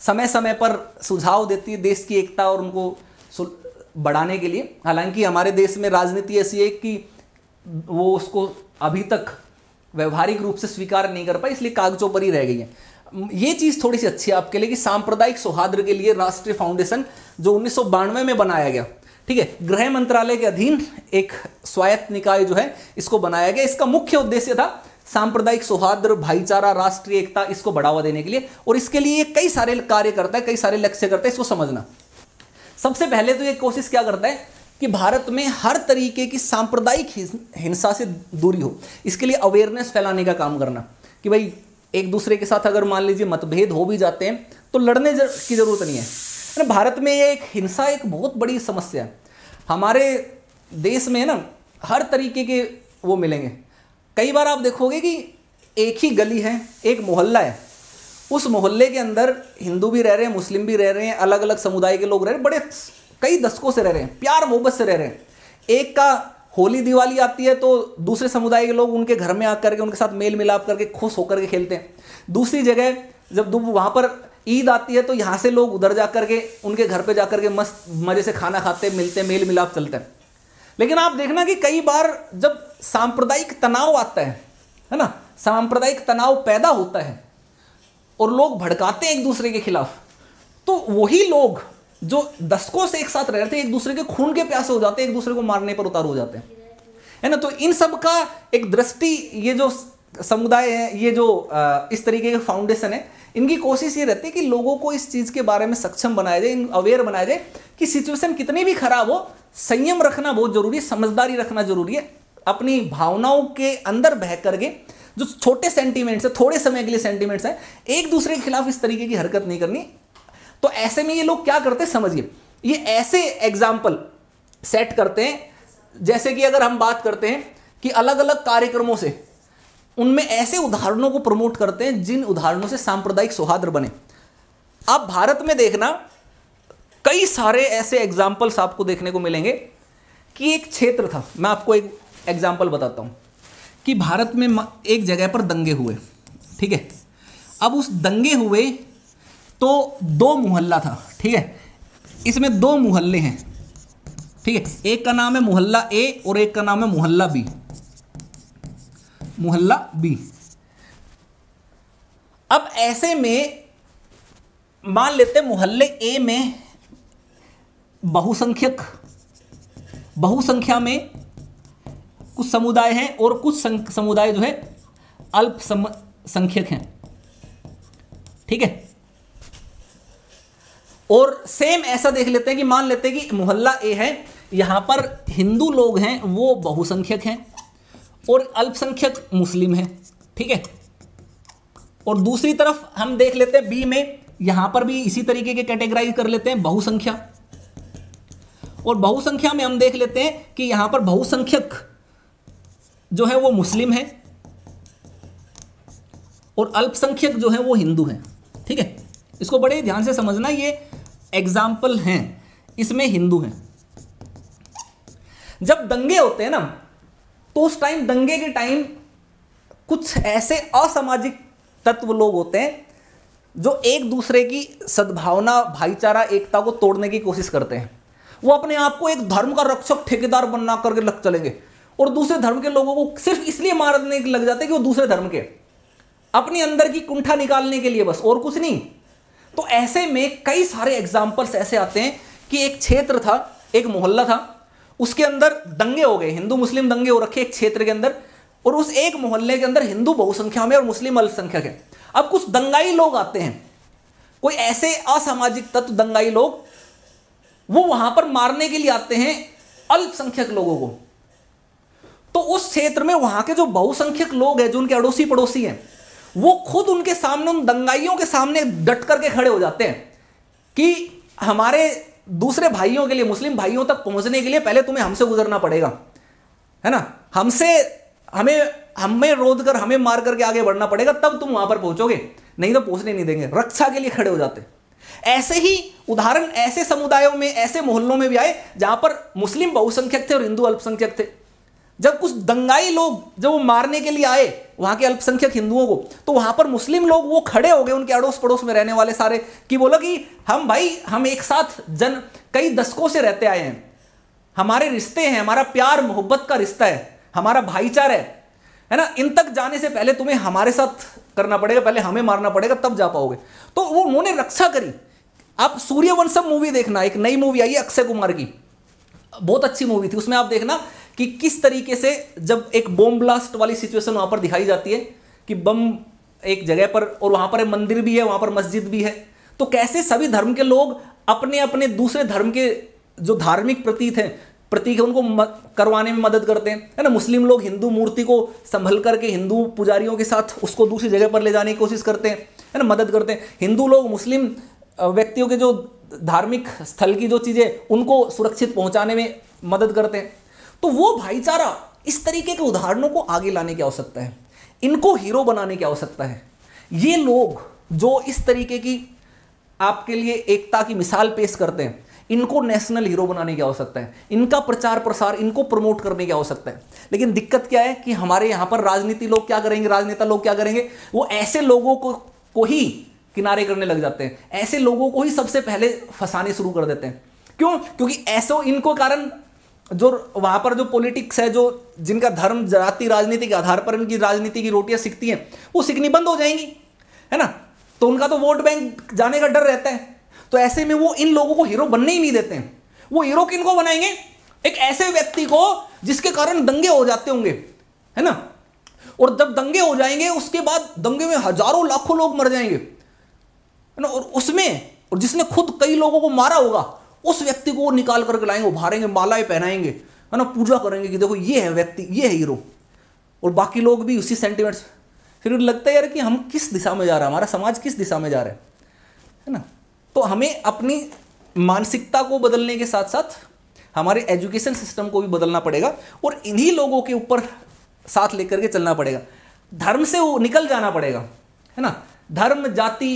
समय समय पर सुझाव देती है देश की एकता और उनको बढ़ाने के लिए हालांकि हमारे देश में राजनीति ऐसी है कि वो उसको अभी तक व्यवहारिक रूप से स्वीकार नहीं कर पाई इसलिए कागजों पर ही रह गई है ये चीज़ थोड़ी सी अच्छी है आपके लिए कि सांप्रदायिक सौहार्द के लिए राष्ट्रीय फाउंडेशन जो उन्नीस में बनाया गया ठीक है गृह मंत्रालय के अधीन एक स्वायत्त निकाय जो है इसको बनाया गया इसका मुख्य उद्देश्य था सांप्रदायिक सौहार्द भाईचारा राष्ट्रीय एकता इसको बढ़ावा देने के लिए और इसके लिए कई सारे कार्य करता है कई सारे लक्ष्य करता है इसको समझना सबसे पहले तो ये कोशिश क्या करता है कि भारत में हर तरीके की सांप्रदायिक हिंसा से दूरी हो इसके लिए अवेयरनेस फैलाने का काम करना कि भाई एक दूसरे के साथ अगर मान लीजिए मतभेद हो भी जाते हैं तो लड़ने जर, की ज़रूरत नहीं है ना भारत में ये एक हिंसा एक बहुत बड़ी समस्या है हमारे देश में ना हर तरीके के वो मिलेंगे कई बार आप देखोगे कि एक ही गली है एक मोहल्ला है उस मोहल्ले के अंदर हिंदू भी रह रहे हैं मुस्लिम भी रह रहे हैं अलग अलग समुदाय के लोग रह रहे हैं बड़े कई दशकों से रह रहे हैं प्यार मोहब्बत से रह रहे हैं एक का होली दिवाली आती है तो दूसरे समुदाय के लोग उनके घर में आकर के उनके साथ मेल मिलाप करके खुश होकर के खेलते हैं दूसरी जगह जब वहाँ पर ईद आती है तो यहाँ से लोग उधर जा कर के उनके घर पर जा कर के मस्त मज़े से खाना खाते मिलते मेल मिलाप चलते हैं लेकिन आप देखना कि कई बार जब सांप्रदायिक तनाव आता है है ना सांप्रदायिक तनाव पैदा होता है और लोग भड़काते हैं एक दूसरे के खिलाफ तो वही लोग जो दशकों से एक साथ रह रहे थे एक दूसरे के खून के प्यासे हो जाते हैं एक दूसरे को मारने पर उतार हो जाते हैं है ना तो इन सब का एक दृष्टि ये जो समुदाय है ये जो इस तरीके के फाउंडेशन है इनकी कोशिश ये रहती है कि लोगों को इस चीज़ के बारे में सक्षम बनाया जाए इन अवेयर बनाया जाए कि सिचुएशन कितनी भी खराब हो संयम रखना बहुत जरूरी है समझदारी रखना जरूरी है अपनी भावनाओं के अंदर बह करके जो छोटे सेंटीमेंट्स हैं थोड़े समय के लिए सेंटीमेंट्स हैं एक दूसरे के खिलाफ इस तरीके की हरकत नहीं करनी तो ऐसे में ये लोग क्या करते समझिए ये ऐसे एग्जाम्पल सेट करते हैं जैसे कि अगर हम बात करते हैं कि अलग अलग कार्यक्रमों से उनमें ऐसे उदाहरणों को प्रमोट करते हैं जिन उदाहरणों से सांप्रदायिक सौहार्द बने आप भारत में देखना कई सारे ऐसे एग्जाम्पल्स आपको देखने को मिलेंगे कि एक क्षेत्र था मैं आपको एक एग्जाम्पल बताता हूँ कि भारत में एक जगह पर दंगे हुए ठीक है अब उस दंगे हुए तो दो मोहल्ला था ठीक है इसमें दो मोहल्ले हैं ठीक है एक का नाम है मोहल्ला ए और एक का नाम है मोहल्ला बी मोहल्ला बी अब ऐसे में मान लेते मोहल्ले ए में बहुसंख्यक बहुसंख्या में कुछ समुदाय हैं और कुछ समुदाय जो है अल्प संख्यक हैं ठीक है और सेम ऐसा देख लेते हैं कि मान लेते हैं कि मोहल्ला ए है यहां पर हिंदू लोग हैं वो बहुसंख्यक हैं और अल्पसंख्यक मुस्लिम हैं ठीक है और दूसरी तरफ हम देख लेते हैं बी में यहां पर भी इसी तरीके के कैटेगराइज कर लेते हैं बहुसंख्या और बहुसंख्या में हम देख लेते हैं कि यहां पर बहुसंख्यक जो है वो मुस्लिम है और अल्पसंख्यक जो है वो हिंदू हैं ठीक है इसको बड़े ध्यान से समझना ये एग्जाम्पल हैं इसमें हिंदू हैं जब दंगे होते हैं ना तो उस टाइम दंगे के टाइम कुछ ऐसे असामाजिक तत्व लोग होते हैं जो एक दूसरे की सद्भावना भाईचारा एकता को तोड़ने की कोशिश करते हैं वो अपने आप को एक धर्म का रक्षक ठेकेदार बना करके लग चलेंगे और दूसरे धर्म के लोगों को सिर्फ इसलिए मारने लग जाते कि वो दूसरे धर्म के अपने अंदर की कुंठा निकालने के लिए बस और कुछ नहीं तो ऐसे में कई सारे एग्जाम्पल्स ऐसे आते हैं कि एक क्षेत्र था एक मोहल्ला था उसके अंदर दंगे हो गए हिंदू मुस्लिम दंगे हो रखे एक क्षेत्र के अंदर और उस एक मोहल्ले के अंदर हिंदू बहुसंख्या में और मुस्लिम अल्पसंख्यक है अब कुछ दंगाई लोग आते हैं कोई ऐसे असामाजिक तत्व दंगाई लोग वो वहां पर मारने के लिए आते हैं अल्पसंख्यक लोगों को तो उस क्षेत्र में वहां के जो बहुसंख्यक लोग हैं जो उनके अड़ोसी पड़ोसी हैं वो खुद उनके सामने उन दंगाइयों के सामने डट करके खड़े हो जाते हैं कि हमारे दूसरे भाइयों के लिए मुस्लिम भाइयों तक पहुंचने के लिए पहले तुम्हें हमसे गुजरना पड़ेगा है ना हमसे हमें हमें रोध कर हमें मार करके आगे बढ़ना पड़ेगा तब तुम वहां पर पहुंचोगे नहीं तो पहुंचने नहीं देंगे रक्षा के लिए खड़े हो जाते ऐसे ही उदाहरण ऐसे समुदायों में ऐसे मोहल्लों में भी आए जहां पर मुस्लिम बहुसंख्यक थे और हिंदू अल्पसंख्यक थे जब कुछ दंगाई लोग जब वो मारने के लिए आए वहां के अल्पसंख्यक हिंदुओं को तो वहां पर मुस्लिम लोग वो खड़े हो गए उनके अड़ोस पड़ोस में रहने वाले सारे कि बोला कि हम भाई हम एक साथ जन कई दशकों से रहते आए हैं हमारे रिश्ते हैं हमारा प्यार मोहब्बत का रिश्ता है हमारा भाईचारा है है ना इन तक जाने से पहले तुम्हें हमारे साथ करना पड़ेगा पहले हमें मारना पड़ेगा तब जा पाओगे तो वो उन्होंने रक्षा करी आप सूर्यवंशम मूवी देखना एक नई मूवी आई है अक्षय कुमार की बहुत अच्छी मूवी थी उसमें आप देखना कि किस तरीके से जब एक बम ब्लास्ट वाली सिचुएशन वहाँ पर दिखाई जाती है कि बम एक जगह पर और वहाँ पर मंदिर भी है वहाँ पर मस्जिद भी है तो कैसे सभी धर्म के लोग अपने अपने दूसरे धर्म के जो धार्मिक प्रतीत हैं प्रतीक है उनको करवाने में मदद करते हैं है ना मुस्लिम लोग हिंदू मूर्ति को संभल करके हिंदू पुजारियों के साथ उसको दूसरी जगह पर ले जाने की कोशिश करते हैं है ना मदद करते हैं हिंदू लोग मुस्लिम व्यक्तियों के जो धार्मिक स्थल की जो चीज़ें उनको सुरक्षित पहुंचाने में मदद करते हैं तो वो भाईचारा इस तरीके के उदाहरणों को आगे लाने की आवश्यकता है इनको हीरो बनाने की आवश्यकता है ये लोग जो इस तरीके की आपके लिए एकता की मिसाल पेश करते हैं इनको नेशनल हीरो बनाने की आवश्यकता है इनका प्रचार प्रसार इनको प्रमोट करने की आवश्यकता है लेकिन दिक्कत क्या है कि हमारे यहां पर राजनीति लोग क्या करेंगे राजनेता लोग क्या करेंगे वो ऐसे लोगों को को ही किनारे करने लग जाते हैं ऐसे लोगों को ही सबसे पहले फंसाने शुरू कर देते हैं क्यों क्योंकि ऐसे इनको कारण जो वहां पर जो पॉलिटिक्स है जो जिनका धर्म जाति राजनीति के आधार पर उनकी राजनीति की रोटियां सीखती हैं वो सीखनी बंद हो जाएंगी है ना तो उनका तो वोट बैंक जाने का डर रहता है तो ऐसे में वो इन लोगों को हीरो बनने ही नहीं देते हैं वो हीरो किन को बनाएंगे एक ऐसे व्यक्ति को जिसके कारण दंगे हो जाते होंगे है ना और जब दंगे हो जाएंगे उसके बाद दंगे में हजारों लाखों लोग मर जाएंगे है ना और उसमें और जिसने खुद कई लोगों को मारा होगा उस व्यक्ति को निकाल करके लाएंगे उभारेंगे मालाएं पहनाएंगे है ना पूजा करेंगे कि देखो ये है व्यक्ति ये है हीरो और बाकी लोग भी उसी सेंटिमेंट्स फिर लगता है यार कि हम किस दिशा में जा रहे हैं हमारा समाज किस दिशा में जा रहा है ना तो हमें अपनी मानसिकता को बदलने के साथ साथ हमारे एजुकेशन सिस्टम को भी बदलना पड़ेगा और इन्हीं लोगों के ऊपर साथ लेकर के चलना पड़ेगा धर्म से वो निकल जाना पड़ेगा है ना धर्म जाति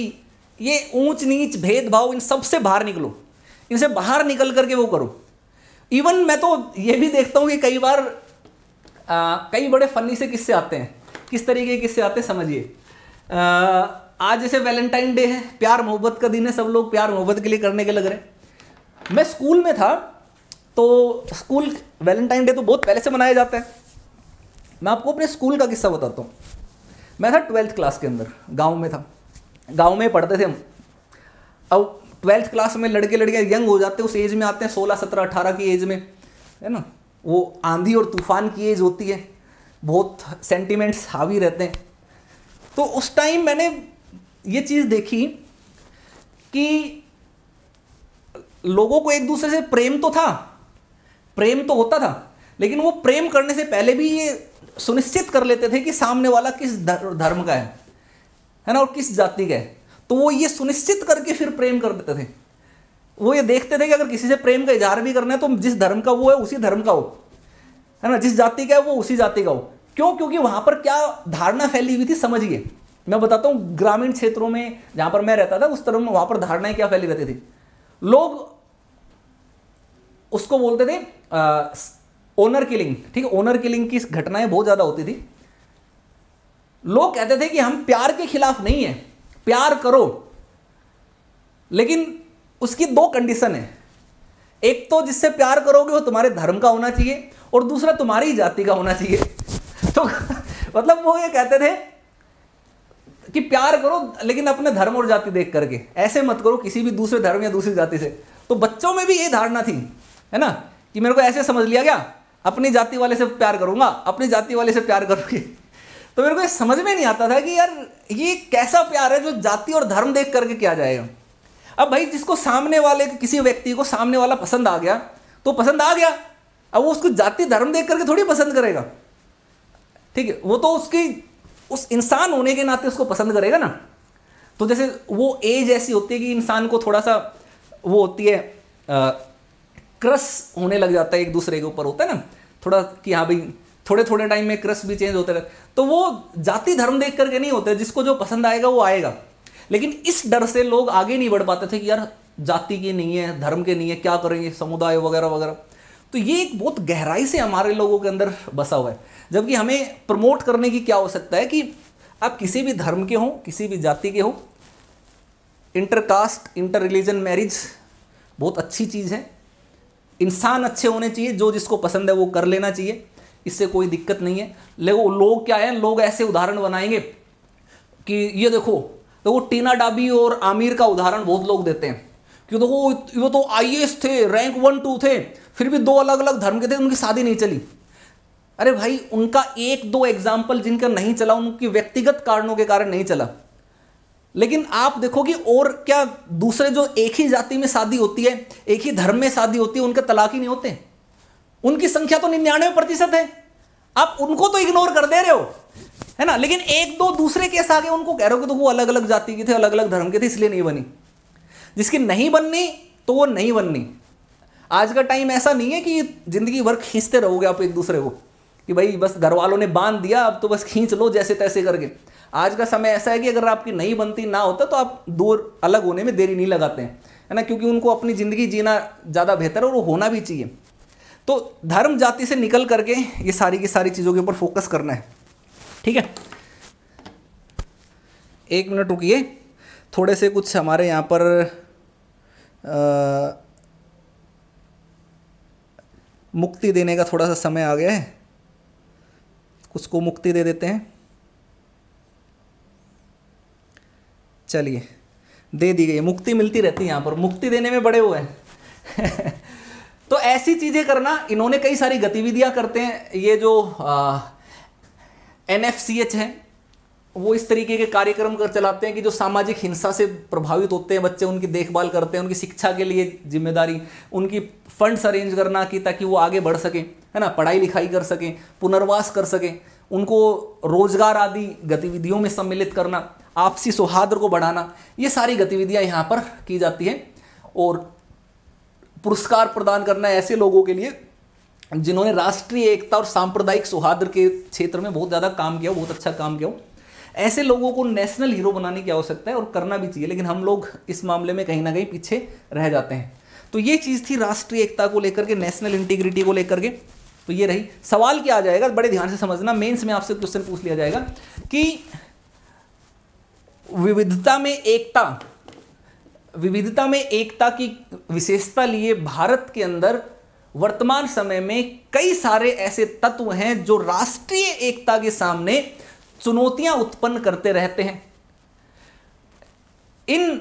ये ऊंच नीच भेदभाव इन सबसे बाहर निकलो इनसे बाहर निकल करके वो करो इवन मैं तो ये भी देखता हूँ कि कई बार आ, कई बड़े फनी से किससे आते हैं किस तरीके के किससे आते हैं समझिए आज जैसे वैलेंटाइन डे है प्यार मोहब्बत का दिन है सब लोग प्यार मोहब्बत के लिए करने के लग रहे हैं मैं स्कूल में था तो स्कूल वैलेंटाइन डे तो बहुत पहले से मनाया जाता है मैं आपको अपने स्कूल का किस्सा बताता हूँ मैं था ट्वेल्थ क्लास के अंदर गांव में था गांव में पढ़ते थे हम अब ट्वेल्थ क्लास में लड़के लड़कियाँ यंग हो जाते हैं उस एज में आते हैं सोलह सत्रह अठारह की एज में है ना वो आंधी और तूफान की एज होती है बहुत सेंटिमेंट्स हावी रहते हैं तो उस टाइम मैंने ये चीज़ देखी कि लोगों को एक दूसरे से प्रेम तो था प्रेम तो होता था लेकिन वो प्रेम करने से पहले भी ये सुनिश्चित कर लेते थे कि सामने वाला किस धर्म का है है ना और किस जाति का है तो वो ये सुनिश्चित करके फिर प्रेम कर देते थे वो ये देखते थे कि अगर किसी से प्रेम का इजहार भी करना है तो जिस धर्म का वो है उसी धर्म का हो है ना जिस जाति का है वो उसी जाति का हो क्यों क्योंकि वहां पर क्या धारणा फैली हुई थी समझिए मैं बताता हूँ ग्रामीण क्षेत्रों में जहां पर मैं रहता था उस तरह में वहां पर धारणाएं क्या फैली रहती थी लोग उसको बोलते थे आ, ओनर किलिंग ठीक है ओनर किलिंग की घटनाएं बहुत ज़्यादा होती थी लोग कहते थे कि हम प्यार के खिलाफ नहीं है प्यार करो लेकिन उसकी दो कंडीशन है एक तो जिससे प्यार करोगे वो तुम्हारे धर्म का होना चाहिए और दूसरा तुम्हारी जाति का होना चाहिए तो मतलब वो ये कहते थे कि प्यार करो लेकिन अपने धर्म और जाति देख करके ऐसे मत करो किसी भी दूसरे धर्म या दूसरी जाति से तो बच्चों में भी ये धारणा थी है ना कि मेरे को ऐसे समझ लिया गया अपनी जाति वाले से प्यार करूंगा अपनी जाति वाले से प्यार करूंगी तो मेरे को ये समझ में नहीं आता था कि यार ये कैसा प्यार है जो जाति और धर्म देख करके किया जाएगा अब भाई जिसको सामने वाले किसी व्यक्ति को सामने वाला पसंद आ गया तो पसंद आ गया अब वो उसको जाति धर्म देख करके थोड़ी पसंद करेगा ठीक है वो तो उसकी उस इंसान होने के नाते उसको पसंद करेगा ना तो जैसे वो एज ऐसी होती है कि इंसान को थोड़ा सा वो होती है आ, क्रस होने लग जाता है एक दूसरे के ऊपर होता है ना थोड़ा कि हाँ भाई थोड़े थोड़े टाइम में क्रस भी चेंज होते रहते तो वो जाति धर्म देख करके नहीं होते जिसको जो पसंद आएगा वो आएगा लेकिन इस डर से लोग आगे नहीं बढ़ पाते थे कि यार जाति के नहीं है धर्म के नहीं है क्या करेंगे समुदाय वगैरह वगैरह तो ये एक बहुत गहराई से हमारे लोगों के अंदर बसा हुआ है जबकि हमें प्रमोट करने की क्या हो सकता है कि आप किसी भी धर्म के हों किसी भी जाति के हों इंटरकास्ट इंटर रिलीजन मैरिज बहुत अच्छी चीज़ है इंसान अच्छे होने चाहिए जो जिसको पसंद है वो कर लेना चाहिए इससे कोई दिक्कत नहीं है लेकिन लोग क्या है लोग ऐसे उदाहरण बनाएंगे कि ये देखो देखो टीना डाबी और आमिर का उदाहरण बहुत लोग देते हैं क्यों देखो तो वो तो आई थे रैंक वन टू थे फिर भी दो अलग अलग धर्म के थे उनकी शादी नहीं चली अरे भाई उनका एक दो एग्जाम्पल जिनका नहीं चला उनकी व्यक्तिगत कारणों के कारण नहीं चला लेकिन आप देखो कि और क्या दूसरे जो एक ही जाति में शादी होती है एक ही धर्म में शादी होती है उनके तलाक ही नहीं होते हैं उनकी संख्या तो निन्यानवे प्रतिशत है आप उनको तो इग्नोर कर दे रहे हो है ना लेकिन एक दो दूसरे केस आगे उनको कह रहे हो कि तो वो अलग अलग जाति के थे अलग अलग धर्म के थे इसलिए नहीं बनी जिसकी नहीं बननी तो वो नहीं बननी आज का टाइम ऐसा नहीं है कि ज़िंदगी भर खींचते रहोगे आप एक दूसरे को कि भाई बस घर वालों ने बांध दिया अब तो बस खींच लो जैसे तैसे करके आज का समय ऐसा है कि अगर आपकी नहीं बनती ना होता तो आप दूर अलग होने में देरी नहीं लगाते हैं है ना क्योंकि उनको अपनी ज़िंदगी जीना ज़्यादा बेहतर है और वो होना भी चाहिए तो धर्म जाति से निकल करके ये सारी की सारी चीज़ों के ऊपर फोकस करना है ठीक है एक मिनट रुकिए थोड़े से कुछ हमारे यहाँ पर आ, मुक्ति देने का थोड़ा सा समय आ गया है कुछ को मुक्ति दे देते हैं चलिए दे दी गई मुक्ति मिलती रहती है यहाँ पर मुक्ति देने में बड़े हुए हैं तो ऐसी चीज़ें करना इन्होंने कई सारी गतिविधियां करते हैं ये जो एन एफ है वो इस तरीके के कार्यक्रम कर चलाते हैं कि जो सामाजिक हिंसा से प्रभावित होते हैं बच्चे उनकी देखभाल करते हैं उनकी शिक्षा के लिए जिम्मेदारी उनकी फंड्स अरेंज करना कि ताकि वो आगे बढ़ सकें है ना पढ़ाई लिखाई कर सकें पुनर्वास कर सकें उनको रोजगार आदि गतिविधियों में सम्मिलित करना आपसी सौहार्द को बढ़ाना ये सारी गतिविधियाँ यहाँ पर की जाती हैं और पुरस्कार प्रदान करना है ऐसे लोगों के लिए जिन्होंने राष्ट्रीय एकता और सांप्रदायिक सौहार्द के क्षेत्र में बहुत ज़्यादा काम किया बहुत अच्छा काम किया ऐसे लोगों को नेशनल हीरो बनाने की आवश्यकता है और करना भी चाहिए लेकिन हम लोग इस मामले में कहीं ना कहीं पीछे रह जाते हैं तो ये चीज़ थी राष्ट्रीय एकता को लेकर के नेशनल इंटीग्रिटी को लेकर के तो ये रही सवाल क्या आ जाएगा बड़े ध्यान से समझना मेंस में आपसे क्वेश्चन पूछ लिया जाएगा कि विविधता में एकता विविधता में एकता की विशेषता लिए भारत के अंदर वर्तमान समय में कई सारे ऐसे तत्व हैं जो राष्ट्रीय एकता के सामने चुनौतियां उत्पन्न करते रहते हैं इन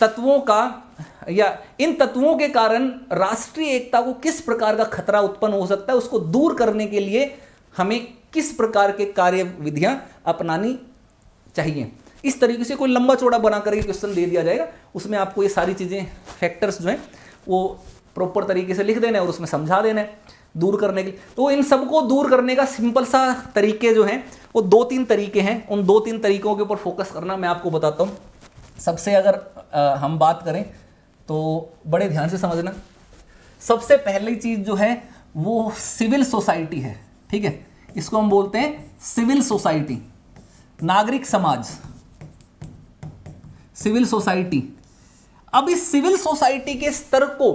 तत्वों का या इन तत्वों के कारण राष्ट्रीय एकता को किस प्रकार का खतरा उत्पन्न हो सकता है उसको दूर करने के लिए हमें किस प्रकार के कार्य विधियां अपनानी चाहिए इस तरीके से कोई लंबा चौड़ा बना करके क्वेश्चन दे दिया जाएगा उसमें आपको ये सारी चीज़ें फैक्टर्स जो हैं वो प्रॉपर तरीके से लिख देना है और उसमें समझा देना है दूर करने के लिए तो इन सबको दूर करने का सिंपल सा तरीके जो हैं वो दो तीन तरीके हैं उन दो तीन तरीकों के ऊपर फोकस करना मैं आपको बताता हूँ सबसे अगर आ, हम बात करें तो बड़े ध्यान से समझना सबसे पहली चीज़ जो है वो सिविल सोसाइटी है ठीक है इसको हम बोलते हैं सिविल सोसाइटी नागरिक समाज सिविल सोसाइटी अब इस सिविल सोसाइटी के स्तर को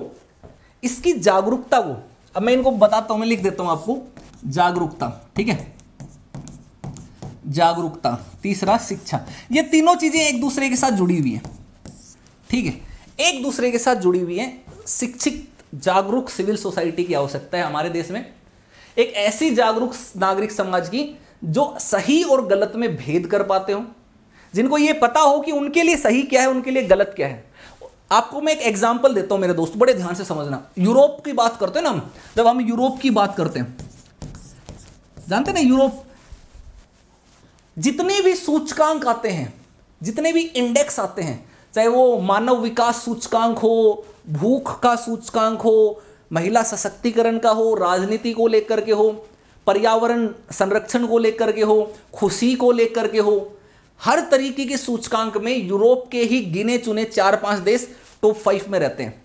इसकी जागरूकता को अब मैं इनको बताता हूं मैं लिख देता हूं आपको जागरूकता ठीक है जागरूकता तीसरा शिक्षा ये तीनों चीजें एक दूसरे के साथ जुड़ी हुई है ठीक है एक दूसरे के साथ जुड़ी हुई है शिक्षित जागरूक सिविल सोसाइटी की आवश्यकता है हमारे देश में एक ऐसी जागरूक नागरिक समाज की जो सही और गलत में भेद कर पाते हों जिनको ये पता हो कि उनके लिए सही क्या है उनके लिए गलत क्या है आपको मैं एक एग्जाम्पल देता हूँ मेरे दोस्त बड़े ध्यान से समझना यूरोप की बात करते हैं ना हम जब हम यूरोप की बात करते हैं जानते ना यूरोप जितने भी सूचकांक आते हैं जितने भी इंडेक्स आते हैं चाहे वो मानव विकास सूचकांक हो भूख का सूचकांक हो महिला सशक्तिकरण का हो राजनीति को लेकर के हो पर्यावरण संरक्षण को लेकर के हो खुशी को लेकर के हो हर तरीके के सूचकांक में यूरोप के ही गिने चुने चार पांच देश टॉप फाइव में रहते हैं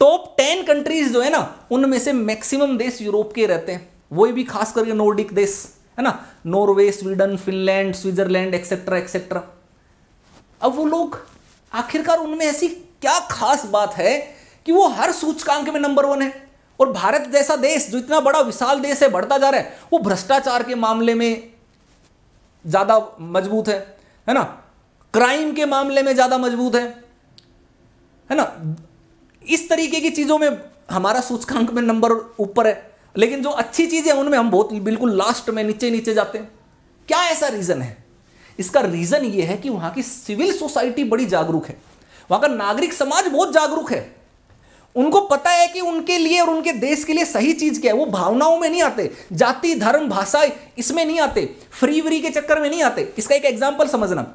टॉप टेन कंट्रीज जो है ना उनमें से मैक्सिमम देश यूरोप के रहते हैं वो भी खास करके नोर्डिक देश है ना Norway Sweden Finland Switzerland etcetera etcetera अब वो लोग आखिरकार उनमें ऐसी क्या खास बात है कि वो हर सूचकांक में नंबर वन है और भारत जैसा देश जो इतना बड़ा विशाल देश है बढ़ता जा रहा है वो भ्रष्टाचार के मामले में ज़्यादा मजबूत है है ना क्राइम के मामले में ज़्यादा मजबूत है है ना इस तरीके की चीज़ों में हमारा सूचकांक में नंबर ऊपर है लेकिन जो अच्छी चीज़ें उनमें हम बहुत बिल्कुल लास्ट में नीचे नीचे जाते हैं क्या ऐसा रीज़न है इसका रीज़न ये है कि वहाँ की सिविल सोसाइटी बड़ी जागरूक है वहाँ का नागरिक समाज बहुत जागरूक है उनको पता है कि उनके लिए और उनके देश के लिए सही चीज क्या है वो भावनाओं में नहीं आते जाति धर्म भाषा इसमें नहीं आते फ्री व्री के चक्कर में नहीं आते इसका एक एग्जाम्पल समझना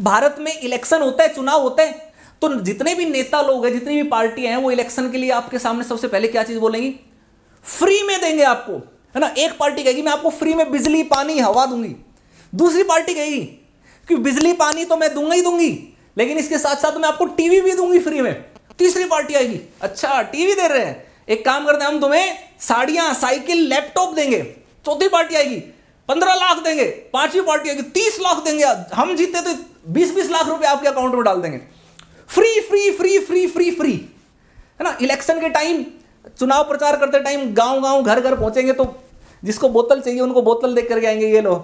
भारत में इलेक्शन होता है चुनाव होता है तो जितने भी नेता लोग हैं जितनी भी पार्टियां हैं वो इलेक्शन के लिए आपके सामने सबसे पहले क्या चीज बोलेंगी फ्री में देंगे आपको है ना एक पार्टी कहेगी मैं आपको फ्री में बिजली पानी हवा दूंगी दूसरी पार्टी कहेगी कि बिजली पानी तो मैं दूंगा ही दूंगी लेकिन इसके साथ साथ मैं आपको टीवी भी दूंगी फ्री में तीसरी पार्टी आएगी अच्छा टीवी दे रहे हैं एक काम करते हैं हम तुम्हें साड़ियां साइकिल लैपटॉप देंगे चौथी पार्टी आएगी पंद्रह लाख देंगे पांचवी पार्टी आएगी तीस लाख देंगे हम जीते तो बीस बीस लाख रुपए आपके अकाउंट में डाल देंगे free free free free free free है ना इलेक्शन के टाइम चुनाव प्रचार करते टाइम गांव गांव घर घर पहुंचेंगे तो जिसको बोतल चाहिए उनको बोतल देख करके आएंगे ये लो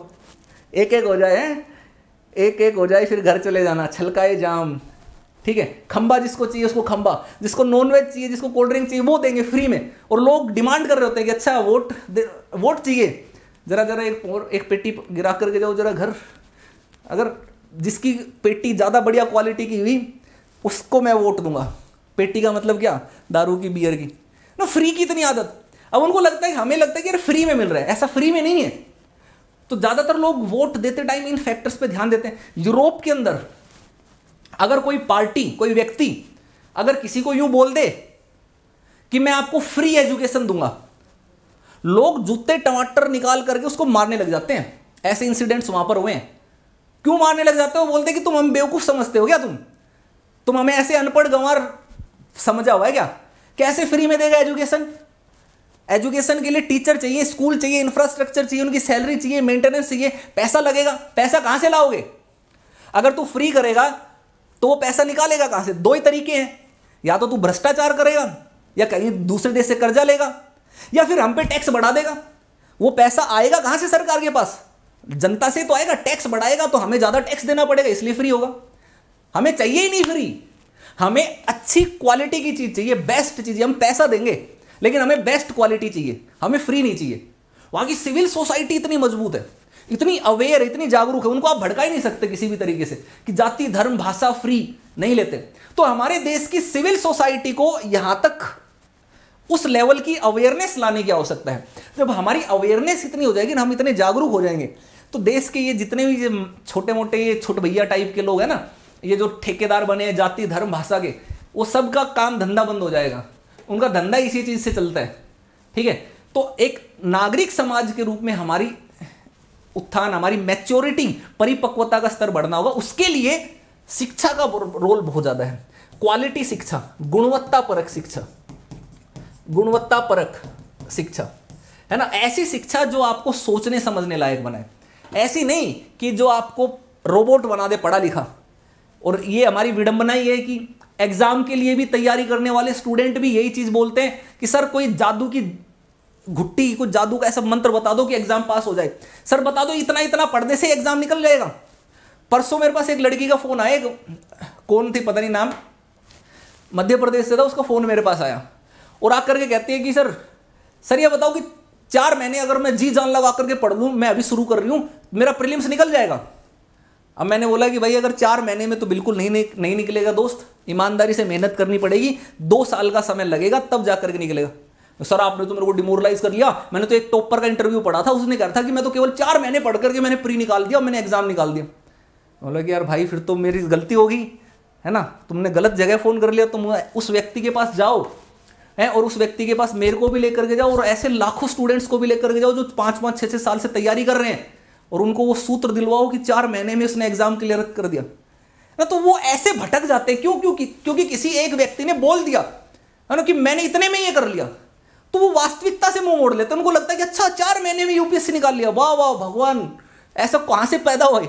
एक एक हो जाए एक एक हो जाए फिर घर चले जाना छलकाए जाम ठीक है खंबा जिसको चाहिए उसको खंबा जिसको नॉन वेज चाहिए जिसको कोल्ड ड्रिंक चाहिए वो देंगे फ्री में और लोग डिमांड कर रहे होते हैं कि अच्छा वोट वोट चाहिए ज़रा ज़रा एक और एक पेटी गिरा करके जाओ ज़रा घर अगर जिसकी पेटी ज़्यादा बढ़िया क्वालिटी की हुई उसको मैं वोट दूंगा पेटी का मतलब क्या दारू की बियर की ना फ्री की इतनी आदत अब उनको लगता है हमें लगता है कि यार फ्री में मिल रहा है ऐसा फ्री में नहीं है तो ज़्यादातर लोग वोट देते टाइम इन फैक्टर्स पे ध्यान देते हैं यूरोप के अंदर अगर कोई पार्टी कोई व्यक्ति अगर किसी को यूं बोल दे कि मैं आपको फ्री एजुकेशन दूंगा लोग जूते टमाटर निकाल करके उसको मारने लग जाते हैं ऐसे इंसिडेंट्स वहां पर हुए हैं क्यों मारने लग जाते हो बोलते कि तुम हम बेवकूफ़ समझते हो क्या तुम तुम हमें ऐसे अनपढ़ गंवर समझा हुआ है क्या कैसे फ्री में देगा एजुकेशन एजुकेशन के लिए टीचर चाहिए स्कूल चाहिए इंफ्रास्ट्रक्चर चाहिए उनकी सैलरी चाहिए मेंटेनेंस चाहिए पैसा लगेगा पैसा कहां से लाओगे अगर तू फ्री करेगा तो वो पैसा निकालेगा कहाँ से दो ही तरीके हैं या तो तू भ्रष्टाचार करेगा या कहीं दूसरे देश से कर्जा लेगा या फिर हम पे टैक्स बढ़ा देगा वो पैसा आएगा कहाँ से सरकार के पास जनता से तो आएगा टैक्स बढ़ाएगा तो हमें ज़्यादा टैक्स देना पड़ेगा इसलिए फ्री होगा हमें चाहिए ही नहीं फ्री हमें अच्छी क्वालिटी की चीज़ चाहिए बेस्ट चीज़ हम पैसा देंगे लेकिन हमें बेस्ट क्वालिटी चाहिए हमें फ्री नहीं चाहिए वहां की सिविल सोसाइटी इतनी मजबूत है इतनी अवेयर इतनी जागरूक है उनको आप भड़का ही नहीं सकते किसी भी तरीके से कि जाति धर्म भाषा फ्री नहीं लेते तो हमारे देश की सिविल सोसाइटी को यहां तक उस लेवल की अवेयरनेस लाने की आवश्यकता है जब हमारी अवेयरनेस इतनी हो जाएगी ना हम इतने जागरूक हो जाएंगे तो देश के ये जितने भी ये छोटे मोटे ये छोटे भैया टाइप के लोग हैं ना ये जो ठेकेदार बने हैं जाति धर्म भाषा के वो सब का काम धंधा बंद हो जाएगा उनका धंधा इसी चीज़ से चलता है ठीक है तो एक नागरिक समाज के रूप में हमारी उत्थान हमारी मैच्योरिटी परिपक्वता का स्तर बढ़ना होगा उसके लिए शिक्षा का रोल बहुत ज़्यादा है क्वालिटी शिक्षा गुणवत्ता परक शिक्षा गुणवत्ता परक शिक्षा है ना ऐसी शिक्षा जो आपको सोचने समझने लायक बनाए ऐसी नहीं कि जो आपको रोबोट बना दे पढ़ा लिखा और ये हमारी विडंबना ही है कि एग्ज़ाम के लिए भी तैयारी करने वाले स्टूडेंट भी यही चीज़ बोलते हैं कि सर कोई जादू की घुट्टी कुछ जादू का ऐसा मंत्र बता दो कि एग्जाम पास हो जाए सर बता दो इतना इतना पढ़ने से एग्जाम निकल जाएगा परसों मेरे पास एक लड़की का फोन आया कौन थी पता नहीं नाम मध्य प्रदेश से था उसका फोन मेरे पास आया और आकर के कहती है कि सर सर ये बताओ कि चार महीने अगर मैं जी जान लगा करके पढ़ लूँ मैं अभी शुरू कर रही हूँ मेरा प्रिलिम्स निकल जाएगा अब मैंने बोला कि भाई अगर चार महीने में तो बिल्कुल नहीं नहीं निकलेगा दोस्त ईमानदारी से मेहनत करनी पड़ेगी दो साल का समय लगेगा तब जा करके निकलेगा सर आपने तो मेरे को डिमोरलाइज कर लिया मैंने तो एक टॉपर तो का इंटरव्यू पढ़ा था उसने कहा था कि मैं तो केवल चार महीने पढ़ करके मैंने प्री निकाल दिया और मैंने एग्जाम निकाल दिया बोला कि यार भाई फिर तो मेरी गलती होगी है ना तुमने गलत जगह फ़ोन कर लिया तुम उस व्यक्ति के पास जाओ है और उस व्यक्ति के पास मेरे को भी लेकर के जाओ और ऐसे लाखों स्टूडेंट्स को भी लेकर के जाओ जो पाँच पाँच छः छः साल से तैयारी कर रहे हैं और उनको वो सूत्र दिलवाओ कि चार महीने में उसने एग्जाम क्लियर कर दिया ना तो वो ऐसे भटक जाते हैं क्यों क्योंकि क्योंकि किसी एक व्यक्ति ने बोल दिया है ना कि मैंने इतने में ये कर लिया तो वो वास्तविकता से मुंह मोड़ लेते हैं उनको लगता है कि अच्छा चार महीने में यूपीएससी निकाल लिया वाह वाह भगवान ऐसा कहाँ से पैदा हुए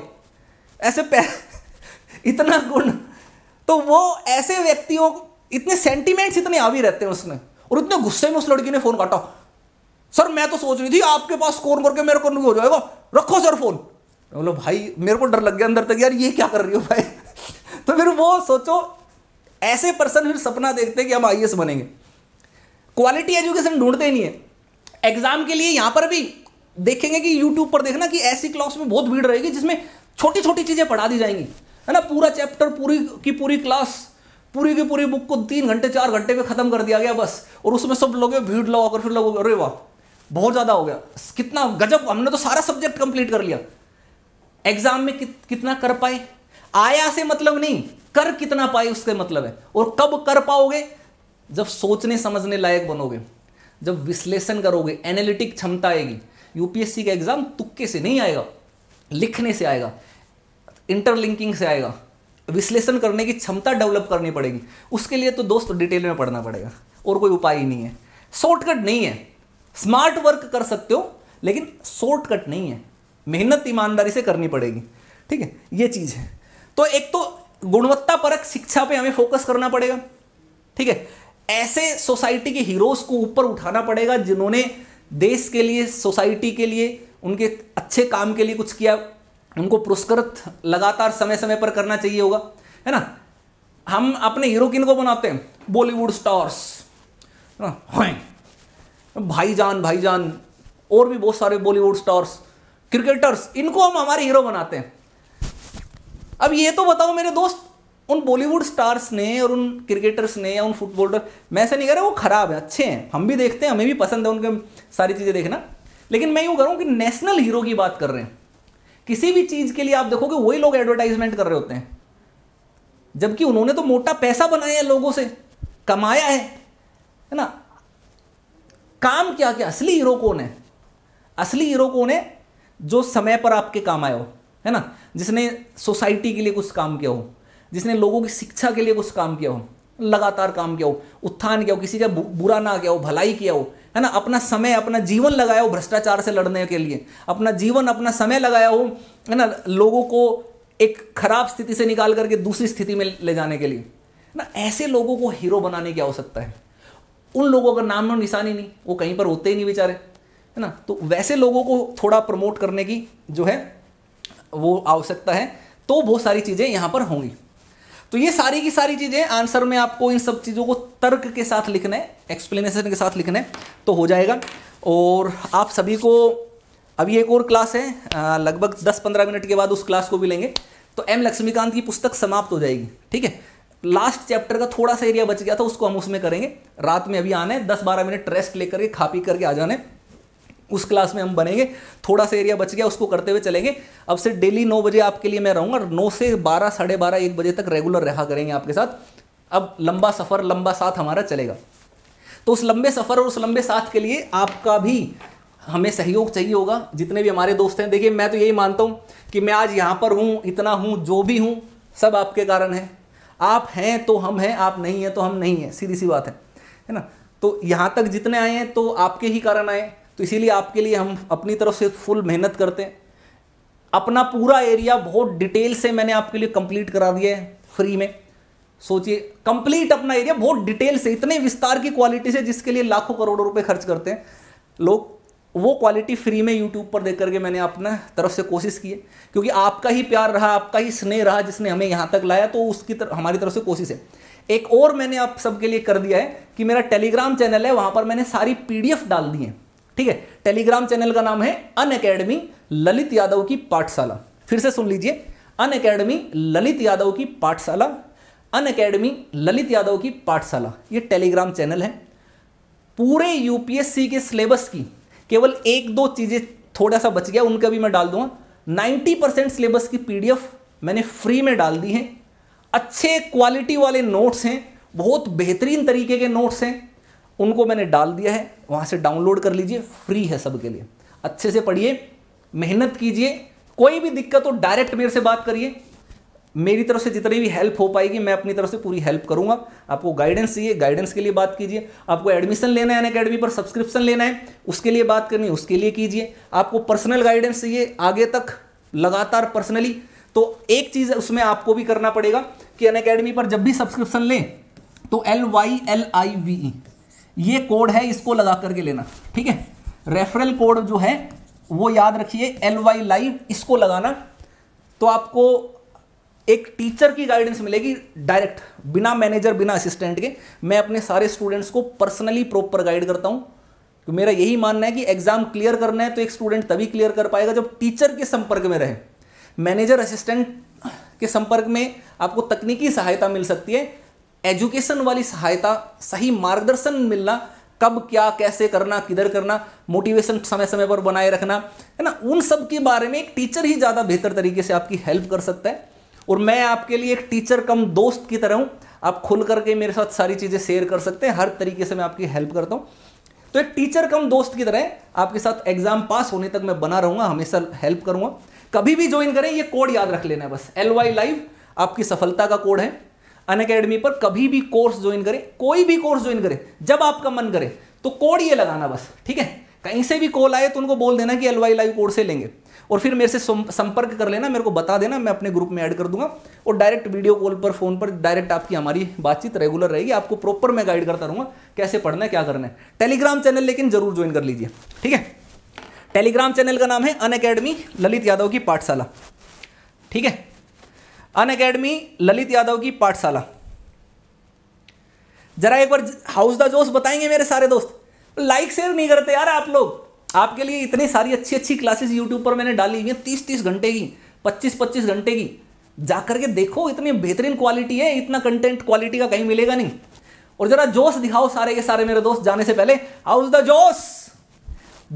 ऐसे इतना गुण तो वो ऐसे व्यक्तियों इतने सेंटिमेंट्स इतने हावी रहते हैं उसमें और इतने गुस्से में उस लड़की ने फोन काटा सर मैं तो सोच रही थी आपके पास स्कोर करके मेरे को हो जाएगा रखो सर फोन बोलो भाई मेरे को डर लग गया अंदर तक यार ये क्या कर रही हो भाई तो फिर वो सोचो ऐसे पर्सन फिर सपना देखते हैं कि हम आई बनेंगे क्वालिटी एजुकेशन ढूंढते नहीं है एग्जाम के लिए यहां पर भी देखेंगे कि यूट्यूब पर देखना कि ऐसी क्लास में बहुत भीड़ रहेगी जिसमें छोटी छोटी चीज़ें पढ़ा दी जाएंगी है ना पूरा चैप्टर पूरी की पूरी क्लास पूरी की पूरी बुक को तीन घंटे चार घंटे में खत्म कर दिया गया बस और उसमें सब लोग भीड़ कर फिर लोग अरे वाह बहुत ज़्यादा हो गया कितना गजब हमने तो सारा सब्जेक्ट कंप्लीट कर लिया एग्जाम में कितना कर पाए आया से मतलब नहीं कर कितना पाए उसके मतलब है और कब कर पाओगे जब सोचने समझने लायक बनोगे जब विश्लेषण करोगे एनालिटिक क्षमता आएगी यूपीएससी का एग्ज़ाम तुक्के से नहीं आएगा लिखने से आएगा इंटरलिंकिंग से आएगा विश्लेषण करने की क्षमता डेवलप करनी पड़ेगी उसके लिए तो दोस्त डिटेल में पढ़ना पड़ेगा और कोई उपाय ही नहीं है शॉर्टकट नहीं है स्मार्ट वर्क कर सकते हो लेकिन शॉर्टकट नहीं है मेहनत ईमानदारी से करनी पड़ेगी ठीक है ये चीज़ है तो एक तो गुणवत्तापरक शिक्षा पे हमें फोकस करना पड़ेगा ठीक है ऐसे सोसाइटी के हीरोज को ऊपर उठाना पड़ेगा जिन्होंने देश के लिए सोसाइटी के लिए उनके अच्छे काम के लिए कुछ किया उनको पुरस्कृत लगातार समय समय पर करना चाहिए होगा है ना हम अपने हीरो किन को बनाते हैं बॉलीवुड स्टार्स है भाईजान भाईजान और भी बहुत सारे बॉलीवुड स्टार्स क्रिकेटर्स इनको हम हमारे हीरो बनाते हैं अब ये तो बताओ मेरे दोस्त उन बॉलीवुड स्टार्स ने और उन क्रिकेटर्स ने या उन फुटबॉलर मैं ऐसा नहीं कह रहा वो ख़राब है अच्छे हैं हम भी देखते हैं हमें भी पसंद है उनके सारी चीज़ें देखना लेकिन मैं यूँ करूँ कि नेशनल हीरो की बात कर रहे हैं किसी भी चीज़ के लिए आप देखोगे वही लोग एडवर्टाइजमेंट कर रहे होते हैं जबकि उन्होंने तो मोटा पैसा बनाया है लोगों से कमाया है है ना काम क्या क्या असली हीरो कौन है असली हीरो कौन है जो समय पर आपके काम आए हो है ना जिसने सोसाइटी के लिए कुछ काम किया हो जिसने लोगों की शिक्षा के लिए कुछ काम किया हो लगातार काम किया हो उत्थान किया हो किसी का बुरा ना किया हो भलाई किया हो है ना अपना समय अपना जीवन लगाया हो भ्रष्टाचार से लड़ने के लिए अपना जीवन अपना समय लगाया हो है ना लोगों को एक खराब स्थिति से निकाल करके दूसरी स्थिति में ले जाने के लिए ना ऐसे लोगों को हीरो बनाने की आवश्यकता है उन लोगों का नाम और निशानी नहीं वो कहीं पर होते ही नहीं बेचारे है ना तो वैसे लोगों को थोड़ा प्रमोट करने की जो है वो आवश्यकता है तो बहुत सारी चीज़ें यहाँ पर होंगी तो ये सारी की सारी चीज़ें आंसर में आपको इन सब चीज़ों को तर्क के साथ लिखना है एक्सप्लेनेशन के साथ लिखना है तो हो जाएगा और आप सभी को अभी एक और क्लास है लगभग दस पंद्रह मिनट के बाद उस क्लास को भी लेंगे तो एम लक्ष्मीकांत की पुस्तक समाप्त हो जाएगी ठीक है लास्ट चैप्टर का थोड़ा सा एरिया बच गया था उसको हम उसमें करेंगे रात में अभी आना है दस बारह मिनट रेस्ट लेकर के खा पी करके आ जाने उस क्लास में हम बनेंगे थोड़ा सा एरिया बच गया उसको करते हुए चलेंगे अब से डेली नौ बजे आपके लिए मैं रहूँगा नौ से बारह साढ़े बारह एक बजे तक रेगुलर रहा करेंगे आपके साथ अब लंबा सफ़र लंबा साथ हमारा चलेगा तो उस लंबे सफ़र और उस लंबे साथ के लिए आपका भी हमें सहयोग चाहिए होगा जितने भी हमारे दोस्त हैं देखिए मैं तो यही मानता हूँ कि मैं आज यहाँ पर हूँ इतना हूँ जो भी हूँ सब आपके कारण है आप हैं तो हम हैं आप नहीं हैं तो हम नहीं हैं सीधी सी बात है है ना तो यहाँ तक जितने आए हैं तो आपके ही कारण आए तो इसीलिए आपके लिए हम अपनी तरफ से फुल मेहनत करते हैं अपना पूरा एरिया बहुत डिटेल से मैंने आपके लिए कंप्लीट करा दिया है फ्री में सोचिए कंप्लीट अपना एरिया बहुत डिटेल से इतने विस्तार की क्वालिटी से जिसके लिए लाखों करोड़ों रुपए खर्च करते हैं लोग वो क्वालिटी फ्री में यूट्यूब पर देख करके मैंने अपना तरफ से कोशिश की है क्योंकि आपका ही प्यार रहा आपका ही स्नेह रहा जिसने हमें यहाँ तक लाया तो उसकी तर, हमारी तरफ से कोशिश है एक और मैंने आप सबके लिए कर दिया है कि मेरा टेलीग्राम चैनल है वहाँ पर मैंने सारी पी डाल दी है ठीक है टेलीग्राम चैनल का नाम है अन अकेडमी ललित यादव की पाठशाला फिर से सुन लीजिए अन अकेडमी ललित यादव की पाठशाला अन अकेडमी ललित यादव की पाठशाला ये टेलीग्राम चैनल है पूरे यूपीएससी के सिलेबस की केवल एक दो चीज़ें थोड़ा सा बच गया उनका भी मैं डाल दूंगा नाइन्टी परसेंट सिलेबस की पीडीएफ मैंने फ्री में डाल दी है अच्छे क्वालिटी वाले नोट्स हैं बहुत बेहतरीन तरीके के नोट्स हैं उनको मैंने डाल दिया है वहाँ से डाउनलोड कर लीजिए फ्री है सबके लिए अच्छे से पढ़िए मेहनत कीजिए कोई भी दिक्कत हो डायरेक्ट मेरे से बात करिए मेरी तरफ से जितनी भी हेल्प हो पाएगी मैं अपनी तरफ से पूरी हेल्प करूंगा आपको गाइडेंस चाहिए गाइडेंस के लिए बात कीजिए आपको एडमिशन लेना है अकेडमी पर सब्सक्रिप्शन लेना है उसके लिए बात करनी है उसके लिए कीजिए आपको पर्सनल गाइडेंस चाहिए आगे तक लगातार पर्सनली तो एक चीज़ उसमें आपको भी करना पड़ेगा कि अन पर जब भी सब्सक्रिप्शन लें तो L Y L I V E ये कोड है इसको लगा करके लेना ठीक है रेफरल कोड जो है वो याद रखिए एल वाई लाइव इसको लगाना तो आपको एक टीचर की गाइडेंस मिलेगी डायरेक्ट बिना मैनेजर बिना असिस्टेंट के मैं अपने सारे स्टूडेंट्स को पर्सनली प्रॉपर गाइड करता हूँ तो मेरा यही मानना है कि एग्जाम क्लियर करना है तो एक स्टूडेंट तभी क्लियर कर पाएगा जब टीचर के संपर्क में रहे मैनेजर असिस्टेंट के संपर्क में आपको तकनीकी सहायता मिल सकती है एजुकेशन वाली सहायता सही मार्गदर्शन मिलना कब क्या कैसे करना किधर करना मोटिवेशन समय समय पर बनाए रखना है ना उन सब के बारे में एक टीचर ही ज़्यादा बेहतर तरीके से आपकी हेल्प कर सकता है और मैं आपके लिए एक टीचर कम दोस्त की तरह हूँ आप खुल करके मेरे साथ सारी चीज़ें शेयर कर सकते हैं हर तरीके से मैं आपकी हेल्प करता हूँ तो एक टीचर कम दोस्त की तरह आपके साथ एग्जाम पास होने तक मैं बना रहूँगा हमेशा हेल्प करूँगा कभी भी ज्वाइन करें ये कोड याद रख लेना है बस एल वाई लाइव आपकी सफलता का कोड है अन अकेडमी पर कभी भी कोर्स ज्वाइन करें कोई भी कोर्स ज्वाइन करें जब आपका मन करे तो कोड ये लगाना बस ठीक है कहीं से भी कॉल आए तो उनको बोल देना कि वाई लाइव कोर्स से लेंगे और फिर मेरे से संपर्क कर लेना मेरे को बता देना मैं अपने ग्रुप में ऐड कर दूंगा और डायरेक्ट वीडियो कॉल पर फोन पर डायरेक्ट आपकी हमारी बातचीत रेगुलर रहेगी आपको प्रॉपर मैं गाइड करता रहूंगा कैसे पढ़ना है क्या करना है टेलीग्राम चैनल लेकिन जरूर ज्वाइन कर लीजिए ठीक है टेलीग्राम चैनल का नाम है अन अकेडमी ललित यादव की पाठशाला ठीक है अन अकेडमी ललित यादव की पाठशाला जरा एक बार हाउस द जोश बताएंगे मेरे सारे दोस्त लाइक शेयर नहीं करते यार आप लोग आपके लिए इतनी सारी अच्छी अच्छी क्लासेस यूट्यूब पर मैंने डाली हुई है तीस तीस घंटे की पच्चीस पच्चीस घंटे की जा करके देखो इतनी बेहतरीन क्वालिटी है इतना कंटेंट क्वालिटी का कहीं मिलेगा नहीं और जरा जोश दिखाओ सारे के सारे मेरे दोस्त जाने से पहले हाउस द जोश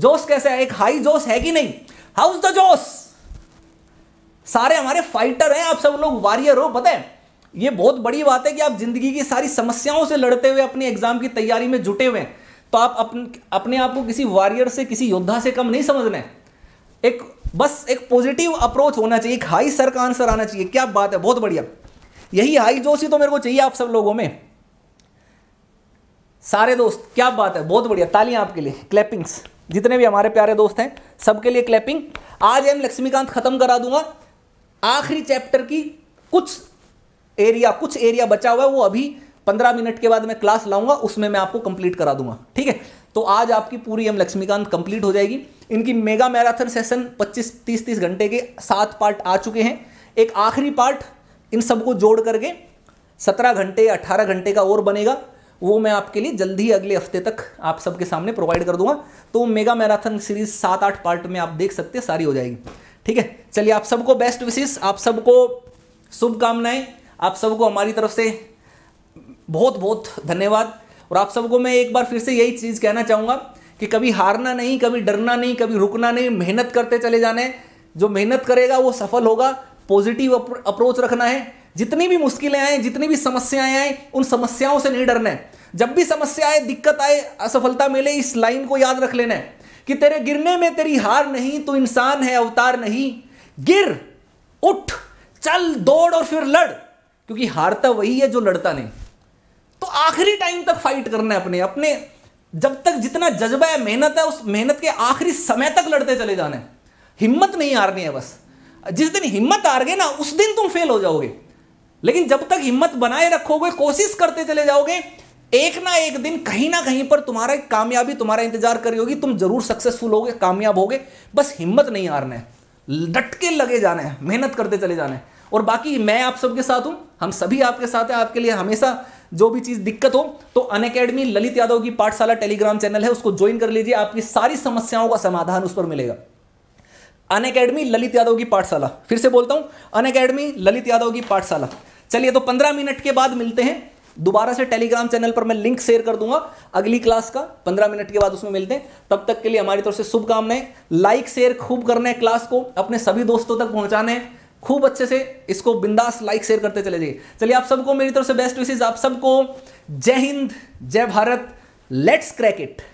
जोश कैसे है एक हाई जोश है कि नहीं हाउस द जोश सारे हमारे फाइटर हैं आप सब लोग वॉरियर हो पता है ये बहुत बड़ी बात है कि आप जिंदगी की सारी समस्याओं से लड़ते हुए अपने एग्जाम की तैयारी में जुटे हुए हैं तो आप अपन, अपने आप को किसी वॉरियर से किसी योद्धा से कम नहीं समझना रहे एक बस एक पॉजिटिव अप्रोच होना चाहिए एक हाई सर का आंसर आना चाहिए क्या बात है बहुत बढ़िया यही हाई जोशी तो मेरे को चाहिए आप सब लोगों में सारे दोस्त क्या बात है बहुत बढ़िया तालियां आपके लिए क्लैपिंग्स जितने भी हमारे प्यारे दोस्त हैं सबके लिए क्लैपिंग आज एम लक्ष्मीकांत खत्म करा दूंगा आखिरी चैप्टर की कुछ एरिया कुछ एरिया बचा हुआ है वो अभी पंद्रह मिनट के बाद मैं क्लास लाऊंगा उसमें मैं आपको कंप्लीट करा दूंगा ठीक है तो आज आपकी पूरी एम लक्ष्मीकांत कंप्लीट हो जाएगी इनकी मेगा मैराथन सेशन 25 तीस तीस घंटे के सात पार्ट आ चुके हैं एक आखिरी पार्ट इन सबको जोड़ करके 17 घंटे 18 घंटे का और बनेगा वो मैं आपके लिए जल्द ही अगले हफ्ते तक आप सबके सामने प्रोवाइड कर दूंगा तो मेगा मैराथन सीरीज सात आठ पार्ट में आप देख सकते सारी हो जाएगी ठीक है चलिए आप सबको बेस्ट विशेष आप सबको शुभकामनाएं आप सबको हमारी तरफ से बहुत बहुत धन्यवाद और आप सबको मैं एक बार फिर से यही चीज़ कहना चाहूंगा कि कभी हारना नहीं कभी डरना नहीं कभी रुकना नहीं मेहनत करते चले जाने जो मेहनत करेगा वो सफल होगा पॉजिटिव अप्रोच रखना है जितनी भी मुश्किलें आए जितनी भी समस्याएं आए उन समस्याओं से नहीं डरना है जब भी समस्या आए दिक्कत आए असफलता मिले इस लाइन को याद रख लेना है कि तेरे गिरने में तेरी हार नहीं तो इंसान है अवतार नहीं गिर उठ चल दौड़ और फिर लड़ क्योंकि हारता तो वही है जो लड़ता नहीं तो आखिरी टाइम तक फाइट करना है अपने अपने जब तक जितना जज्बा है मेहनत है उस मेहनत के आखिरी समय तक लड़ते चले जाना है हिम्मत नहीं हारनी है बस जिस दिन हिम्मत हार गए ना उस दिन तुम फेल हो जाओगे लेकिन जब तक हिम्मत बनाए रखोगे कोशिश करते चले जाओगे एक ना एक दिन कहीं ना कहीं पर तुम्हारा कामयाबी तुम्हारा इंतजार करी होगी तुम जरूर सक्सेसफुल होगे कामयाब होगे बस हिम्मत नहीं हारना है डट के लगे जाना है मेहनत करते चले जाना है और बाकी मैं आप सबके साथ हूँ हम सभी आपके साथ हैं आपके लिए हमेशा जो भी चीज़ दिक्कत हो तो अन अकेडमी ललित यादव की पाठशाला टेलीग्राम चैनल है उसको ज्वाइन कर लीजिए आपकी सारी समस्याओं का समाधान उस पर मिलेगा अन अकेडमी ललित यादव की पाठशाला फिर से बोलता हूँ अन अकेडमी ललित यादव की पाठशाला चलिए तो पंद्रह मिनट के बाद मिलते हैं दोबारा से टेलीग्राम चैनल पर मैं लिंक शेयर कर दूंगा अगली क्लास का पंद्रह मिनट के बाद उसमें मिलते हैं तब तक के लिए हमारी तरफ से शुभकामनाएं लाइक शेयर खूब करना है क्लास को अपने सभी दोस्तों तक पहुंचाना है खूब अच्छे से इसको बिंदास लाइक शेयर करते चले जाइए चलिए आप सबको मेरी तरफ से बेस्ट विशेष आप सबको जय हिंद जय भारत लेट्स क्रैक इट